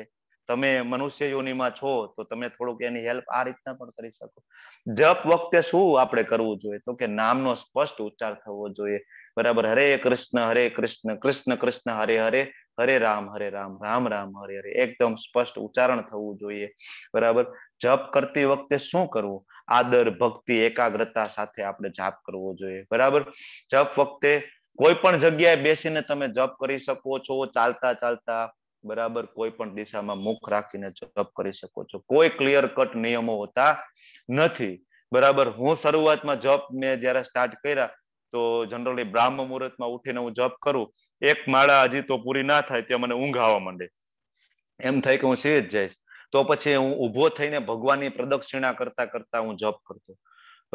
તમે મનુષ્ય યોનિમાં છો તો તમે થોડુંક એની હેલ્પ આ રીતના પણ કરી શકો જપ વખતે શું આપણે કરવું જોઈએ તો કે નામનો સ્પષ્ટ ઉચ્ચાર થવો જોઈએ બરાબર હરે કૃષ્ણ હરે કૃષ્ણ કૃષ્ણ કૃષ્ણ હરે હરે હરે રામ હરે રામ રામ રામ હરે હરે એકદમ સ્પષ્ટ ઉચ્ચારણ થવું જોઈએ બરાબર જપ કરતી વખતે શું કરવું આદર ભક્તિ એકાગ્રતા સાથે આપણે જાપ કરવો જોઈએ બરાબર જપ વખતે કોઈ પણ જગ્યાએ બેસીને તમે જપ કરી શકો છો ચાલતા ચાલતા બરાબર કોઈ પણ દિશામાં મુખ રાખીને જપ કરી શકો છો કોઈ ક્લિયર કટ નિયમો હોતા નથી બરાબર હું શરૂઆતમાં જપ મેં જયારે સ્ટાર્ટ કર્યા તો જનરલી બ્રાહ્મ મુહૂર્તમાં ઉઠીને હું જપ કરું એક માળા હજી તો પૂરી ના થાય ત્યાં મને ઊંઘ આવવા માંડે એમ થાય કે હું સી જઈશ તો પછી હું ઉભો થઈને ભગવાનની પ્રદક્ષિણા કરતા કરતા હું જોબ કરતો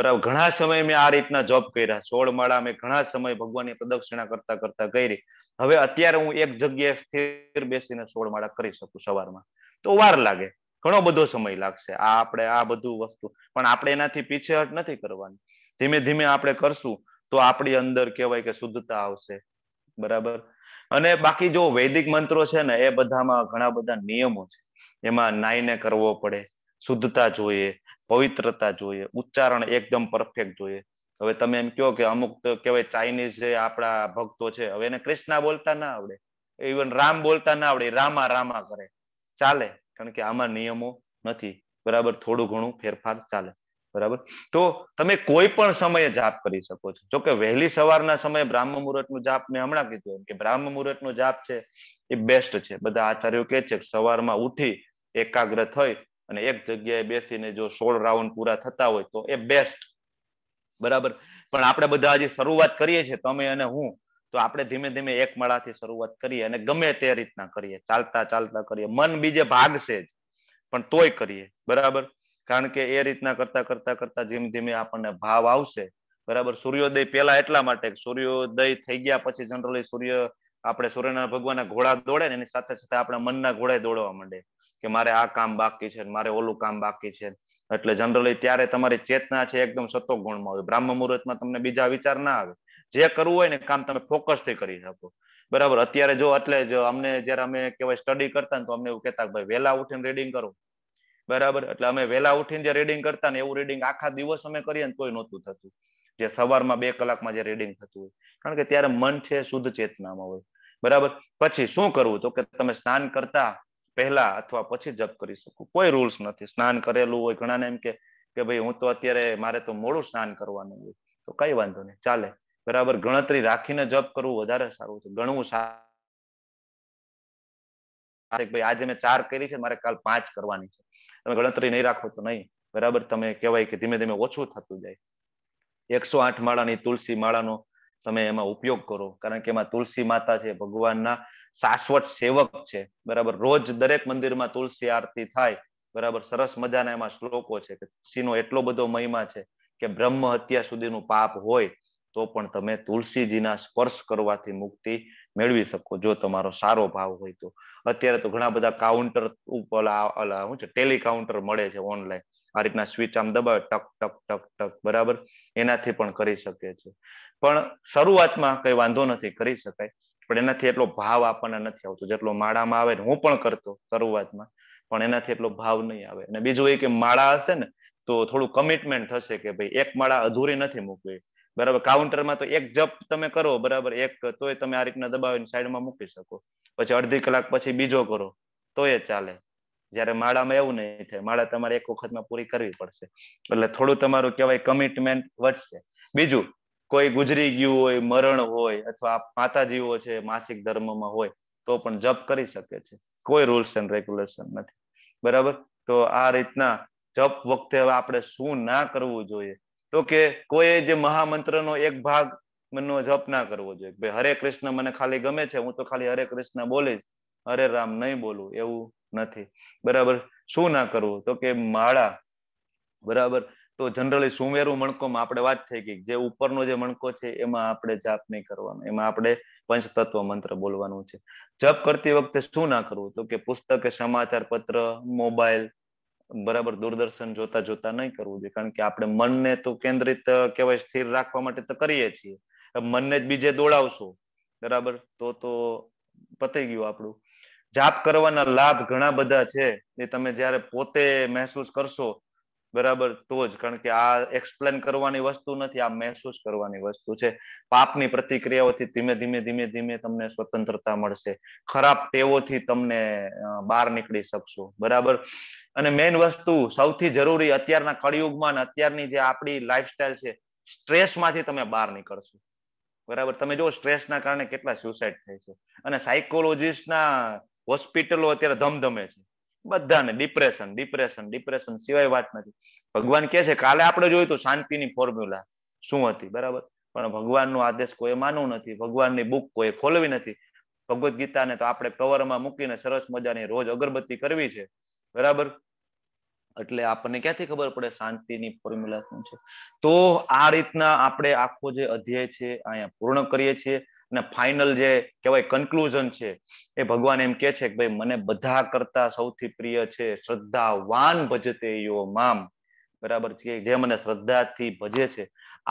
બરાબર ઘણા સમય મેં આ રીતના જોબ કર્યા સોળ માળા મેં ઘણા સમય ભગવાનની પ્રદક્ષિણા કરતા કરતા કરી હવે અત્યારે હું એક જગ્યાએ સ્થિર બેસીને સોળ માળા કરી શકું સવારમાં તો વાર લાગે ઘણો બધો સમય લાગશે આ આપણે આ બધું વસ્તુ પણ આપણે એનાથી પીછેહટ નથી કરવાની ધીમે ધીમે આપણે કરશું તો આપણી અંદર કહેવાય કે શુદ્ધતા આવશે બરાબર અને બાકી જો વૈદિક મંત્રો છે ને એ બધામાં ઘણા બધા નિયમો છે એમાં નાઈને કરવો પડે શુદ્ધતા જોઈએ પવિત્રતા જોઈએ ઉચ્ચારણ એકદમ પરફેક્ટ જોઈએ હવે તમે એમ કહો કે અમુક તો કહેવાય ચાઇનીઝ આપણા ભક્તો છે હવે એને કૃષ્ણા બોલતા ના આવડે ઇવન રામ બોલતા ના આવડે રામા રામા કરે ચાલે કારણ કે આમાં નિયમો નથી બરાબર થોડું ઘણું ફેરફાર ચાલે બરાબર તો તમે કોઈ પણ સમયે જાપ કરી શકો છો જો કે વહેલી સવારના સમયે બ્રાહ્મ મુહૂર્તનું જાપ મેં હમણાં કીધું કે બ્રાહ્મ મુહૂર્તનો જાપ છે એ બેસ્ટ છે બધા આચાર્યો કે છે સવારમાં ઉઠી એકાગ્ર થઈ અને એક જગ્યાએ બેસીને જો સોળ રાઉન્ડ પૂરા થતા હોય તો એ બેસ્ટ બરાબર પણ આપણે બધા હજી શરૂઆત કરીએ છીએ તમે અને હું તો આપણે ધીમે ધીમે એક માળાથી શરૂઆત કરીએ અને ગમે તે રીતના કરીએ ચાલતા ચાલતા કરીએ મન બીજે ભાગશે જ પણ તોય કરીએ બરાબર કારણ કે એ રીતના કરતા કરતા કરતા ધીમે ધીમે આપણને ભાવ આવશે બરાબર સૂર્યોદય પહેલા એટલા માટે સૂર્યોદય થઈ ગયા પછી જનરલી સૂર્ય આપણે સૂર્યનારાયણ ભગવાનના ઘોડા દોડે ને એની સાથે સાથે આપણા મનના ઘોડે દોડવા માંડે કે મારે આ કામ બાકી છે મારે ઓલું કામ બાકી છે એટલે જનરલી ત્યારે તમારી ચેતના છે એકદમ સતો ગુણમાં હોય બ્રાહ્મ મુહૂર્તમાં તમને બીજા વિચાર ના આવે જે કરવું હોય ને કામ તમે ફોકસથી કરી શકો બરાબર અત્યારે જો એટલે જો અમને જયારે અમે કહેવાય સ્ટડી કરતા ને તો અમને એવું કહેતા ભાઈ વહેલા ઉઠીને રીડિંગ કરો બરાબર એટલે અમે વહેલા ઉઠીને જે રીડિંગ કરતા ને એવું રીડિંગ આખા દિવસ અમે કરીએ ને તોય નહોતું થતું જે સવારમાં બે કલાકમાં જે રીડિંગ થતું હોય કારણ કે ત્યારે મન છે શુદ્ધ ચેતનામાં હોય બરાબર પછી શું કરવું તો કે તમે સ્નાન કરતા પહેલા અથવા પછી જપ કરી શકું કોઈ રૂલ્સ નથી સ્નાન કરેલું હોય ઘણાને એમ કે કે ભાઈ હું તો અત્યારે મારે તો મોડું સ્નાન કરવાનું હોય તો કઈ વાંધો નહીં ચાલે બરાબર ગણતરી રાખીને જપ કરવું વધારે સારું છે ગણવું સારું ભાઈ આજે મેં ચાર કરી છે મારે કાલ પાંચ કરવાની છે તમે ગણતરી નહીં રાખો તો નહીં બરાબર તમે કહેવાય કે ધીમે ધીમે ઓછું થતું જાય એકસો આઠ માળાની તુલસી માળાનો તમે એમાં ઉપયોગ કરો કારણ કે એમાં તુલસી માતા છે ભગવાનના શાશ્વત સેવક છે બરાબર રોજ દરેક મંદિરમાં તુલસી આરતી થાય બરાબર સરસ મજાના એમાં શ્લોકો છે કે તુલસીનો એટલો બધો મહિમા છે કે બ્રહ્મ હત્યા સુધીનું પાપ હોય તો પણ તમે તુલસીજીના સ્પર્શ કરવાથી મુક્તિ મેળવી શકો જો તમારો સારો ભાવ હોય તો અત્યારે તો ઘણા બધા કાઉન્ટર ઉપર શું છે ટેલી કાઉન્ટર મળે છે ઓનલાઈન આ રીતના સ્વિચ આમ દબાવે ટક ટક ટક ટક બરાબર એનાથી પણ કરી શકીએ છીએ પણ શરૂઆતમાં કઈ વાંધો નથી કરી શકાય પણ એનાથી એટલો ભાવ આપણને નથી આવતો જેટલો માળામાં આવે હું પણ કરતો શરૂઆતમાં પણ એનાથી એટલો ભાવ નહીં આવે અને બીજું એ કે માળા હશે ને તો થોડું કમિટમેન્ટ થશે કે ભાઈ એક માળા અધૂરી નથી મૂકવી બરાબર કાઉન્ટરમાં તો એક જપ તમે કરો બરાબર એક તોય તમે આ રીતના દબાવીને સાઈડમાં મૂકી શકો પછી અડધી કલાક પછી બીજો કરો તો એ ચાલે જ્યારે માળામાં એવું નહીં થાય માળા તમારે એક વખતમાં પૂરી કરવી પડશે એટલે થોડું તમારું કહેવાય કમિટમેન્ટ વધશે બીજું કોઈ ગુજરી ગયું હોય મરણ હોય અથવા માતાજીઓ છે માસિક ધર્મમાં હોય તો પણ જપ કરી શકે છે કોઈ રૂલ્સ એન્ડ રેગ્યુલેશન નથી બરાબર તો આ રીતના જપ વખતે હવે આપણે શું ના કરવું જોઈએ તો કે કોઈ જે મહામંત્રનો એક ભાગ મનનો જપ ના કરવો જોઈએ ભાઈ હરે કૃષ્ણ મને ખાલી ગમે છે હું તો ખાલી હરે કૃષ્ણ બોલીશ હરે રામ નહીં બોલું એવું નથી બરાબર શું ના કરવું તો કે માળા બરાબર તો જનરલી સુમેરું મણકોમાં આપણે વાત થઈ ગઈ જે ઉપરનો જે મણકો છે એમાં આપણે જાપ નહીં કરવાનો એમાં આપણે પંચતત્વ મંત્ર બોલવાનું છે જપ કરતી વખતે શું ના કરવું તો કે પુસ્તકે સમાચાર પત્ર મોબાઈલ બરાબર દૂરદર્શન જોતા જોતા નહીં કરવું જોઈએ કારણ કે આપણે મનને તો કેન્દ્રિત કહેવાય સ્થિર રાખવા માટે તો કરીએ છીએ મનને જ બીજે દોડાવશો બરાબર તો તો પતી ગયું આપણું જાપ કરવાના લાભ ઘણા બધા છે એ તમે જ્યારે પોતે મહેસૂસ કરશો બરાબર તો જ કારણ કે આ એક્સપ્લેન કરવાની વસ્તુ નથી આ મહેસૂસ કરવાની વસ્તુ છે પાપની પ્રતિક્રિયાઓથી ધીમે ધીમે ધીમે ધીમે તમને સ્વતંત્રતા મળશે ખરાબ ટેવોથી તમને બહાર નીકળી શકશો બરાબર અને મેઇન વસ્તુ સૌથી જરૂરી અત્યારના કળિયુગમાં અને અત્યારની જે આપણી લાઈફસ્ટાઈલ છે સ્ટ્રેસમાંથી તમે બહાર નીકળશો બરાબર તમે જો સ્ટ્રેસના કારણે કેટલા સુસાઇડ થાય છે અને સાયકોલોજીસ્ટના હોસ્પિટલો અત્યારે ધમધમે છે બધાને ડિપ્રેશન ડિપ્રેશન ડિપ્રેશન સિવાય વાત નથી ભગવાન કે છે કાલે આપણે જોયું તો શાંતિની ફોર્મ્યુલા શું હતી બરાબર પણ ભગવાનનો આદેશ કોઈ માનવું નથી ભગવાનની બુક કોઈ ખોલવી નથી ભગવદ્ ગીતાને તો આપણે કવરમાં મૂકીને સરસ મજાની રોજ અગરબત્તી કરવી છે બરાબર એટલે આપણને ક્યાંથી ખબર પડે શાંતિની ફોર્મ્યુલા શું છે તો આ રીતના આપણે આખો જે અધ્યાય છે અહીંયા પૂર્ણ કરીએ છીએ ને ફાઇનલ જે કહેવાય કન્ક્લુઝન છે એ ભગવાન એમ કે છે કે ભાઈ મને બધા કરતા સૌથી પ્રિય છે શ્રદ્ધાવાન ભજતે યો મામ બરાબર છે જે મને શ્રદ્ધાથી ભજે છે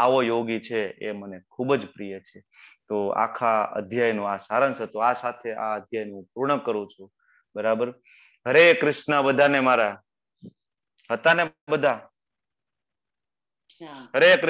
આવો યોગી છે એ મને ખૂબ જ પ્રિય છે તો આખા અધ્યાયનો આ સારાંશ હતો આ સાથે આ અધ્યાયનું પૂર્ણ કરું છું બરાબર હરે કૃષ્ણ બધાને મારા હતા ને બધા હરે કૃષ્ણ